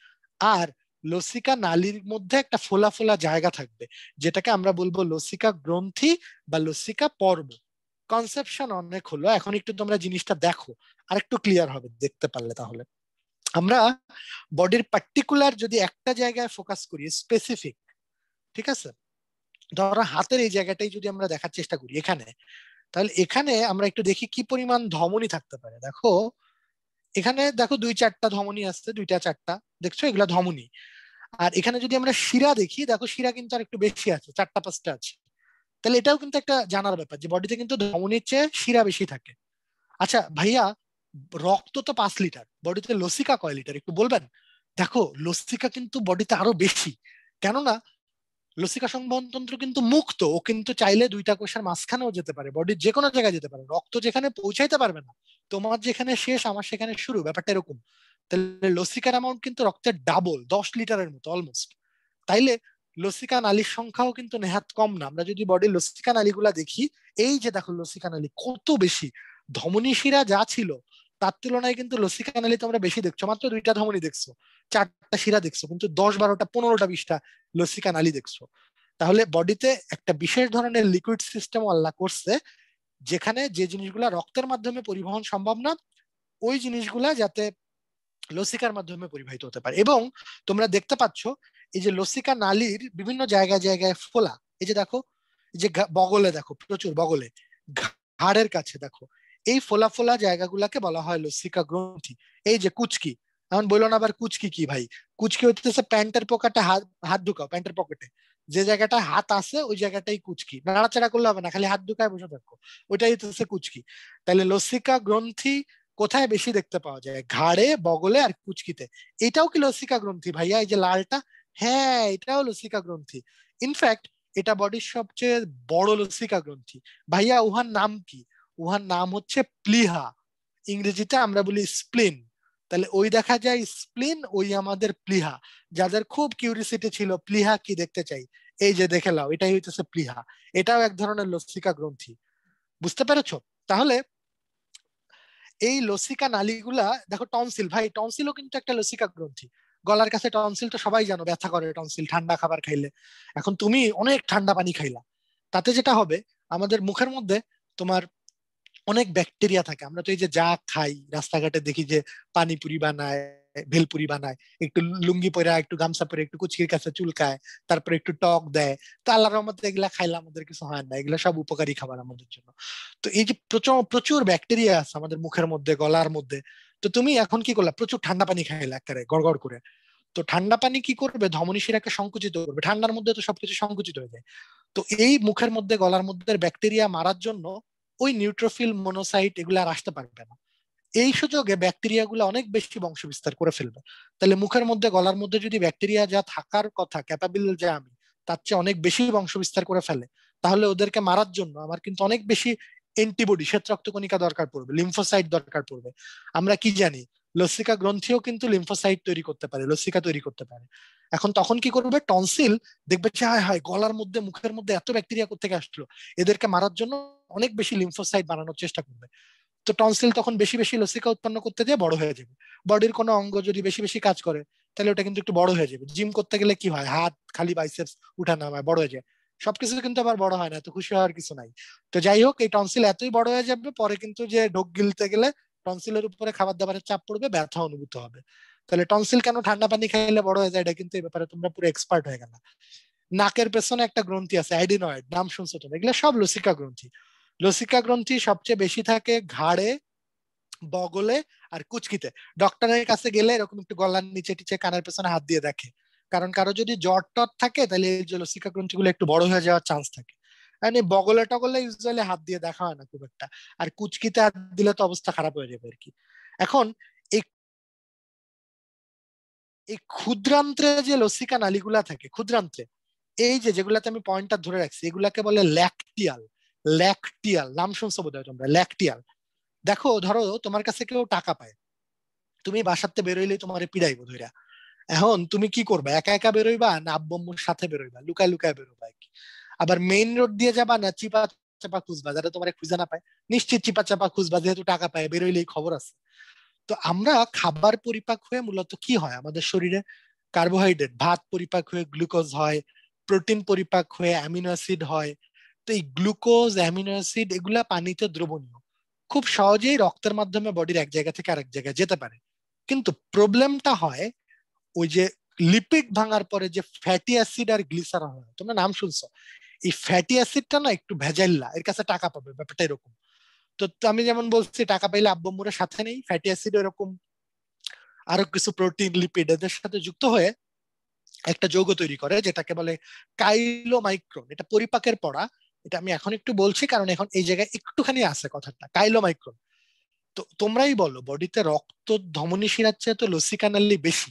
আর লসিকা নালীর মধ্যে একটা ফোলা ফোলা জায়গা থাকবে যেটাকে আমরা বলবো লসিকা গ্রন্থি বা লসিকা পর্ব কনসেপশন অনেক হলো এখন একটু তোমরা জিনিসটা দেখো আর একটু ক্লিয়ার হবে দেখতে পারলে তাহলে আমরা বডির পার্টিকুলার যদি একটা জায়গায় ফোকাস করি স্পেসিফিক ঠিক আছে ধরো হাতের এই জায়গাটাই যদি আমরা দেখার চেষ্টা করি এখানে তাহলে এখানে আমরা একটু দেখি কি পরিমাণ ধমনী থাকতে পারে দেখো এখানে দেখো দুই চারটা ধমনী আসছে দুইটা চারটা দেখছো এগুলা ধমনী আর এখানে যদি আমরা শিরা দেখি দেখো শিরা কিন্তু আর একটু বেশি আছে চারটা পাঁচটা আছে তাহলে এটাও কিন্তু একটা জানার ব্যাপার যে বডিতে কিন্তু ধমনীর চেয়ে শিরা বেশি থাকে আচ্ছা ভাইয়া রক্ত তো পাঁচ লিটার বডিতে লসিকা কয় লিটার একটু বলবেন দেখো লসিকা কিন্তু বডিতে আরো বেশি কেননা লসিকা সংবহনতন্ত্র কিন্তু মুক্ত ও কিন্তু চাইলে দুইটা কোষের মাঝখানেও যেতে পারে বডির যে কোনো জায়গায় যেতে পারে রক্ত যেখানে পৌঁছাইতে পারবে না তোমার যেখানে শেষ আমার সেখানে শুরু ব্যাপারটা এরকম তাহলে লসিকার অ্যামাউন্ট কিন্তু রক্তের ডাবল দশ লিটারের মতো অলমোস্ট তাইলে লসিকা নালীর সংখ্যাও কিন্তু নেহাত কম না আমরা যদি বডির লসিকা নালীগুলা দেখি এই যে দেখো লসিকা নালী কত বেশি ধমনীশিরা যা ছিল তার তুলনায় কিন্তু লসিকা কানালি তোমরা বেশি দেখছো মাত্র দুইটা ধমনি দেখছো চারটা শিরা দেখছো কিন্তু দশ বারোটা পনেরোটা বিশটা লসিকা কানালি দেখছো তাহলে বডিতে একটা বিশেষ ধরনের লিকুইড সিস্টেম আল্লাহ করছে যেখানে যে জিনিসগুলা রক্তের মাধ্যমে পরিবহন সম্ভব না ওই জিনিসগুলা যাতে লসিকার মাধ্যমে পরিবাহিত হতে পারে এবং তোমরা দেখতে পাচ্ছ এই যে লসিকা নালীর বিভিন্ন জায়গায় জায়গায় ফোলা এই যে দেখো যে বগলে দেখো প্রচুর বগলে ঘাড়ের কাছে দেখো এই ফোলা ফোলা জায়গাগুলাকে বলা হয় লসিকা গ্রন্থি এই যে কুচকি এমন বললো না আবার কুচকি কি ভাই কুচকি হইতেছে প্যান্টের পকেটে হাত হাত ঢুকাও প্যান্টের পকেটে যে জায়গাটা হাত আছে ওই জায়গাটাই কুচকি নাড়াচাড়া করলে হবে না খালি হাত ঢুকায় বসে থাকো ওইটাই হচ্ছে কুচকি তাহলে লসিকা গ্রন্থি কোথায় বেশি দেখতে পাওয়া যায় ঘাড়ে বগলে আর কুচকিতে এটাও কি লসিকা গ্রন্থি ভাইয়া এই যে লালটা হ্যাঁ এটাও লসিকা গ্রন্থি ইনফ্যাক্ট এটা বডির সবচেয়ে বড় লসিকা গ্রন্থি ভাইয়া উহার নাম কি উহার নাম হচ্ছে প্লিহা ইংরেজিতে আমরা বলি স্প্লিন তাহলে ওই দেখা যায় স্প্লিন ওই আমাদের প্লিহা যাদের খুব কিউরিসিটি ছিল প্লিহা কি দেখতে চাই এই যে দেখে লাও এটাই হইতেছে প্লিহা এটাও এক ধরনের লসিকা গ্রন্থি বুঝতে পেরেছ তাহলে এই লসিকা নালীগুলা দেখো টনসিল ভাই টনসিলও কিন্তু একটা লসিকা গ্রন্থি গলার কাছে টনসিল তো সবাই জানো ব্যথা করে টনসিল ঠান্ডা খাবার খাইলে এখন তুমি অনেক ঠান্ডা পানি খাইলা তাতে যেটা হবে আমাদের মুখের মধ্যে তোমার অনেক ব্যাকটেরিয়া থাকে আমরা তো এই যে যা খাই রাস্তাঘাটে দেখি যে পানিপুরি বানায় ভেলপুরি বানায় একটু লুঙ্গি পরে একটু গামছা পরে একটু কুচকির কাছে চুলকায় তারপরে একটু টক দেয় তো আল্লাহ রহমতে এগুলা খাইলে আমাদের কিছু হয় না এগুলা সব উপকারী খাবার আমাদের জন্য তো এই যে প্রচুর প্রচুর ব্যাকটেরিয়া আছে আমাদের মুখের মধ্যে গলার মধ্যে তো তুমি এখন কি করলা প্রচুর ঠান্ডা পানি খাইলা একটা গড়গড় করে তো ঠান্ডা পানি কি করবে ধমনী শিরাকে সংকুচিত করবে ঠান্ডার মধ্যে তো সবকিছু সংকুচিত হয়ে যায় তো এই মুখের মধ্যে গলার মধ্যে ব্যাকটেরিয়া মারার জন্য ওই নিউট্রোফিল মনোসাইট এগুলো আর আসতে পারবে না এই সুযোগে ব্যাকটেরিয়াগুলো অনেক বেশি বংশ বিস্তার করে ফেলবে তাহলে মুখের মধ্যে গলার মধ্যে যদি ব্যাকটেরিয়া যা থাকার কথা ক্যাপাবিল যা আমি তার চেয়ে অনেক বেশি বংশ বিস্তার করে ফেলে তাহলে ওদেরকে মারার জন্য আমার কিন্তু অনেক বেশি এন্টিবডি শ্বেত রক্তকণিকা দরকার পড়বে লিম্ফোসাইট দরকার পড়বে আমরা কি জানি লসিকা গ্রন্থিও কিন্তু লিম্ফোসাইট তৈরি করতে পারে লসিকা তৈরি করতে পারে এখন তখন কি করবে টনসিল দেখবে যে হায় হায় গলার মধ্যে মুখের মধ্যে এত ব্যাকটেরিয়া কোথেকে আসলো এদেরকে মারার জন্য অনেক বেশি লিম্ফোসাইট বানানোর চেষ্টা করবে তো টনসিল তখন বেশি বেশি লসিকা উৎপন্ন করতে যেয়ে বড় হয়ে যাবে বডির কোনো অঙ্গ যদি বেশি বেশি কাজ করে তাহলে ওটা কিন্তু একটু বড় হয়ে যাবে জিম করতে গেলে কি হয় হাত খালি বাইসেপস উঠা নামায় বড় হয়ে যায় সবকিছু কিন্তু আবার বড় হয় না এত খুশি হওয়ার কিছু নাই তো যাই হোক এই টনসিল এতই বড় হয়ে যাবে পরে কিন্তু যে ঢোক গিলতে গেলে টনসিলের উপরে খাবার দাবারের চাপ পড়বে ব্যথা অনুভূত হবে তাহলে টনসিল কেন ঠান্ডা পানি খাইলে বড় হয়ে যায় এটা কিন্তু এই ব্যাপারে তোমরা পুরো এক্সপার্ট হয়ে গেলা নাকের পেছনে একটা গ্রন্থি আছে অ্যাডিনয়েড নাম শুনছো তোমরা এগুলো সব লসিকা গ্রন্থি লসিকা গ্রন্থি সবচেয়ে বেশি থাকে ঘাড়ে বগলে আর কুচকিতে ডক্টরের কাছে গেলে এরকম একটু গলার নিচে টিচে কানের পেছনে হাত দিয়ে দেখে কারণ কারো যদি জ্বর টর থাকে তাহলে এই যে লসিকা গ্রন্থি গুলো একটু বড় হয়ে যাওয়ার চান্স থাকে মানে বগলে টগলে ইউজুয়ালি হাত দিয়ে দেখা হয় না খুব একটা আর কুচকিতে হাত দিলে তো অবস্থা খারাপ হয়ে যাবে আর কি এখন এই ক্ষুদ্রান্ত্রে যে লসিকা নালিগুলা থাকে ক্ষুদ্রান্ত্রে এই যে যেগুলাতে আমি পয়েন্টটা ধরে রাখছি এগুলাকে বলে ল্যাকটিয়াল ল্যাকটিয়াল নাম শুনছো বোধ হয় তোমরা ল্যাকটিয়াল দেখো ধরো তোমার কাছে কেউ টাকা পায় তুমি বাসাতে বেরোইলেই তোমার পিড়াইবো ধইরা এখন তুমি কি করবা একা একা বেরোইবা না আব্বম্মুর সাথে বেরোইবা লুকায় লুকায় বেরোবা কি আবার মেইন রোড দিয়ে যাবা না চিপা চাপা খুঁজবা যারা তোমার খুঁজে না পায় নিশ্চিত চিপা চাপা খুঁজবা যেহেতু টাকা পায় বেরোইলেই খবর আছে তো আমরা খাবার পরিপাক হয়ে মূলত কি হয় আমাদের শরীরে কার্বোহাইড্রেট ভাত পরিপাক হয়ে গ্লুকোজ হয় প্রোটিন পরিপাক হয়ে অ্যামিনো অ্যাসিড হয় তো এই গ্লুকোজ অ্যামিনো অ্যাসিড এগুলা পানিতে দ্রবণীয় খুব সহজেই রক্তের মাধ্যমে বডির এক জায়গা থেকে আরেক জায়গায় যেতে পারে কিন্তু প্রবলেমটা হয় ওই যে লিপিড ভাঙার পরে যে ফ্যাটি অ্যাসিড আর গ্লিসারল হয় তোমরা নাম শুনছো এই ফ্যাটি অ্যাসিডটা না একটু ভেজাইল্লা এর কাছে টাকা পাবে ব্যাপারটা এরকম তো আমি যেমন বলছি টাকা পাইলে আব্বুমুরা সাথে নেই ফ্যাটি অ্যাসিড এরকম আরো কিছু প্রোটিন লিপিড এদের সাথে যুক্ত হয়ে একটা যৌগ তৈরি করে যেটাকে বলে কাইলো কাইলোমাইক্রন এটা পরিপাকের পড়া এটা আমি এখন একটু বলছি কারণ এখন এই জায়গায় একটুখানি আছে কথাটা কাইলো কাইলোমাইক্রন তো তোমরাই বলো বডিতে রক্ত ধমনী শিরার চেয়ে তো লসিকানালি বেশি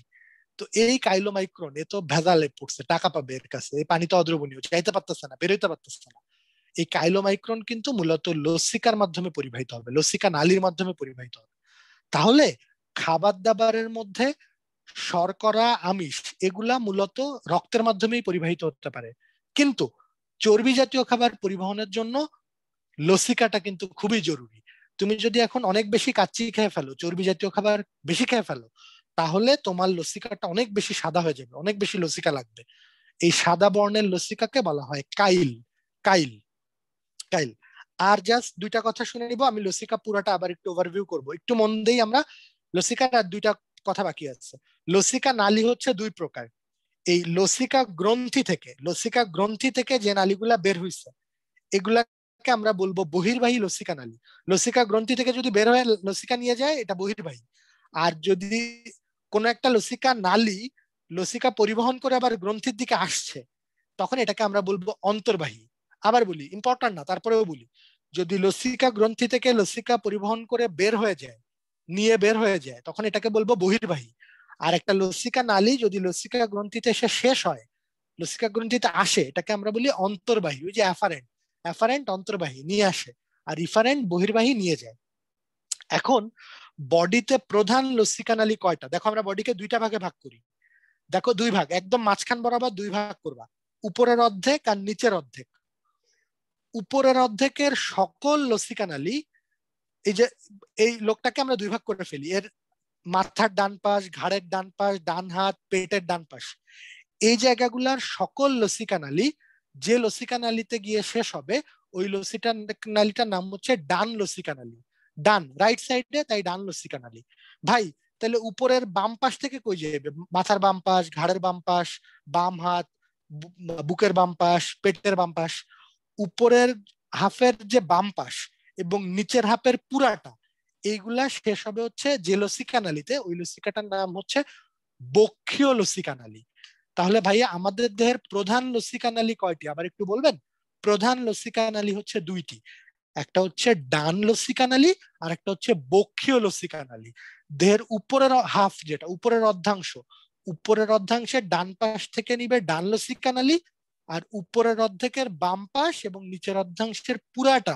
তো এই কাইলো কাইলোমাইক্রন এ তো ভেজালে পড়ছে টাকা পাবে এর কাছে এই পানি তো অদ্রবণীয় যাইতে পারতেছে না বেরোইতে পারতেছে না এই কাইলোমাইক্রন কিন্তু মূলত লসিকার মাধ্যমে পরিবাহিত হবে লসিকা নালীর মাধ্যমে পরিবাহিত হবে তাহলে খাবার দাবারের মধ্যে শর্করা আমিষ এগুলা মূলত রক্তের মাধ্যমেই পরিবাহিত হতে পারে কিন্তু চর্বি জাতীয় খাবার পরিবহনের জন্য লসিকাটা কিন্তু খুবই জরুরি তুমি যদি এখন অনেক বেশি কাচ্চি খেয়ে ফেলো চর্বি জাতীয় খাবার বেশি খেয়ে ফেলো তাহলে তোমার লসিকাটা অনেক বেশি সাদা হয়ে যাবে অনেক বেশি লসিকা লাগবে এই সাদা বর্ণের লসিকাকে বলা হয় কাইল কাইল কাইল আর জাস্ট দুইটা কথা শুনে নিব আমি লসিকা পুরাটা আবার একটু ওভারভিউ করব একটু মন দেই আমরা লসিকার আর দুইটা কথা বাকি আছে লসিকা নালী হচ্ছে দুই প্রকার এই লসিকা গ্রন্থি থেকে লসিকা গ্রন্থি থেকে যে নালিগুলা বের হইছে এগুলাকে আমরা বলবো বহির্বাহী লসিকা নালী লসিকা গ্রন্থি থেকে যদি বের হয়ে লসিকা নিয়ে যায় এটা বহির্বাহী আর যদি কোনো একটা লসিকা নালী লসিকা পরিবহন করে আবার গ্রন্থির দিকে আসছে তখন এটাকে আমরা বলবো অন্তর্বাহী আবার বলি ইম্পর্টেন্ট না তারপরেও বলি যদি লসিকা গ্রন্থি থেকে লসিকা পরিবহন করে বের হয়ে যায় নিয়ে বের হয়ে যায় তখন এটাকে বলবো বহির্বাহী আর একটা লসিকা নালী যদি লসিকা গ্রন্থিতে এসে শেষ হয় লসিকা গ্রন্থিতে আসে এটাকে আমরা বলি অন্তর্বাহী ওই যে অ্যাফারেন্ট অ্যাফারেন্ট অন্তর্বাহী নিয়ে আসে আর রিফারেন্ট বহির্বাহী নিয়ে যায় এখন বডিতে প্রধান লসিকা নালি কয়টা দেখো আমরা বডিকে দুইটা ভাগে ভাগ করি দেখো দুই ভাগ একদম মাঝখান বরাবর দুই ভাগ করবা উপরের অর্ধেক আর নিচের অর্ধেক উপরের অর্ধেকের সকল নালি এই যে এই লোকটাকে আমরা দুই ভাগ করে ফেলি এর মাথার ডান পাশ ঘাড়ের ডান পাশ ডান হাত পেটের ডান পাশ এই জায়গাগুলার সকল লসিকানালি যে লসিকানালিতে গিয়ে শেষ হবে ওই লসিটা নালিটার নাম হচ্ছে ডান লসিকানালি ডান রাইট সাইডে তাই ডান লসিকানালি ভাই তাহলে উপরের বাম পাশ থেকে কই যাবে মাথার বাম পাশ ঘাড়ের বাম পাশ বাম হাত বুকের বাম পাশ পেটের বাম পাশ উপরের হাফের যে বাম পাশ এবং নিচের হাফের পুরাটা এইগুলা শেষ হবে হচ্ছে যে লসিকানালিতে ওই লসিকাটার নাম হচ্ছে বক্ষীয় লসিকানালি তাহলে ভাইয়া আমাদের দেহের প্রধান লসিকানালি কয়টি আবার একটু বলবেন প্রধান লসিকানালি হচ্ছে দুইটি একটা হচ্ছে ডান লসিকানালি আর একটা হচ্ছে বক্ষীয় লসিকানালি দেহের উপরের হাফ যেটা উপরের অর্ধাংশ উপরের অর্ধাংশে ডান পাশ থেকে নিবে ডান লসিকানালি আর উপরের অর্ধেকের বাম পাশ এবং নিচের অর্ধাংশের পুরাটা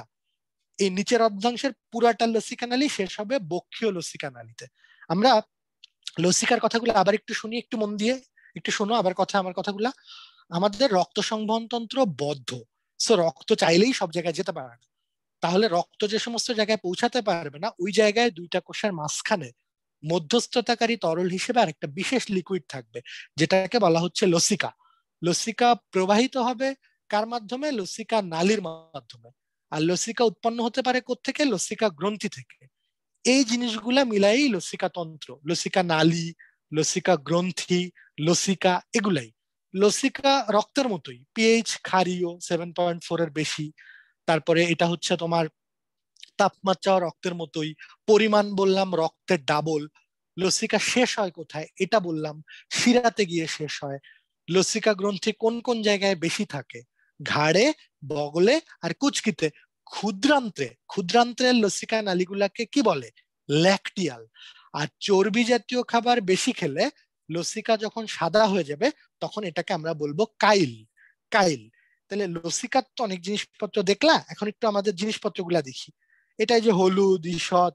এই নিচের অর্ধাংশের পুরাটা লসিকানালি শেষ হবে বক্ষীয় লসিকানালিতে আমরা লসিকার কথাগুলো আবার একটু শুনি একটু মন দিয়ে একটু শোনো আবার কথা আমার কথাগুলা আমাদের রক্ত সংবহনতন্ত্র বদ্ধ সো রক্ত চাইলেই সব জায়গায় যেতে পারে না তাহলে রক্ত যে সমস্ত জায়গায় পৌঁছাতে পারবে না ওই জায়গায় দুইটা কোষের মাঝখানে মধ্যস্থতাকারী তরল হিসেবে আরেকটা বিশেষ লিকুইড থাকবে যেটাকে বলা হচ্ছে লসিকা লসিকা প্রবাহিত হবে কার মাধ্যমে লসিকা নালীর মাধ্যমে আর লসিকা উৎপন্ন হতে পারে থেকে লসিকা গ্রন্থি থেকে এই জিনিসগুলা মিলাই লসিকা তন্ত্র লসিকা নালী লসিকা গ্রন্থি লসিকা এগুলাই লসিকা রক্তের মতোই পিএইচ ক্ষারীয় সেভেন পয়েন্ট ফোর এর বেশি তারপরে এটা হচ্ছে তোমার তাপমাত্রা রক্তের মতোই পরিমাণ বললাম রক্তের ডাবল লসিকা শেষ হয় কোথায় এটা বললাম শিরাতে গিয়ে শেষ হয় লসিকা গ্রন্থি কোন কোন জায়গায় বেশি থাকে ঘাড়ে বগলে আর কুচকিতে ক্ষুদ্রান্ত্রে ক্ষুদ্রান্ত্রের লসিকা নালিগুলাকে কি বলে ল্যাকটিয়াল আর চর্বি জাতীয় খাবার বেশি খেলে লসিকা যখন সাদা হয়ে যাবে তখন এটাকে আমরা বলবো কাইল কাইল তাহলে লসিকার তো অনেক জিনিসপত্র দেখলা এখন একটু আমাদের গুলা দেখি এটাই যে হলুদ ঈষৎ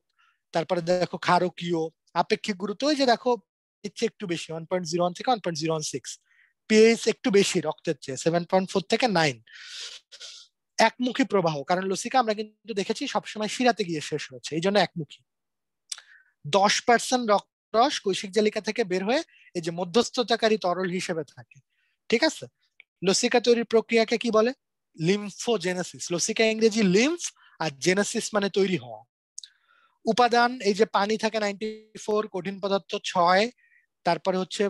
তারপরে দেখো ক্ষারকীয় আপেক্ষিক গুরুত্ব ওই যে দেখো এর একটু বেশি ওয়ান পয়েন্ট জিরো ওয়ান থেকে one point zero one six pH একটু বেশি রক্তের চেয়ে সেভেন পয়েন্ট ফোর থেকে নাইন একমুখী প্রবাহ কারণ লসিকা আমরা কিন্তু দেখেছি সবসময় শিরাতে গিয়ে শেষ হয়েছে এই জন্য একমুখী দশ পার্সেন্ট রক্তরস কৈশিক জালিকা থেকে বের হয়ে এই যে মধ্যস্থতাকারী তরল হিসেবে থাকে ঠিক আছে লসিকা তৈরির প্রক্রিয়াকে কি বলে লিম্ফোজেনেসিস লসিকা ইংরেজি লিম্ফ আর জেনেসিস মানে তৈরি হওয়া উপাদান এই যে পানি থাকে নাইনটি ফোর কঠিন পদার্থ ছয় তারপরে হচ্ছে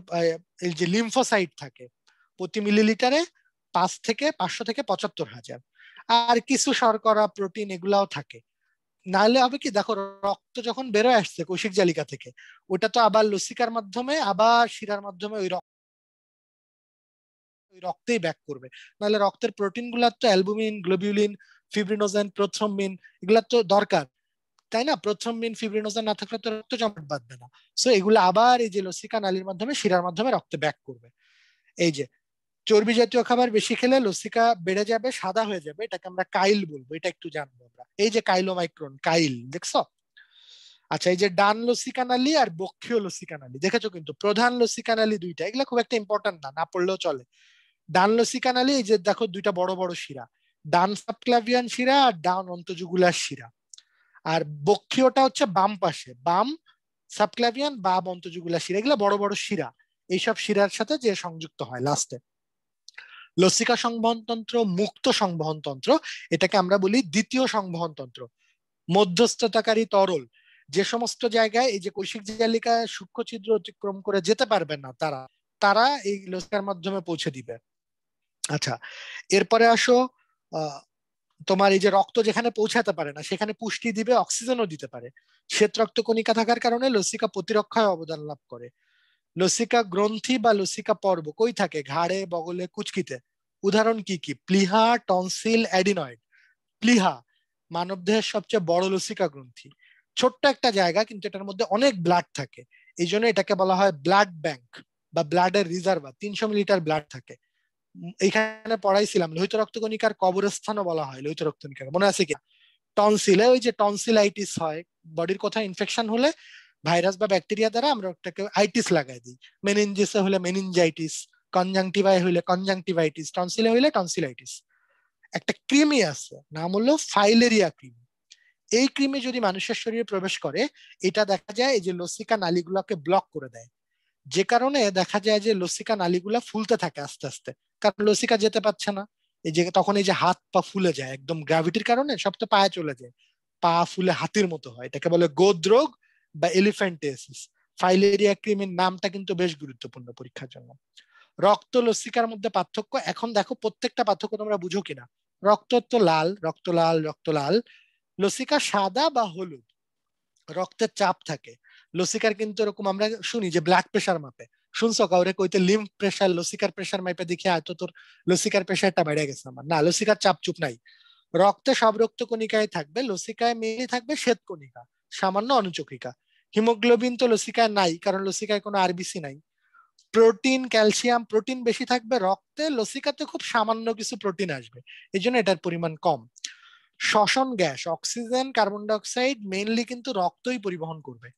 এই যে লিম্ফোসাইট থাকে প্রতি মিলিলিটারে পাঁচ থেকে পাঁচশো থেকে পঁচাত্তর হাজার আর কিছু শর্করা প্রোটিন এগুলাও থাকে নাহলে হবে কি দেখো রক্ত যখন বেরোয় আসছে কৌশিক জালিকা থেকে ওটা তো আবার লসিকার মাধ্যমে আবার শিরার মাধ্যমে ওই রক্ত রক্তেই ব্যাক করবে নাহলে রক্তের প্রোটিন গুলার তো অ্যালবুমিন গ্লোবিউলিন ফিব্রিনোজেন প্রথমিন এগুলার তো দরকার তাই না প্রথম মেন ফিব্রিনোজার না থাকলে তো রক্ত জমাট বাঁধবে না সো এগুলো আবার এই যে লসিকা নালীর মাধ্যমে শিরার মাধ্যমে রক্ত ব্যাক করবে এই যে চর্বি জাতীয় খাবার বেশি খেলে লসিকা বেড়ে যাবে সাদা হয়ে যাবে এটাকে আমরা কাইল বলবো এটা একটু জানবো আমরা এই যে কাইলোমাইক্রন কাইল দেখছো আচ্ছা এই যে ডান লসিকা নালী আর বক্ষীয় লসিকা নালী দেখেছো কিন্তু প্রধান লসিকা নালী দুইটা এগুলা খুব একটা ইম্পর্টেন্ট না না পড়লেও চলে ডান লসিকা নালী এই যে দেখো দুইটা বড় বড় শিরা ডান সাবক্লাভিয়ান শিরা আর ডান অন্তজুগুলার শিরা আর বক্ষীয়টা হচ্ছে বাম পাশে বাম সাবক্লাভিয়ান বা বন্তযুগুলা শিরা এগুলো বড় বড় শিরা এইসব শিরার সাথে যে সংযুক্ত হয় লাস্টে লসিকা সংবহনতন্ত্র মুক্ত সংবহনতন্ত্র এটাকে আমরা বলি দ্বিতীয় সংবহনতন্ত্র মধ্যস্থতাকারী তরল যে সমস্ত জায়গায় এই যে কৈশিক জালিকা সূক্ষ্ম ছিদ্র অতিক্রম করে যেতে পারবে না তারা তারা এই লসিকার মাধ্যমে পৌঁছে দিবে আচ্ছা এরপরে আসো তোমার এই যে রক্ত যেখানে পৌঁছাতে পারে না সেখানে পুষ্টি দিবে অক্সিজেনও দিতে পারে শ্বেত রক্ত কণিকা থাকার কারণে লসিকা প্রতিরক্ষায় অবদান লাভ করে লসিকা গ্রন্থি বা লসিকা পর্ব কই থাকে ঘাড়ে বগলে কুচকিতে উদাহরণ কি কি প্লিহা টনসিল অ্যাডিনয়েড প্লিহা মানব দেহের সবচেয়ে বড় লসিকা গ্রন্থি ছোট্ট একটা জায়গা কিন্তু এটার মধ্যে অনেক ব্লাড থাকে এই জন্য এটাকে বলা হয় ব্লাড ব্যাংক বা ব্লাডের রিজার্ভার তিনশো মিলিটার ব্লাড থাকে এইখানে পড়াইছিলাম লোহিত রক্তকণিকার কবরস্থানও বলা হয় লোহিত রক্তকণিকার মনে আছে কি টনসিলে ওই যে টনসিলাইটিস হয় বডির কোথায় ইনফেকশন হলে ভাইরাস বা ব্যাকটেরিয়া দ্বারা আমরা ওটাকে আইটিস লাগাই দিই মেনিনজিসে হলে মেনিনজাইটিস কনজাংটিভাই হইলে কনজাংটিভাইটিস টনসিলে হইলে টনসিলাইটিস একটা ক্রিমি আছে নাম হলো ফাইলেরিয়া ক্রিম এই ক্রিমে যদি মানুষের শরীরে প্রবেশ করে এটা দেখা যায় এই যে লসিকা নালীগুলোকে ব্লক করে দেয় যে কারণে দেখা যায় যে লসিকা নালীগুলা ফুলতে থাকে আস্তে আস্তে কারণ লসিকা যেতে পারছে না এই যে তখন এই যে হাত পা ফুলে যায় একদম গ্র্যাভিটির কারণে সব তো পায়ে চলে যায় পা ফুলে হাতির মতো হয় এটাকে বলে গোদরোগ বা এলিফ্যান্টেসিস ফাইলেরিয়া ক্রিমের নামটা কিন্তু বেশ গুরুত্বপূর্ণ পরীক্ষার জন্য রক্ত লসিকার মধ্যে পার্থক্য এখন দেখো প্রত্যেকটা পার্থক্য তোমরা বুঝো কিনা রক্ত তো লাল রক্ত লাল রক্ত লাল লসিকা সাদা বা হলুদ রক্তের চাপ থাকে লসিকার কিন্তু এরকম আমরা শুনি যে ব্লাড প্রেশার মাপে শুনছো কাউরে কইতে লিম প্রেসার লসিকার প্রেসার মাইপে দেখে আয় তো তোর লসিকার প্রেসারটা বেড়ে গেছে আমার না লসিকার চাপ চুপ নাই রক্তে সব রক্ত কণিকায় থাকবে লসিকায় মেয়ে থাকবে শ্বেত কণিকা সামান্য অনুচকিকা হিমোগ্লোবিন তো লসিকায় নাই কারণ লসিকায় কোনো আরবিসি নাই প্রোটিন ক্যালসিয়াম প্রোটিন বেশি থাকবে রক্তে লসিকাতে খুব সামান্য কিছু প্রোটিন আসবে এই জন্য এটার পরিমাণ কম শ্বসন gas oxygen carbon dioxide mainly কিন্তু রক্তই পরিবহন করবে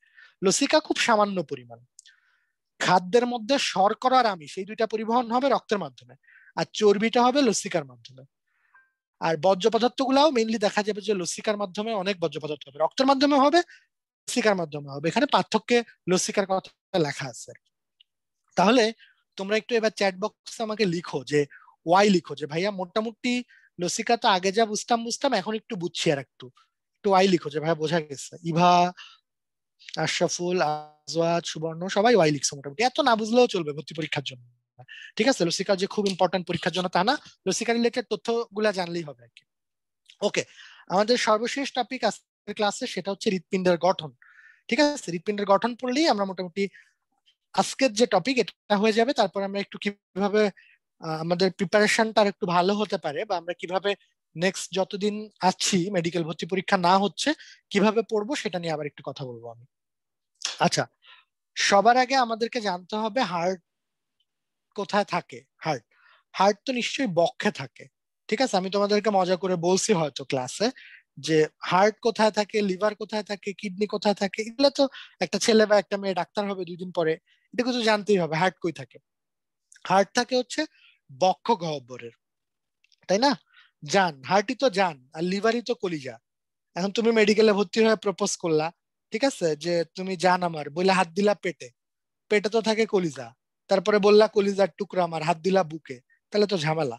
লসিকা খুব সামান্য পরিমাণ খাদ্যের মধ্যে শর্করা আর আমিষ এই দুইটা পরিবহন হবে রক্তের মাধ্যমে আর চর্বিটা হবে লসিকার মাধ্যমে আর বর্জ্য পদার্থ গুলাও মেইনলি দেখা যাবে যে লসিকার মাধ্যমে অনেক বর্জ্য পদার্থ হবে রক্তের মাধ্যমে হবে লসিকার মাধ্যমে হবে এখানে পার্থক্যে লসিকার কথা লেখা আছে তাহলে তোমরা একটু এবার চ্যাট বক্সে আমাকে লিখো যে ওয়াই লিখো যে ভাইয়া মোটামুটি লসিকা তো আগে যা বুঝতাম বুঝতাম এখন একটু বুঝছি আর একটু একটু ওয়াই লিখো যে ভাইয়া বোঝা গেছে ইভা আশরাফুল আজওয়াজ সুবর্ণ সবাই ওয়াই লিখছে মোটামুটি এত না বুঝলেও চলবে ভর্তি পরীক্ষার জন্য ঠিক আছে লসিকা যে খুব ইম্পর্টেন্ট পরীক্ষার জন্য তা না লসিকা রিলেটেড তথ্যগুলা জানলেই হবে আর কি ওকে আমাদের সর্বশেষ টপিক আজকের ক্লাসে সেটা হচ্ছে হৃৎপিণ্ডের গঠন ঠিক আছে হৃৎপিণ্ডের গঠন পড়লেই আমরা মোটামুটি আজকের যে টপিক এটা হয়ে যাবে তারপর আমরা একটু কিভাবে আমাদের প্রিপারেশনটা আর একটু ভালো হতে পারে বা আমরা কিভাবে নেক্সট যতদিন আছি মেডিকেল ভর্তি পরীক্ষা না হচ্ছে কিভাবে পড়বো সেটা নিয়ে আবার একটু কথা বলবো আমি আচ্ছা সবার আগে আমাদেরকে জানতে হবে হার্ট কোথায় থাকে হার্ট হার্ট তো নিশ্চয়ই বক্ষে থাকে ঠিক আছে আমি তোমাদেরকে মজা করে বলছি হয়তো ক্লাসে যে হার্ট কোথায় থাকে লিভার কোথায় থাকে কিডনি কোথায় থাকে এগুলো তো একটা ছেলে বা একটা মেয়ে ডাক্তার হবে দুই দিন পরে এটা কিছু জানতেই হবে হার্ট কই থাকে হার্ট থাকে হচ্ছে বক্ষ গহ্বরের তাই না যান হার্টই তো যান আর লিভারই তো কলিজা এখন তুমি মেডিকেলে ভর্তি হয়ে প্রপোজ করলা ঠিক আছে যে তুমি জান আমার বইলা হাত দিলা পেটে পেটে তো থাকে কলিজা তারপরে বললা কলিজার টুকরা আমার হাত দিলা বুকে তাহলে তো ঝামেলা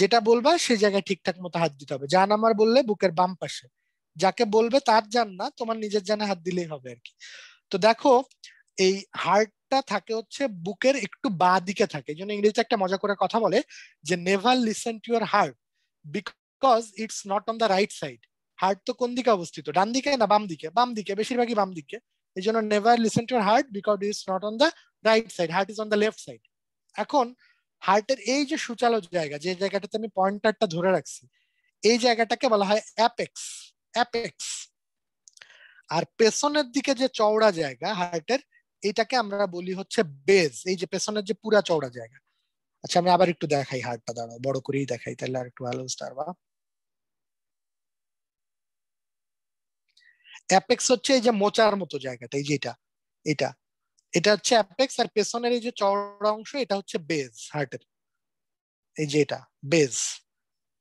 যেটা বলবা সে জায়গায় ঠিকঠাক মতো হাত দিতে হবে জান আমার বললে বুকের বাম পাশে যাকে বলবে তার জান না তোমার নিজের জানে হাত দিলেই হবে আর কি তো দেখো এই হার্টটা থাকে হচ্ছে বুকের একটু বা দিকে থাকে জন্য ইংরেজিতে একটা মজা করে কথা বলে যে never listen to your heart because it's not on the right side heart তো কোন দিকে অবস্থিত ডান দিকে না বাম দিকে বাম দিকে বেশিরভাগই বাম দিকে এই জন্য never listen to heart because is not on the right side heart is on the left side এখন হার্টের এই যে সুচালো জায়গা যে জায়গাটাতে আমি পয়েন্টারটা ধরে রাখছি এই জায়গাটাকে বলা হয় অ্যাপেক্স অ্যাপেক্স আর পেছনের দিকে যে চওড়া জায়গা হার্টের এটাকে আমরা বলি হচ্ছে বেজ এই যে পেছনের যে পুরা চওড়া জায়গা আচ্ছা আমি আবার একটু দেখাই হার্টটা দাঁড়াও বড় করেই দেখাই তাহলে আর একটু ভালো বুঝতে পারবা অ্যাপেক্স হচ্ছে এই যে মোচার মতো জায়গাটা এই যেটা এটা এটা হচ্ছে অ্যাপেক্স আর পেছনের এই যে চওড়া অংশ এটা হচ্ছে বেজ হার্টের এই যে এটা বেজ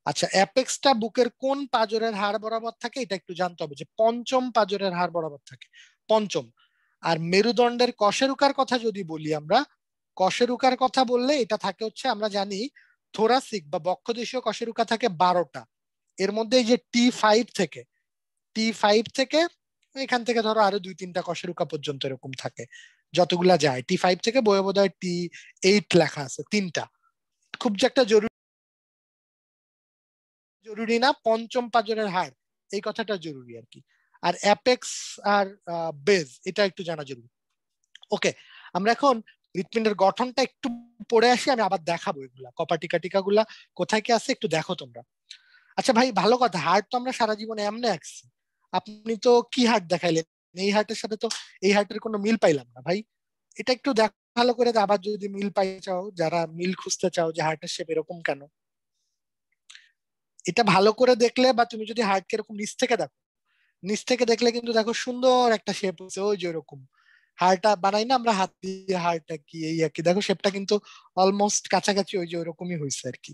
আচ্ছা অ্যাপেক্সটা বুকের কোন পাজরের হাড় বরাবর থাকে এটা একটু জানতে হবে যে পঞ্চম পাজরের হাড় বরাবর থাকে পঞ্চম আর মেরুদণ্ডের কশেরুকার কথা যদি বলি আমরা কশেরুকার কথা বললে এটা থাকে হচ্ছে আমরা জানি থোরাসিক বা বক্ষদেশীয় কশেরুকা থাকে বারোটা এর মধ্যে এই যে টি ফাইভ থেকে টি ফাইভ থেকে এখান থেকে ধরো আরো দুই তিনটা কশেরুকা পর্যন্ত এরকম থাকে যতগুলা যায় টি ফাইভ থেকে বয়ে বোধ হয় টি এইট লেখা আছে তিনটা খুব যে একটা জরুরি জরুরি না পঞ্চম পাজরের হার এই কথাটা জরুরি আর কি আর অ্যাপেক্স আর বেজ এটা একটু জানা জরুরি ওকে আমরা এখন হৃৎপিণ্ডের গঠনটা একটু পড়ে আসি আমি আবার দেখাবো এগুলা কপার টিকা গুলা কোথায় কি আছে একটু দেখো তোমরা আচ্ছা ভাই ভালো কথা হার্ট তো আমরা সারা জীবনে এমনি আঁকছি আপনি তো কি হাট দেখাইলেন এই হাটের সাথে তো এই হাটের কোনো মিল পাইলাম না ভাই এটা একটু দেখ ভালো করে আবার যদি মিল পাই চাও যারা মিল খুঁজতে চাও যে হার্টের শেপ এরকম কেন এটা ভালো করে দেখলে বা তুমি যদি হার্টকে এরকম নিচ থেকে দেখো নিচ থেকে দেখলে কিন্তু দেখো সুন্দর একটা শেপ হচ্ছে ওই যে ওরকম হাড়টা বানাই না আমরা হাত দিয়ে হাড়টা কি এই আর কি দেখো শেপটা কিন্তু অলমোস্ট কাছাকাছি ওই যে ওরকমই হয়েছে আর কি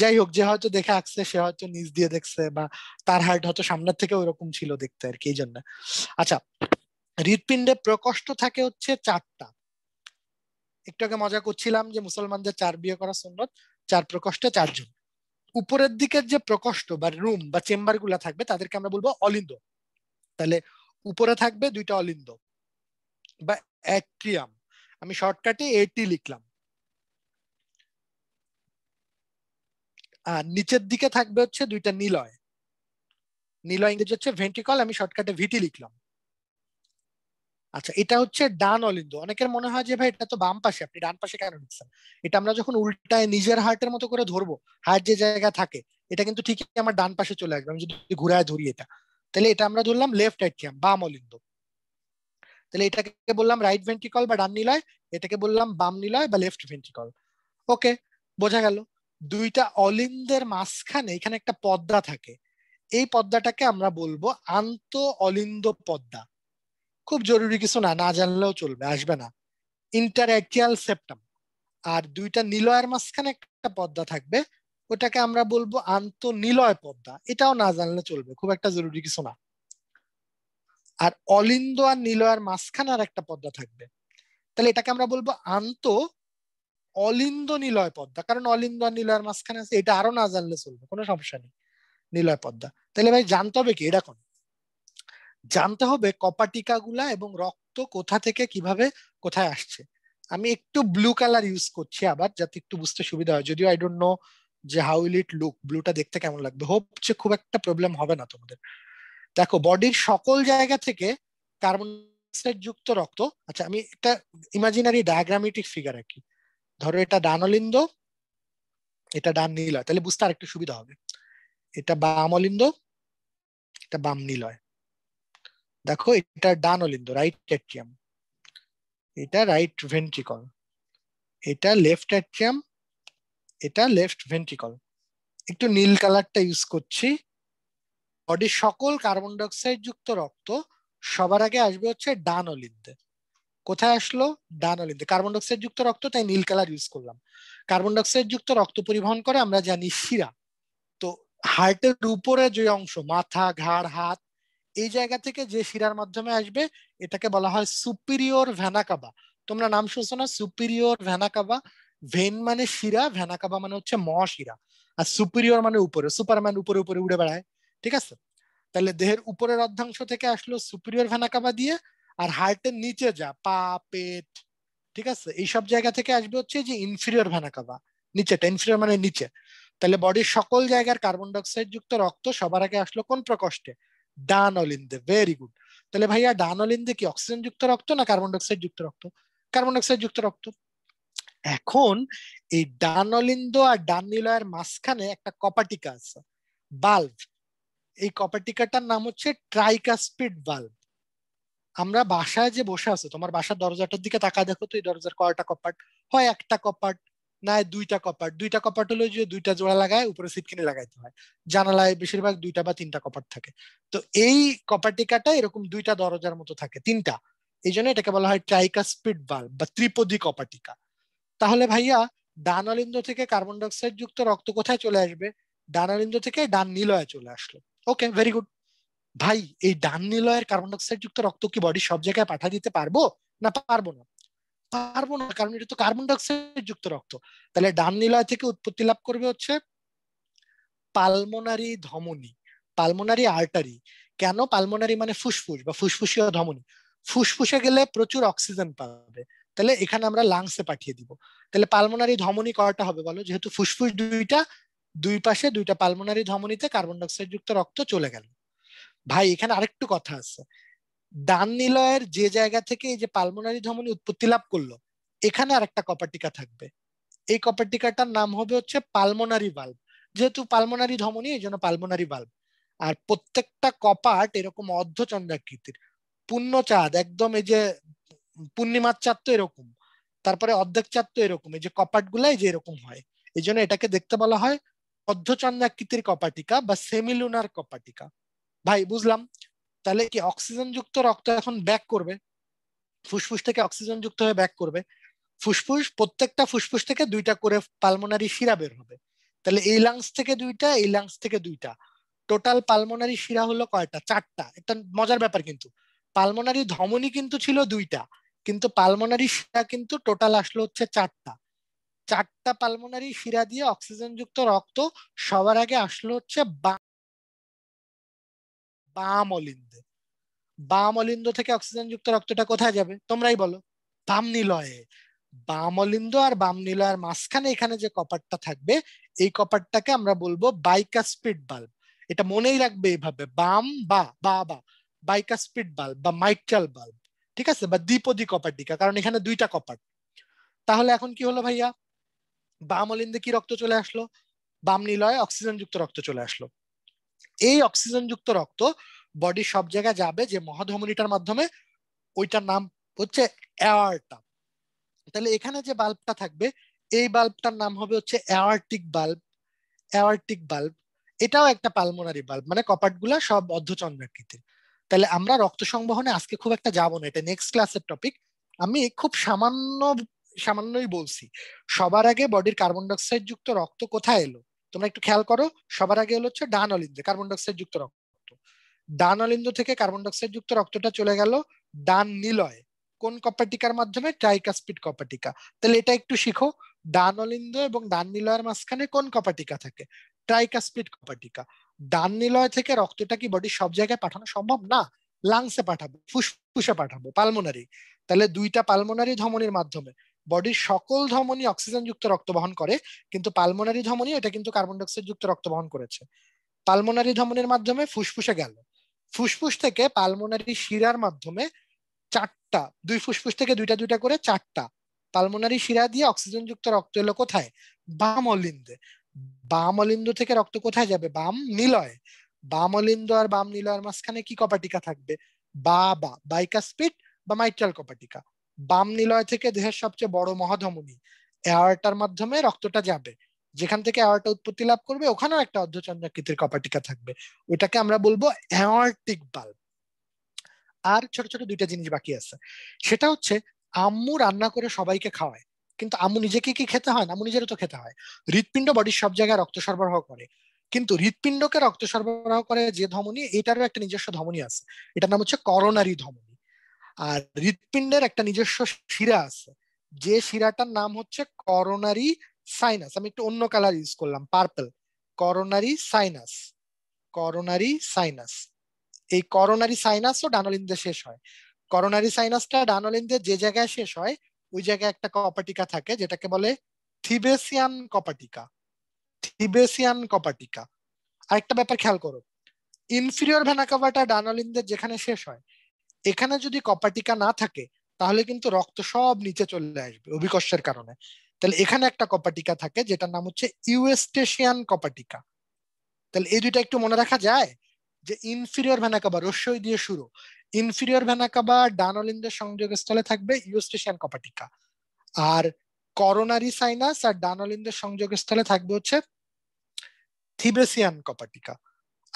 যাই হোক যে হয়তো দেখে আসছে সে হয়তো নিজ দিয়ে দেখছে বা তার হার্ট হয়তো সামনের থেকে ওরকম ছিল দেখতে আর কি জন্য আচ্ছা হৃৎপিণ্ডে প্রকষ্ট থাকে হচ্ছে চারটা একটু আগে মজা করছিলাম যে মুসলমানদের চার বিয়ে করা সুন্নত চার প্রকষ্টে চারজন উপরের দিকের যে প্রকষ্ট বা রুম বা চেম্বার গুলা থাকবে তাদেরকে আমরা বলবো অলিন্দ তাহলে উপরে থাকবে দুইটা অলিন্দ বা অ্যাট্রিয়াম আমি শর্টকাটে এটি লিখলাম আর নিচের দিকে থাকবে হচ্ছে দুইটা নিলয় নিলয় ইংরেজি হচ্ছে ভেন্টিকল আমি শর্টকাটে ভিটি লিখলাম আচ্ছা এটা হচ্ছে ডান অলিন্দ অনেকের মনে হয় যে ভাই এটা তো বাম পাশে আপনি ডান পাশে কেন লিখছেন এটা আমরা যখন উল্টায় নিজের হার্টের মতো করে ধরবো হার্ট যে জায়গা থাকে এটা কিন্তু ঠিকই আমার ডান পাশে চলে আসবে আমি যদি ঘুরায় ধরি এটা তাহলে এটা আমরা ধরলাম লেফট অ্যাট্রিয়াম বাম অলিন্দ তাহলে এটাকে বললাম রাইট ভেন্টিকল বা ডান নিলয় এটাকে বললাম বাম নিলয় বা লেফট ভেন্টিকল ওকে বোঝা গেল দুইটা অলিন্দের মাঝখানে এখানে একটা পদ্মা থাকে এই পদ্মাটাকে আমরা বলবো আন্ত অলিন্দ পদ্মা খুব জরুরি কিছু না না জানলেও চলবে আসবে না ইন্টারঅ্যাকিয়াল সেপ্টাম আর দুইটা নিলয়ের মাঝখানে একটা পদ্মা থাকবে ওটাকে আমরা বলবো আন্ত নিলয় পদ্মা এটাও না জানলে চলবে খুব একটা জরুরি কিছু না আর অলিন্দ আর নিলয়ের মাঝখানে আর একটা পদ্মা থাকবে তাহলে এটাকে আমরা বলবো আন্ত অলিন্দ নিলয় পদ্মা কারণ অলিন্দ আর নিলয়ের মাঝখানে আছে এটা আরো না জানলে চলবে কোনো সমস্যা নেই নিলয় পদ্মা তাহলে ভাই জানতে হবে কি এটা কোন জানতে হবে কপাটিকা গুলা এবং রক্ত কোথা থেকে কিভাবে কোথায় আসছে আমি একটু ব্লু কালার ইউজ করছি আবার যাতে একটু বুঝতে সুবিধা হয় যদিও আই ডোন্ট নো যে হাউ উইল ইট লুক ব্লুটা দেখতে কেমন লাগবে হোপ যে খুব একটা প্রবলেম হবে না তোমাদের দেখো বডির সকল জায়গা থেকে কার্বন ডাইঅক্সাইড যুক্ত রক্ত আচ্ছা আমি একটা ইমাজিনারি ডায়াগ্রামেটিক ফিগার আঁকি ধরো এটা ডান অলিন্দ এটা ডান নীলয় তাহলে বুঝতে আরেকটু সুবিধা হবে এটা বাম অলিন্দ এটা বাম নীলয় দেখো এটা ডান অলিন্দ রাইট অ্যাট্রিয়াম এটা রাইট ভেন্ট্রিকল এটা লেফট অ্যাট্রিয়াম এটা লেফট ভেন্ট্রিকল একটু নীল কালারটা ইউজ করছি বডির সকল কার্বন ডাইঅক্সাইড যুক্ত রক্ত সবার আগে আসবে হচ্ছে ডান অলিন্দে কোথায় আসলো ডান অলিন্দে কার্বন ডাইঅক্সাইড যুক্ত রক্ত তাই নীল কালার ইউজ করলাম কার্বন ডাইঅক্সাইড যুক্ত রক্ত পরিবহন করে আমরা জানি শিরা তো হার্টের উপরে যে অংশ মাথা ঘাড় হাত এই জায়গা থেকে যে শিরার মাধ্যমে আসবে এটাকে বলা হয় সুপিরিয়র ভ্যানাকাবা তোমরা নাম শুনছো না সুপিরিয়র ভ্যানাকাবা ভেন মানে শিরা ভ্যানাকাবা মানে হচ্ছে মহাশিরা আর সুপিরিয়র মানে উপরে সুপারম্যান উপরে উপরে উড়ে বেড়ায় ঠিক আছে তাহলে দেহের উপরের অর্ধাংশ থেকে আসলো সুপিরিয়র ভ্যানাকাবা দিয়ে আর হার্টের নিচে যা পা পেট ঠিক আছে এইসব জায়গা থেকে আসবে হচ্ছে যে ইনফিরিয়র ভেনাকাবা নিচে নিচেটা ইনফিরিয়র মানে নিচে তাহলে বডির সকল জায়গার কার্বন ডাইঅক্সাইড যুক্ত রক্ত সবার আগে আসলো কোন প্রকোষ্ঠে ডান অলিন্দে ভেরি গুড তাহলে ভাইয়া ডান অলিন্দে কি অক্সিজেন যুক্ত রক্ত না কার্বন ডাইঅক্সাইড যুক্ত রক্ত কার্বন ডাইঅক্সাইড যুক্ত রক্ত এখন এই ডান অলিন্দ আর ডান নিলয়ের মাঝখানে একটা কপাটিকা আছে বাল্ব এই কপাটিকাটার নাম হচ্ছে ট্রাইকাসপিড বাল্ব আমরা বাসায় যে বসে আছে তোমার বাসার দরজাটার দিকে তাকা দেখো তো এই দরজার কয়টা কপাট হয় একটা কপাট না দুইটা কপাট দুইটা কপাট হলো যে দুইটা জোড়া লাগায় উপরে সিট কিনে লাগাইতে হয় জানালায় বেশিরভাগ দুইটা বা তিনটা কপাট থাকে তো এই কপাটিকাটা এরকম দুইটা দরজার মতো থাকে তিনটা এই জন্য এটাকে বলা হয় ট্রাইকা স্পিড বাল্ব বা ত্রিপদী কপাটিকা তাহলে ভাইয়া ডান থেকে কার্বন ডাইঅক্সাইড যুক্ত রক্ত কোথায় চলে আসবে ডান থেকে ডান নিলয়ে চলে আসলো ওকে ভেরি গুড ভাই এই ডান নিলয়ের কার্বন ডাইঅক্সাইড যুক্ত রক্ত কি বডি সব জায়গায় পাঠা দিতে পারবো না পারবো না পারবো না কারণ এটা তো কার্বন ডাইঅক্সাইড যুক্ত রক্ত তাহলে ডান নিলয় থেকে উৎপত্তি লাভ করবে হচ্ছে পালমোনারি ধমনী পালমোনারি আর্টারি কেন পালমোনারি মানে ফুসফুস বা ফুসফুসীয় ধমনী ফুসফুসে গেলে প্রচুর অক্সিজেন পাবে তাহলে এখানে আমরা লাংসে পাঠিয়ে দিব তাহলে পালমোনারি ধমনী কয়টা হবে বলো যেহেতু ফুসফুস দুইটা দুই পাশে দুইটা পালমোনারি ধমনীতে কার্বন ডাইঅক্সাইড যুক্ত রক্ত চলে গেল ভাই এখানে আরেকটু কথা আছে দান নিলয়ের যে জায়গা থেকে এই যে পালমোনারি ধমনী উৎপত্তি লাভ করলো এখানে আরেকটা কপাটিকা থাকবে এই কপাটিকাটার নাম হবে হচ্ছে পালমোনারি বাল্ব যেহেতু পালমোনারি ধমনী এই জন্য পালমোনারি বাল্ব আর প্রত্যেকটা কপাট এরকম চন্দ্রাকৃতির পূর্ণ চাঁদ একদম এই যে পূর্ণিমার চাঁদ তো এরকম তারপরে অর্ধেক চাঁদ তো এরকম এই যে কপাট গুলাই যে এরকম হয় এই জন্য এটাকে দেখতে বলা হয় অর্ধ চন্দ্রাকৃতির কপাটিকা বা সেমিলুনার কপাটিকা ভাই বুঝলাম তাহলে কি অক্সিজেন যুক্ত রক্ত এখন ব্যাক করবে ফুসফুস থেকে অক্সিজেন যুক্ত হয়ে ব্যাক করবে ফুসফুস প্রত্যেকটা ফুসফুস থেকে দুইটা করে পালমোনারি শিরা বের হবে তাহলে এই লাংস থেকে দুইটা এই লাংস থেকে দুইটা টোটাল পালমোনারি শিরা হলো কয়টা চারটা একটা মজার ব্যাপার কিন্তু পালমোনারি ধমনী কিন্তু ছিল দুইটা কিন্তু পালমোনারি শিরা কিন্তু টোটাল আসলো হচ্ছে চারটা চারটা পালমোনারি শিরা দিয়ে অক্সিজেন যুক্ত রক্ত সবার আগে আসলো হচ্ছে বাম অলিন্দে বাম অলিন্দ থেকে অক্সিজেন যুক্ত রক্তটা কোথায় যাবে তোমরাই বলো বাম নিলয়ে বাম অলিন্দ আর বাম নিলয়ের মাঝখানে এখানে যে কপারটা থাকবে এই কপারটাকে আমরা বলবো বাইকাসপিড বাল্ব এটা মনেই রাখবে এইভাবে বাম বা বা বা বাইকাসপিড বাল্ব বা মাইট্রাল বাল্ব ঠিক আছে বা দ্বিপদী কপার ডিকা কারণ এখানে দুইটা কপার তাহলে এখন কি হলো ভাইয়া বাম অলিন্দে কি রক্ত চলে আসলো বাম নিলয়ে অক্সিজেন যুক্ত রক্ত চলে আসলো এই অক্সিজেন যুক্ত রক্ত বডি সব জায়গায় যাবে যে মহাধমনিটার মাধ্যমে ওইটার নাম হচ্ছে অ্যাওয়ার্টা তাহলে এখানে যে বাল্বটা থাকবে এই বাল্বটার নাম হবে হচ্ছে অ্যাওয়ার্টিক বাল্ব অ্যাওয়ার্টিক বাল্ব এটাও একটা পালমোনারি বাল্ব মানে কপাটগুলা সব অর্ধচন্দ্রাকৃতির তাহলে আমরা রক্ত সংবহনে আজকে খুব একটা যাবো না এটা নেক্সট ক্লাসের টপিক আমি খুব সামান্য সামান্যই বলছি সবার আগে বডির কার্বন ডাইঅক্সাইড যুক্ত রক্ত কোথায় এলো তোমরা একটু খেয়াল করো সবার আগে হলো হচ্ছে ডান অলিন্দে কার্বন ডাইঅক্সাইড যুক্ত রক্ত ডান অলিন্দ থেকে কার্বন ডাইঅক্সাইড যুক্ত রক্তটা চলে গেল ডান নিলয় কোন কপাটিকার মাধ্যমে ট্রাইকাসপিড কপাটিকা তাহলে এটা একটু শিখো ডান অলিন্দ এবং ডান নিলয়ের মাঝখানে কোন কপাটিকা থাকে ট্রাইকাসপিড কপাটিকা ডান নিলয় থেকে রক্তটা কি বডি সব জায়গায় পাঠানো সম্ভব না লাংসে পাঠাবো ফুসফুসে পাঠাবো পালমোনারি তাহলে দুইটা পালমোনারি ধমনির মাধ্যমে বডির সকল ধমনী অক্সিজেন যুক্ত রক্ত বহন করে কিন্তু পালমোনারি ধমনী এটা কিন্তু কার্বন ডাইঅক্সাইড যুক্ত রক্ত বহন করেছে পালমোনারি ধমনীর মাধ্যমে ফুসফুসে গেল ফুসফুস থেকে পালমোনারি শিরার মাধ্যমে চারটা দুই ফুসফুস থেকে দুইটা দুইটা করে চারটা পালমোনারি শিরা দিয়ে অক্সিজেন যুক্ত রক্ত এলো কোথায় বাম অলিন্দে বাম অলিন্দ থেকে রক্ত কোথায় যাবে বাম নিলয় বাম অলিন্দ আর বাম নিলয়ের মাঝখানে কি কপাটিকা থাকবে বা বা বাইকাস্পিড বা মাইট্রাল কপাটিকা বাম নিলয় থেকে দেহের সবচেয়ে বড় মহাধমনী অ্যাওয়ার্টার মাধ্যমে রক্তটা যাবে যেখান থেকে এয়ারটা উৎপত্তি লাভ করবে ওখানে একটা অর্ধচন্দ্রাকৃতির কপাটিকা থাকবে ওটাকে আমরা বলবো অ্যাওয়ার্টিক বাল্ব আর ছোট ছোট দুইটা জিনিস বাকি আছে সেটা হচ্ছে আম্মু রান্না করে সবাইকে খাওয়ায় কিন্তু আম্মু নিজেকে কি খেতে হয় না আম্মু নিজেরও তো খেতে হয় হৃৎপিণ্ড বডির সব জায়গায় রক্ত সরবরাহ করে কিন্তু হৃৎপিণ্ডকে রক্ত সরবরাহ করে যে ধমনী এটারও একটা নিজস্ব ধমনী আছে এটার নাম হচ্ছে করোনারি ধমনী আর হৃৎপিণ্ডের একটা নিজস্ব শিরা আছে যে শিরাটার নাম হচ্ছে করোনারি সাইনাস আমি একটু অন্য কালার ইউজ করলাম purple coronary sinus coronary sinus এই করোনারি সাইনাসও ও ডানোলিন্দে শেষ হয় করোনারি সাইনাসটা ডানোলিন্দে যে জায়গায় শেষ হয় ওই জায়গায় একটা কপাটিকা থাকে যেটাকে বলে থিবেসিয়ান কপাটিকা থিবেসিয়ান কপাটিকা আরেকটা ব্যাপার খেয়াল করো ইনফিরিয়র ভেনাকাভাটা কাভাটা যেখানে শেষ হয় এখানে যদি কপাটিকা না থাকে তাহলে কিন্তু রক্ত সব নিচে চলে আসবে অভিকর্ষের কারণে তাহলে এখানে একটা কপাটিকা থাকে যেটার নাম হচ্ছে ইউএস্টেশিয়ান কপাটিকা তাহলে এই দুইটা একটু মনে রাখা যায় যে ইনফিরিয়র ভ্যানাকাবা রসই দিয়ে শুরু ইনফিরিয়র ভ্যানাকাবা ডানোলিন্দের সংযোগস্থলে থাকবে ইউস্টেশিয়ান কপাটিকা আর করোনারি সাইনাস আর ডানোলিন্দের সংযোগস্থলে থাকবে হচ্ছে থিবেসিয়ান কপাটিকা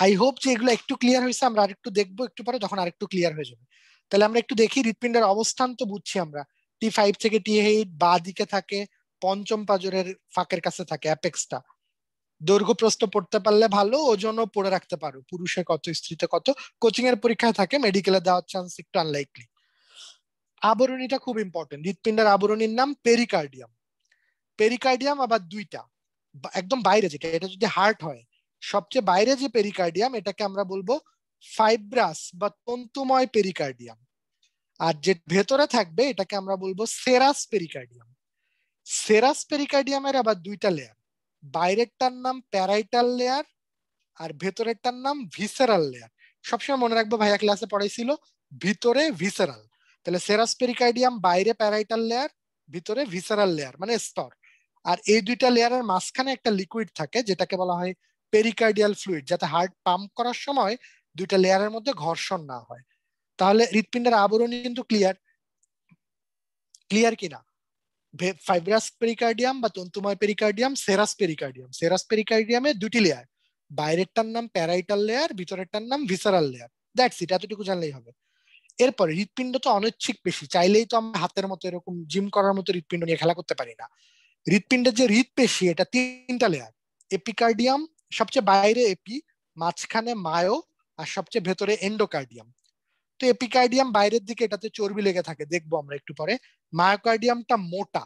আই হোপ যে এগুলো একটু ক্লিয়ার হয়েছে আমরা আরেকটু দেখবো একটু পরে তখন আরেকটু ক্লিয়ার হয়ে যাবে তাহলে আমরা একটু দেখি হৃৎপিণ্ডের অবস্থান তো বুঝছি আমরা টি ফাইভ থেকে টি এইট বা দিকে থাকে পঞ্চম পাজরের ফাঁকের কাছে থাকে অ্যাপেক্সটা দৈর্ঘ্য প্রস্ত পড়তে পারলে ভালো ওজনও পড়ে রাখতে পারো পুরুষে কত স্ত্রীতে কত কোচিং এর পরীক্ষায় থাকে মেডিকেলে দেওয়ার চান্স একটু আনলাইকলি আবরণীটা খুব ইম্পর্টেন্ট হৃৎপিণ্ডের আবরণীর নাম পেরিকার্ডিয়াম পেরিকার্ডিয়াম আবার দুইটা একদম বাইরে যেটা এটা যদি হার্ট হয় সবচেয়ে বাইরে যে পেরিকার্ডিয়াম এটাকে আমরা বলবো ফাইব্রাস বা তন্তুময় পেরিকার্ডিয়াম আর যে ভেতরে থাকবে এটাকে আমরা বলবো সেরাস পেরিকার্ডিয়াম সেরাস পেরিকার্ডিয়ামের আবার দুইটা লেয়ার বাইরেরটার নাম প্যারাইটাল লেয়ার আর ভেতরেরটার নাম ভিসেরাল লেয়ার সবসময় মনে রাখবো ভাইয়া ক্লাসে পড়াইছিল ভিতরে ভিসেরাল তাহলে সেরাস পেরিকার্ডিয়াম বাইরে প্যারাইটাল লেয়ার ভিতরে ভিসেরাল লেয়ার মানে স্তর আর এই দুইটা লেয়ারের মাঝখানে একটা লিকুইড থাকে যেটাকে বলা হয় পেরিকার্ডিয়াল ফ্লুইড যাতে হার্ট পাম্প করার সময় দুইটা লেয়ারের মধ্যে ঘর্ষণ না হয় তাহলে হৃৎপিণ্ডের আবরণী কিন্তু ক্লিয়ার ক্লিয়ার কিনা ফাইব্রাস পেরিকার্ডিয়াম বা তন্তুময় পেরিকার্ডিয়াম সেরাস পেরিকার্ডিয়াম সেরাস পেরিকার্ডিয়ামে দুটি লেয়ার বাইরেরটার নাম প্যারাইটাল লেয়ার ভিতরেরটার নাম ভিসারাল লেয়ার দ্যাটস ইট এতটুকু জানলেই হবে এরপরে হৃৎপিণ্ড তো অনৈচ্ছিক পেশি চাইলেই তো আমরা হাতের মতো এরকম জিম করার মতো হৃৎপিণ্ড নিয়ে খেলা করতে পারি না হৃৎপিণ্ডের যে হৃৎপেশি এটা তিনটা লেয়ার এপিকার্ডিয়াম সবচেয়ে বাইরে এপি মাঝখানে মায়ো আর সবচেয়ে ভেতরে এন্ডোকার্ডিয়াম তো এপিকার্ডিয়াম বাইরের দিকে এটাতে চর্বি লেগে থাকে দেখবো আমরা একটু পরে মায়োকার্ডিয়ামটা মোটা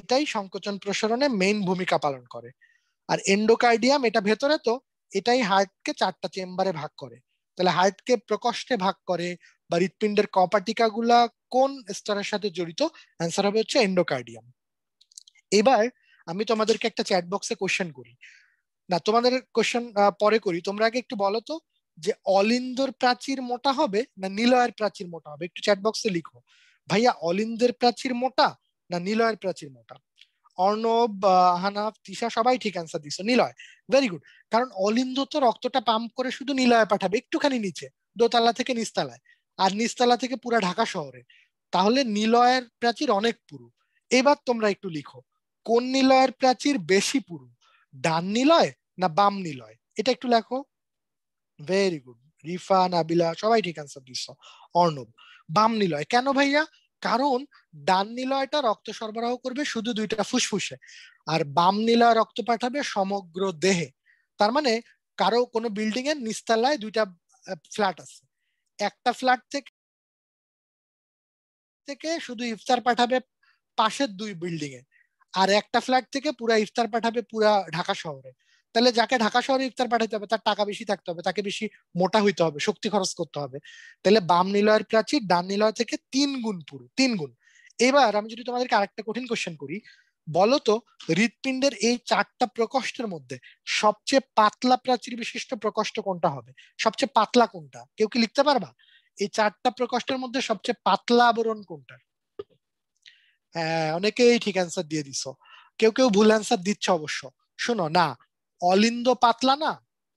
এটাই সংকোচন প্রসারণে মেইন ভূমিকা পালন করে আর এন্ডোকার্ডিয়াম এটা ভেতরে তো এটাই হার্টকে চারটা চেম্বারে ভাগ করে তাহলে হার্টকে প্রকষ্টে ভাগ করে বা হৃৎপিণ্ডের কপাটিকাগুলা কোন স্তরের সাথে জড়িত অ্যান্সার হবে হচ্ছে এন্ডোকার্ডিয়াম এবার আমি তোমাদেরকে একটা চ্যাট বক্সে কোশ্চেন করি না তোমাদের কোশ্চেন পরে করি তোমরা আগে একটু বলো তো যে অলিন্দর প্রাচীর মোটা হবে না নিলয়ের প্রাচীর মোটা হবে একটু চ্যাট বক্সে লিখো ভাইয়া অলিন্দর প্রাচীর মোটা না নিলয়ের প্রাচীর মোটা অর্ণব হানাফ তিশা সবাই ঠিক অ্যান্সার দিছো নিলয় ভেরি গুড কারণ অলিন্দ তো রক্তটা পাম্প করে শুধু নিলয়ে পাঠাবে একটুখানি নিচে দোতলা থেকে নিস্তালায় আর নিস্তালা থেকে পুরা ঢাকা শহরে তাহলে নিলয়ের প্রাচীর অনেক পুরু এবার তোমরা একটু লিখো কোন নিলয়ের প্রাচীর বেশি পুরু ডান নিলয় না বাম নিলয় এটা একটু লেখো ভেরি গুড রিফা নাবিলা সবাই ঠিক আনসার দিচ্ছ অর্ণব বাম নিলয় কেন ভাইয়া কারণ ডান নিলয়টা রক্ত সরবরাহ করবে শুধু দুইটা ফুসফুসে আর বাম নিলয় রক্ত পাঠাবে সমগ্র দেহে তার মানে কারো কোনো বিল্ডিং এর নিস্তালায় দুইটা ফ্ল্যাট আছে একটা ফ্ল্যাট থেকে থেকে শুধু ইফতার পাঠাবে পাশের দুই বিল্ডিং এ আর একটা ফ্ল্যাট থেকে পুরা ইফতার পাঠাবে পুরা ঢাকা শহরে তাহলে যাকে ঢাকা শহরে ইফতার পাঠাইতে হবে তার টাকা বেশি থাকতে হবে তাকে বেশি মোটা হইতে হবে শক্তি খরচ করতে হবে তাহলে বাম নিলয়ের প্রাচী ডান নিলয় থেকে তিন গুণ পুরো তিন গুণ এবার আমি যদি তোমাদেরকে আরেকটা কঠিন কোশ্চেন করি বলতো হৃৎপিণ্ডের এই চারটা প্রকোষ্ঠের মধ্যে সবচেয়ে পাতলা প্রাচীর বিশিষ্ট প্রকোষ্ঠ কোনটা হবে সবচেয়ে পাতলা কোনটা কেউ কি লিখতে পারবা এই চারটা প্রকোষ্ঠের মধ্যে সবচেয়ে পাতলা আবরণ কোনটা হ্যাঁ অনেকেই ঠিক অ্যান্সার দিয়ে দিছ কেউ কেউ ভুল অ্যান্সার দিচ্ছে অবশ্য শোনো না অলিন্দ পাতলা না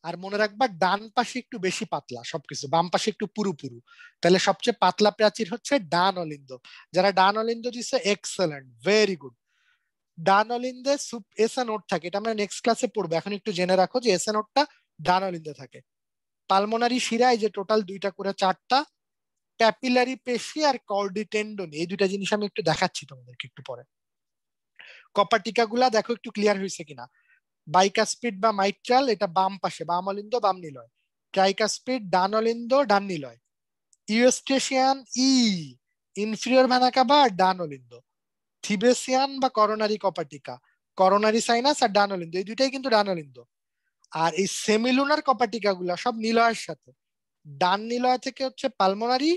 আর মনে রাখবা ডান পাশে একটু বেশি পাতলা সবকিছু বাম পাশে একটু পুরু তাহলে সবচেয়ে পাতলা প্রাচীর হচ্ছে ডান অলিন্দ যারা ডান অলিন্দ দিছে এক্সেলেন্ট ভেরি গুড ডান অলিন্দে সুপ এসা নোট থাকে এটা আমরা নেক্সট ক্লাসে পড়বো এখন একটু জেনে রাখো যে এসা নোটটা ডান অলিন্দে থাকে পালমোনারি শিরায় যে টোটাল দুইটা করে চারটা প্যাপিলারি পেশি আর কর্ডি টেন্ডন এই দুইটা জিনিস আমি একটু দেখাচ্ছি তোমাদেরকে একটু পরে কপার টিকাগুলা দেখো একটু ক্লিয়ার হয়েছে কিনা বাইকাস্পিড বা মাইট্রাল এটা বাম পাশে বাম অলিন্দ বাম নিলয় ট্রাইকাস্পিড ডান অলিন্দ ডান নিলয় ইউস্টেশিয়ান ই ইনফিরিয়র ভ্যানাকা বা ডান অলিন্দ থিবেসিয়ান বা করোনারি কপাটিকা করোনারি সাইনাস আর ডান অলিন্দ এই দুইটাই কিন্তু ডান অলিন্দ আর এই সেমিলুনার কপাটিকা গুলা সব নিলয়ের সাথে ডান নিলয় থেকে হচ্ছে পালমোনারি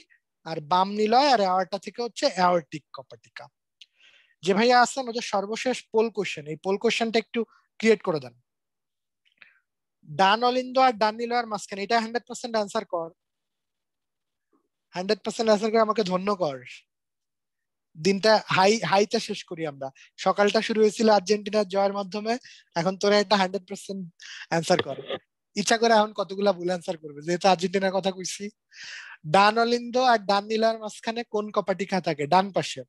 আর বাম নিলয় আর অ্যাওয়ার্টা থেকে হচ্ছে অ্যাওর্টিক কপাটিকা যে ভাইয়া আছেন ওদের সর্বশেষ পোল কোশ্চেন এই পোল কোশ্চেনটা একটু ক্রিয়েট করে দেন ডান অলিন্দ আর ডান নিল আর মাঝখানে এটা হান্ড্রেড পার্সেন্ট আনসার কর হান্ড্রেড পার্সেন্ট আনসার করে আমাকে ধন্য কর দিনটা হাই হাইটা শেষ করি আমরা সকালটা শুরু হয়েছিল আর্জেন্টিনার জয়ের মাধ্যমে এখন তোরা একটা হান্ড্রেড পার্সেন্ট অ্যান্সার কর ইচ্ছা করে এখন কতগুলো ভুল অ্যান্সার করবে যেহেতু আর্জেন্টিনার কথা কইছি ডান অলিন্দ আর ডান নীলার মাঝখানে কোন কপাটি খা থাকে ডান পাশে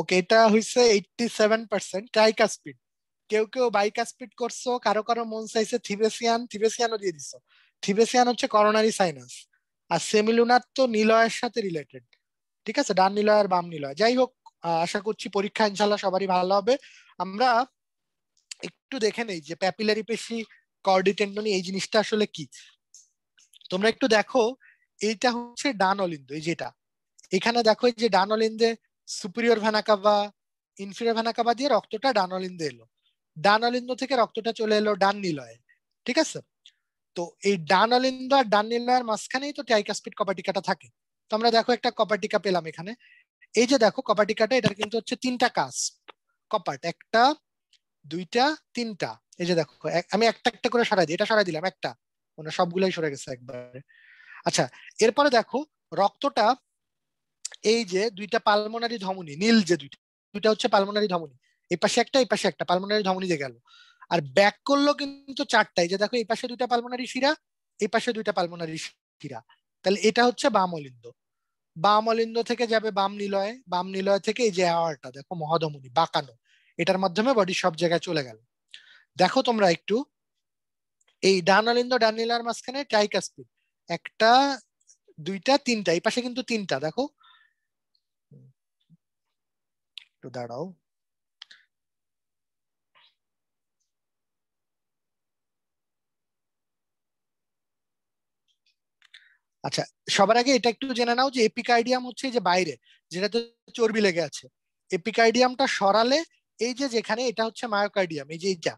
ওকে এটা হইছে 87% ট্রাইকাসপিড কেউ কেউ বাইকাসপিড করছো কারো কারো মন চাইছে থিবেসিয়ান থিবেসিয়ানও দিয়ে দিছো থিবেসিয়ান হচ্ছে করোনারি সাইনাস আর সেমিলুনার তো নিলয়ের সাথে রিলেটেড ঠিক আছে ডান নিলয় আর বাম নিলয় যাই হোক আশা করছি পরীক্ষা ইনশাল্লাহ সবারই ভালো হবে আমরা একটু দেখে নেই যে প্যাপিলারি পেশি কর্ডি এই জিনিসটা আসলে কি তোমরা একটু দেখো এইটা হচ্ছে ডান অলিন্দ এই যেটা এখানে দেখো যে ডান অলিন্দে সুপিরিয়র ভ্যানাকাবা ইনফিরিয়র ভ্যানাকাবা দিয়ে রক্তটা ডানলিন্দে এলো ডানলিন্দ থেকে রক্তটা চলে এলো ডান নিলয়ে ঠিক আছে তো এই ডান অলিন্দ আর ডান নিলয়ের মাঝখানেই তো টাইকাস্পিড কপাটিকাটা থাকে তো আমরা দেখো একটা কপাটিকা পেলাম এখানে এই যে দেখো কপাটিকাটা এটার কিন্তু হচ্ছে তিনটা কাজ কপাট একটা দুইটা তিনটা এই যে দেখো আমি একটা একটা করে সারাই দিই এটা সারাই দিলাম একটা ওনার সবগুলাই সরে গেছে একবারে আচ্ছা এরপরে দেখো রক্তটা এই যে দুইটা পালমোনারি ধমনী নীল যে দুইটা দুইটা হচ্ছে পালমোনারি ধমনী এই পাশে একটা এই পাশে একটা পালমোনারি ধমনী যে গেল আর ব্যাক করলো কিন্তু চারটাই যে দেখো এই পাশে দুইটা পালমোনারি শিরা এই পাশে দুইটা পালমোনারি শিরা তাহলে এটা হচ্ছে বাম অলিন্দ বাম অলিন্দ থেকে যাবে বাম নিলয়ে বাম নিলয় থেকে এই যে অ্যাওয়ারটা দেখো মহাধমনী বাঁকানো এটার মাধ্যমে বডি সব জায়গায় চলে গেল দেখো তোমরা একটু এই ডান অলিন্দ ডান নীলার মাঝখানে টাইকাস্পিড একটা দুইটা তিনটা এই পাশে কিন্তু তিনটা দেখো to that all. আচ্ছা সবার আগে এটা একটু জেনে নাও যে এপিকাইডিয়াম হচ্ছে যে বাইরে তো চর্বি লেগে আছে এপিকাইডিয়ামটা সরালে এই যে যেখানে এটা হচ্ছে মায়োকাইডিয়াম এই যে এইটা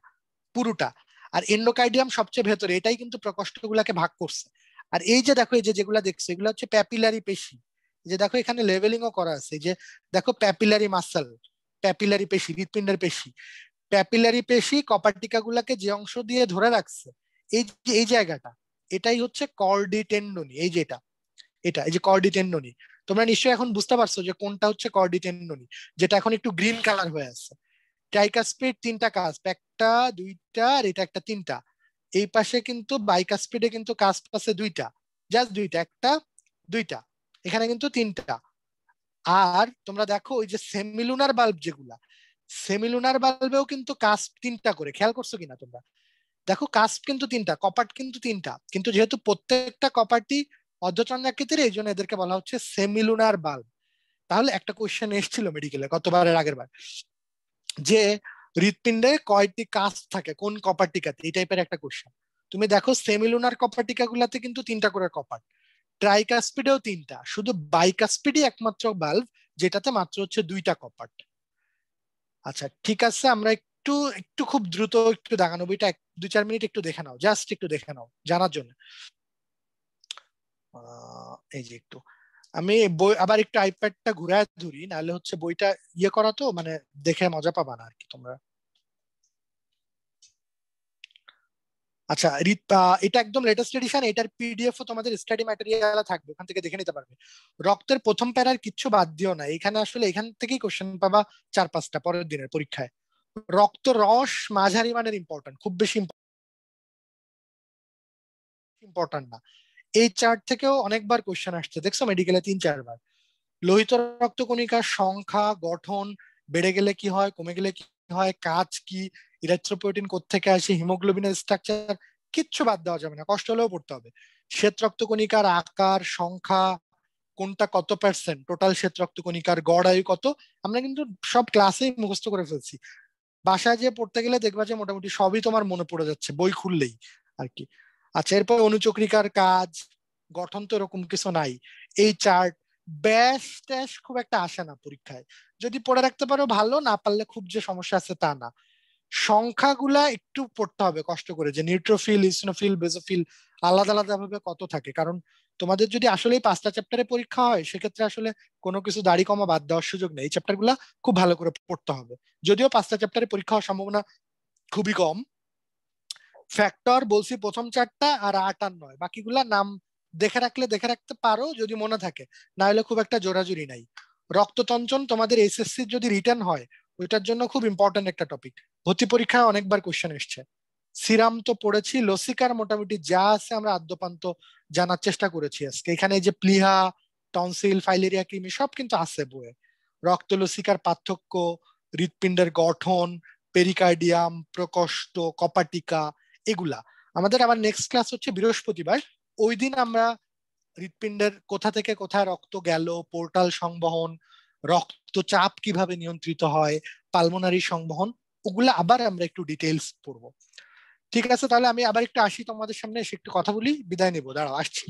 পুরোটা আর এন্ডোকাইডিয়াম সবচেয়ে ভেতরে এটাই কিন্তু প্রকোষ্ঠগুলাকে ভাগ করছে আর এই যে দেখো এই যে যেগুলা দেখছে এগুলো হচ্ছে প্যাপিলারি পেশি যে দেখো এখানে ও করা আছে যে দেখো প্যাপিলারি মাসল প্যাপিলারি পেশি হৃদপিণ্ডের পেশি প্যাপিলারি পেশি কপারটিকা গুলাকে যে অংশ দিয়ে ধরে রাখছে এই এই জায়গাটা এটাই হচ্ছে কর্ডিটেন্ডনি এই যেটা এটা এই যে কর্ডিটেন্ডনি তোমরা নিশ্চয়ই এখন বুঝতে পারছো যে কোনটা হচ্ছে কর্ডিটেন্ডনি যেটা এখন একটু গ্রিন কালার হয়ে আছে ট্রাইকাসপিড তিনটা কাজ একটা দুইটা আর এটা একটা তিনটা এই পাশে কিন্তু বাইকাসপিডে কিন্তু কাজ আছে দুইটা জাস্ট দুইটা একটা দুইটা এখানে কিন্তু তিনটা আর তোমরা দেখো ওই যে সেমিলুনার বাল্ব যেগুলা সেমিলুনার বাল্বেও কিন্তু কাস্ট তিনটা করে খেয়াল করছো কিনা তোমরা দেখো কাস্ট কিন্তু তিনটা কপাট কিন্তু তিনটা কিন্তু যেহেতু প্রত্যেকটা কপাটই অর্ধচন্দ্রাকৃতির এই জন্য এদেরকে বলা হচ্ছে সেমিলুনার বাল্ব তাহলে একটা কোয়েশ্চেন এসেছিল মেডিকেলে গতবারের আগের বার যে হৃৎপিণ্ডে কয়টি কাস্ট থাকে কোন কপার টিকাতে এই টাইপের একটা কোয়েশ্চেন তুমি দেখো সেমিলুনার কপার টিকা গুলাতে কিন্তু তিনটা করে কপার ট্রাইকাসপিডেও তিনটা শুধু বাইকাসপিডই একমাত্র বাল্ব যেটাতে মাত্র হচ্ছে দুইটা কপার আচ্ছা ঠিক আছে আমরা একটু একটু খুব দ্রুত একটু দাগানো বইটা দুই চার মিনিট একটু দেখে নাও জাস্ট একটু দেখে নাও জানার জন্য এই যে একটু আমি বই আবার একটু আইপ্যাডটা ঘুরায় ধরি নাহলে হচ্ছে বইটা ইয়ে করা তো মানে দেখে মজা পাবা না আর কি তোমরা আচ্ছা এটা একদম লেটেস্ট এডিশন এটার পিডিএফ ও তোমাদের স্টাডি ম্যাটেরিয়াল থাকবে ওখান থেকে দেখে নিতে পারবে রক্তের প্রথম প্যারার কিচ্ছু বাদ দিও না এখানে আসলে এখান থেকেই কোশ্চেন পাবা চার পাঁচটা পরের দিনের পরীক্ষায় রক্ত রস মাঝারি মানের ইম্পর্টেন্ট খুব বেশি ইম্পর্টেন্ট না এই চার্ট থেকেও অনেকবার কোশ্চেন আসছে দেখছো মেডিকেলে তিন চারবার লোহিত রক্তকণিকার সংখ্যা গঠন বেড়ে গেলে কি হয় কমে গেলে কি হয় কাজ কি ইলেকট্রোপোয়েটিন কোথেকে আসে হিমোগ্লোবিনের স্ট্রাকচার কিচ্ছু বাদ দেওয়া যাবে না কষ্ট হলেও পড়তে হবে শ্বেত রক্তকণিকার আকার সংখ্যা কোনটা কত পার্সেন্ট টোটাল শ্বেত রক্তকণিকার গড় আয়ু কত আমরা কিন্তু সব ক্লাসেই মুখস্থ করে ফেলছি বাসায় যে পড়তে গেলে দেখবা যে মোটামুটি সবই তোমার মনে পড়ে যাচ্ছে বই খুললেই আর কি আচ্ছা এরপর অনুচক্রিকার কাজ গঠন তো এরকম কিছু নাই এই চার্ট ব্যাস ট্যাস খুব একটা আসে না পরীক্ষায় যদি পড়ে রাখতে পারো ভালো না পারলে খুব যে সমস্যা আছে তা না সংখ্যাগুলা একটু পড়তে হবে কষ্ট করে যে নিউট্রোফিল ইসনোফিল বেজোফিল আলাদা আলাদা ভাবে কত থাকে কারণ তোমাদের যদি আসলে পাঁচটা চ্যাপ্টারে পরীক্ষা হয় সেক্ষেত্রে আসলে কোনো কিছু দাড়ি কমা বাদ দেওয়ার সুযোগ নেই চ্যাপ্টারগুলা খুব ভালো করে পড়তে হবে যদিও পাঁচটা চ্যাপ্টারে পরীক্ষা হওয়ার সম্ভাবনা খুবই কম ফ্যাক্টর বলছি প্রথম চারটা আর আট আর নয় বাকিগুলা নাম দেখে রাখলে দেখে রাখতে পারো যদি মনে থাকে না হলে খুব একটা জোরাজুরি নাই রক্ততঞ্চন তোমাদের এসএসসি যদি রিটার্ন হয় ওইটার জন্য খুব ইম্পর্টেন্ট একটা টপিক ভর্তি পরীক্ষায় অনেকবার কোয়েশ্চেন এসছে সিরাম তো পড়েছি লসিকার মোটামুটি যা আছে আমরা আদ্যপান্ত জানার চেষ্টা করেছি আজকে এখানে যে প্লিহা টনসিল ফাইলেরিয়া কৃমি সব কিন্তু আছে বইয়ে রক্ত লসিকার পার্থক্য হৃৎপিণ্ডের গঠন পেরিকার্ডিয়াম প্রকষ্ট কপাটিকা এগুলা আমাদের আবার নেক্সট ক্লাস হচ্ছে বৃহস্পতিবার ওই দিন আমরা হৃৎপিণ্ডের কোথা থেকে কোথায় রক্ত গেল পোর্টাল সংবহন রক্তচাপ কিভাবে নিয়ন্ত্রিত হয় পালমোনারি সংবহন ওগুলো আবার আমরা একটু ডিটেলস পড়বো ঠিক আছে তাহলে আমি আবার একটু আসি তোমাদের সামনে এসে একটু কথা বলি বিদায় নেবো দাঁড়াও আসছি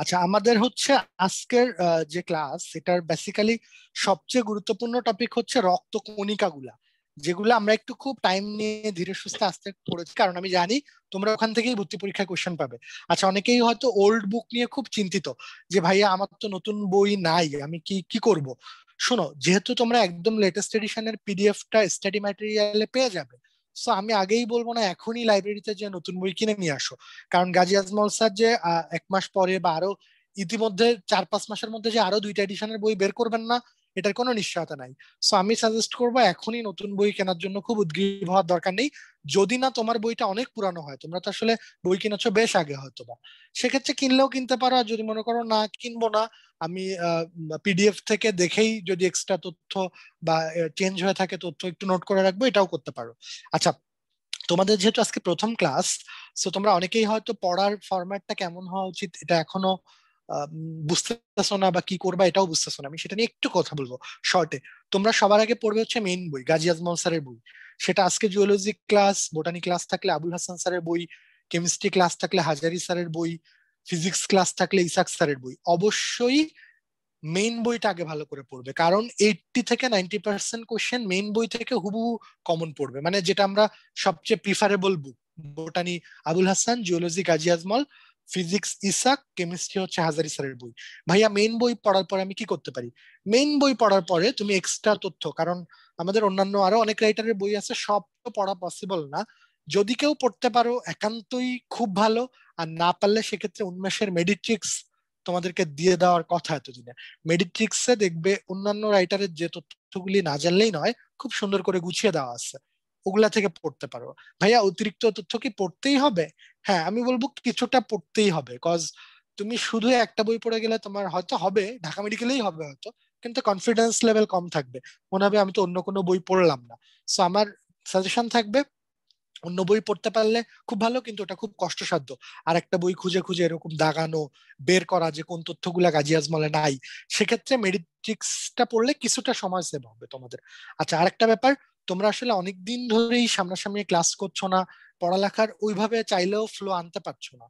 আচ্ছা আমাদের হচ্ছে আজকের যে ক্লাস এটার বেসিক্যালি সবচেয়ে গুরুত্বপূর্ণ টপিক হচ্ছে রক্ত কণিকাগুলা যেগুলো আমরা একটু খুব টাইম নিয়ে ধীরে সুস্থে আসতে পড়েছি কারণ আমি জানি তোমরা ওখান থেকেই ভর্তি পরীক্ষায় কোশ্চেন পাবে আচ্ছা অনেকেই হয়তো ওল্ড বুক নিয়ে খুব চিন্তিত যে ভাইয়া আমার তো নতুন বই নাই আমি কি কি করব শোনো যেহেতু তোমরা একদম লেটেস্ট এডিশনের পিডিএফটা স্টাডি ম্যাটেরিয়ালে পেয়ে যাবে সো আমি আগেই বলবো না এখনই লাইব্রেরিতে যে নতুন বই কিনে নিয়ে আসো কারণ গাজী আজমল স্যার যে এক মাস পরে বা আরো ইতিমধ্যে চার পাঁচ মাসের মধ্যে যে আরো দুইটা এডিশনের বই বের করবেন না এটার কোনো নিশ্চয়তা নাই সো আমি সাজেস্ট করবো এখনই নতুন বই কেনার জন্য খুব উদ্গ্রীব হওয়ার দরকার নেই যদি না তোমার বইটা অনেক পুরানো হয় তোমরা তো আসলে বই কিনেছো বেশ আগে হয়তো বা সেক্ষেত্রে কিনলেও কিনতে পারো আর যদি মনে করো না কিনবো না আমি পিডিএফ থেকে দেখেই যদি এক্সট্রা তথ্য বা চেঞ্জ হয়ে থাকে তথ্য একটু নোট করে রাখবো এটাও করতে পারো আচ্ছা তোমাদের যেহেতু আজকে প্রথম ক্লাস তো তোমরা অনেকেই হয়তো পড়ার ফরম্যাটটা কেমন হওয়া উচিত এটা এখনো বুঝতেছো না বা কি করবা এটাও বুঝতেছো না আমি সেটা নিয়ে একটু কথা বলবো শর্টে তোমরা সবার আগে পড়বে হচ্ছে মেইন বই গাজী আজমল স্যারের বই সেটা আজকে জুওলজি ক্লাস বোটানি ক্লাস থাকলে আবুল হাসান স্যারের বই কেমিস্ট্রি ক্লাস থাকলে হাজারি স্যারের বই ফিজিক্স ক্লাস থাকলে ইসাক স্যারের বই অবশ্যই মেইন বইটা আগে ভালো করে পড়বে কারণ এইটটি থেকে নাইনটি পার্সেন্ট কোশ্চেন মেইন বই থেকে হুবু কমন পড়বে মানে যেটা আমরা সবচেয়ে preferable book botany Abul Hasan zoology Gazi Azmal physics Ishak chemistry হচ্ছে হাজারি স্যারের বই ভাইয়া মেন বই পড়ার পরে আমি কি করতে পারি মেন বই পড়ার পরে তুমি এক্সট্রা তথ্য কারণ আমাদের অন্যান্য আরো অনেক রাইটারের বই আছে সব তো পড়া পসিবল না যদি কেউ পড়তে পারো একান্তই খুব ভালো আর না পারলে সেক্ষেত্রে উন্মেষের মেডিট্রিক্স তোমাদেরকে দিয়ে দেওয়ার কথা এতদিনে মেডিট্রিক্সে দেখবে অন্যান্য রাইটারের যে তথ্যগুলি না জানলেই নয় খুব সুন্দর করে গুছিয়ে দেওয়া আছে ওগুলা থেকে পড়তে পারো ভাইয়া অতিরিক্ত তথ্য কি পড়তেই হবে হ্যাঁ আমি বলবো কিছুটা পড়তেই হবে কজ তুমি শুধু একটা বই পড়ে গেলে তোমার হয়তো হবে ঢাকা মেডিকেলেই হবে হয়তো কিন্তু কনফিডেন্স লেভেল কম থাকবে মনে হবে আমি তো অন্য কোনো বই পড়লাম না সো আমার সাজেশন থাকবে অন্য বই পড়তে পারলে খুব ভালো কিন্তু ওটা খুব কষ্টসাধ্য আর একটা বই খুঁজে খুঁজে এরকম দাগানো বের করা যে কোন তথ্যগুলা গাজী আজমলে নাই সেক্ষেত্রে মেডিট্রিক্সটা পড়লে কিছুটা সময় সেভ হবে তোমাদের আচ্ছা আরেকটা ব্যাপার তোমরা আসলে অনেক দিন ধরেই সামনাসামনি ক্লাস করছো না পড়ালেখার ওইভাবে চাইলেও ফ্লো আনতে পারছো না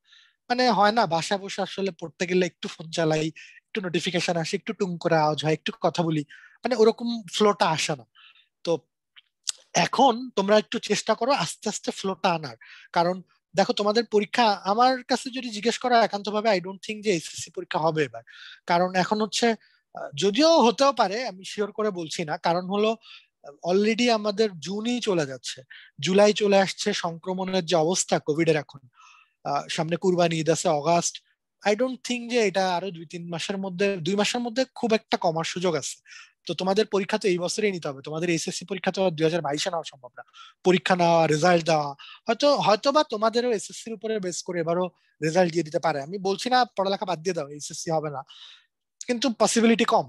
মানে হয় না বাসা বসে আসলে পড়তে গেলে একটু ফোন চালাই একটু নোটিফিকেশন আসে একটু টুম করে আওয়াজ হয় একটু কথা বলি মানে ওরকম ফ্লোটা আসে না তো এখন তোমরা একটু চেষ্টা করো আস্তে আস্তে ফ্লোটা আনার কারণ দেখো তোমাদের পরীক্ষা আমার কাছে যদি জিজ্ঞেস করা একান্তভাবে আই ডোন্ট থিঙ্ক যে এসএসসি পরীক্ষা হবে এবার কারণ এখন হচ্ছে যদিও হতেও পারে আমি শিওর করে বলছি না কারণ হলো অলরেডি আমাদের জুনই চলে যাচ্ছে জুলাই চলে আসছে সংক্রমণের যে অবস্থা কোভিড এর এখন সামনে কুরবানি ঈদ আছে অগাস্ট আই ডোন্ট থিঙ্ক যে এটা আরো দুই তিন মাসের মধ্যে দুই মাসের মধ্যে খুব একটা কমার সুযোগ আছে তো তোমাদের পরীক্ষা তো এই বছরেই নিতে হবে তোমাদের এসএসসি পরীক্ষা তো দুই হাজার বাইশে নেওয়া সম্ভব না পরীক্ষা নেওয়া রেজাল্ট দেওয়া হয়তো হয়তো বা তোমাদেরও সির উপরে বেস করে এবারও রেজাল্ট দিয়ে দিতে পারে আমি বলছি না পড়ালেখা বাদ দিয়ে দাও এসএসসি হবে না কিন্তু পসিবিলিটি কম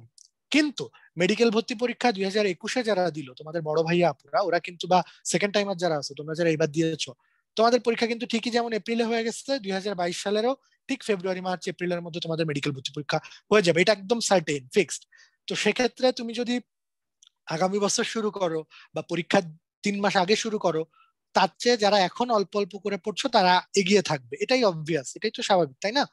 কিন্তু মেডিকেল ভর্তি পরীক্ষা দুই হাজার একুশে যারা দিল তোমাদের বড় ভাইয়া আপুরা ওরা কিন্তু বা সেকেন্ড টাইমার যারা আছে তোমরা যারা এবার দিয়েছ তোমাদের পরীক্ষা কিন্তু ঠিকই যেমন এপ্রিলে হয়ে গেছে দুই হাজার বাইশ সালেরও ঠিক ফেব্রুয়ারি মার্চ এপ্রিলের মধ্যে তোমাদের মেডিকেল ভর্তি পরীক্ষা হয়ে যাবে এটা একদম সার্টেন ফিক্সড তো সেক্ষেত্রে তুমি যদি আগামী বছর শুরু করো বা পরীক্ষা তিন মাস আগে শুরু করো তার চেয়ে যারা এখন অল্প অল্প করে পড়ছো তারা এগিয়ে থাকবে এটাই অবভিয়াস এটাই তো স্বাভাবিক তাই না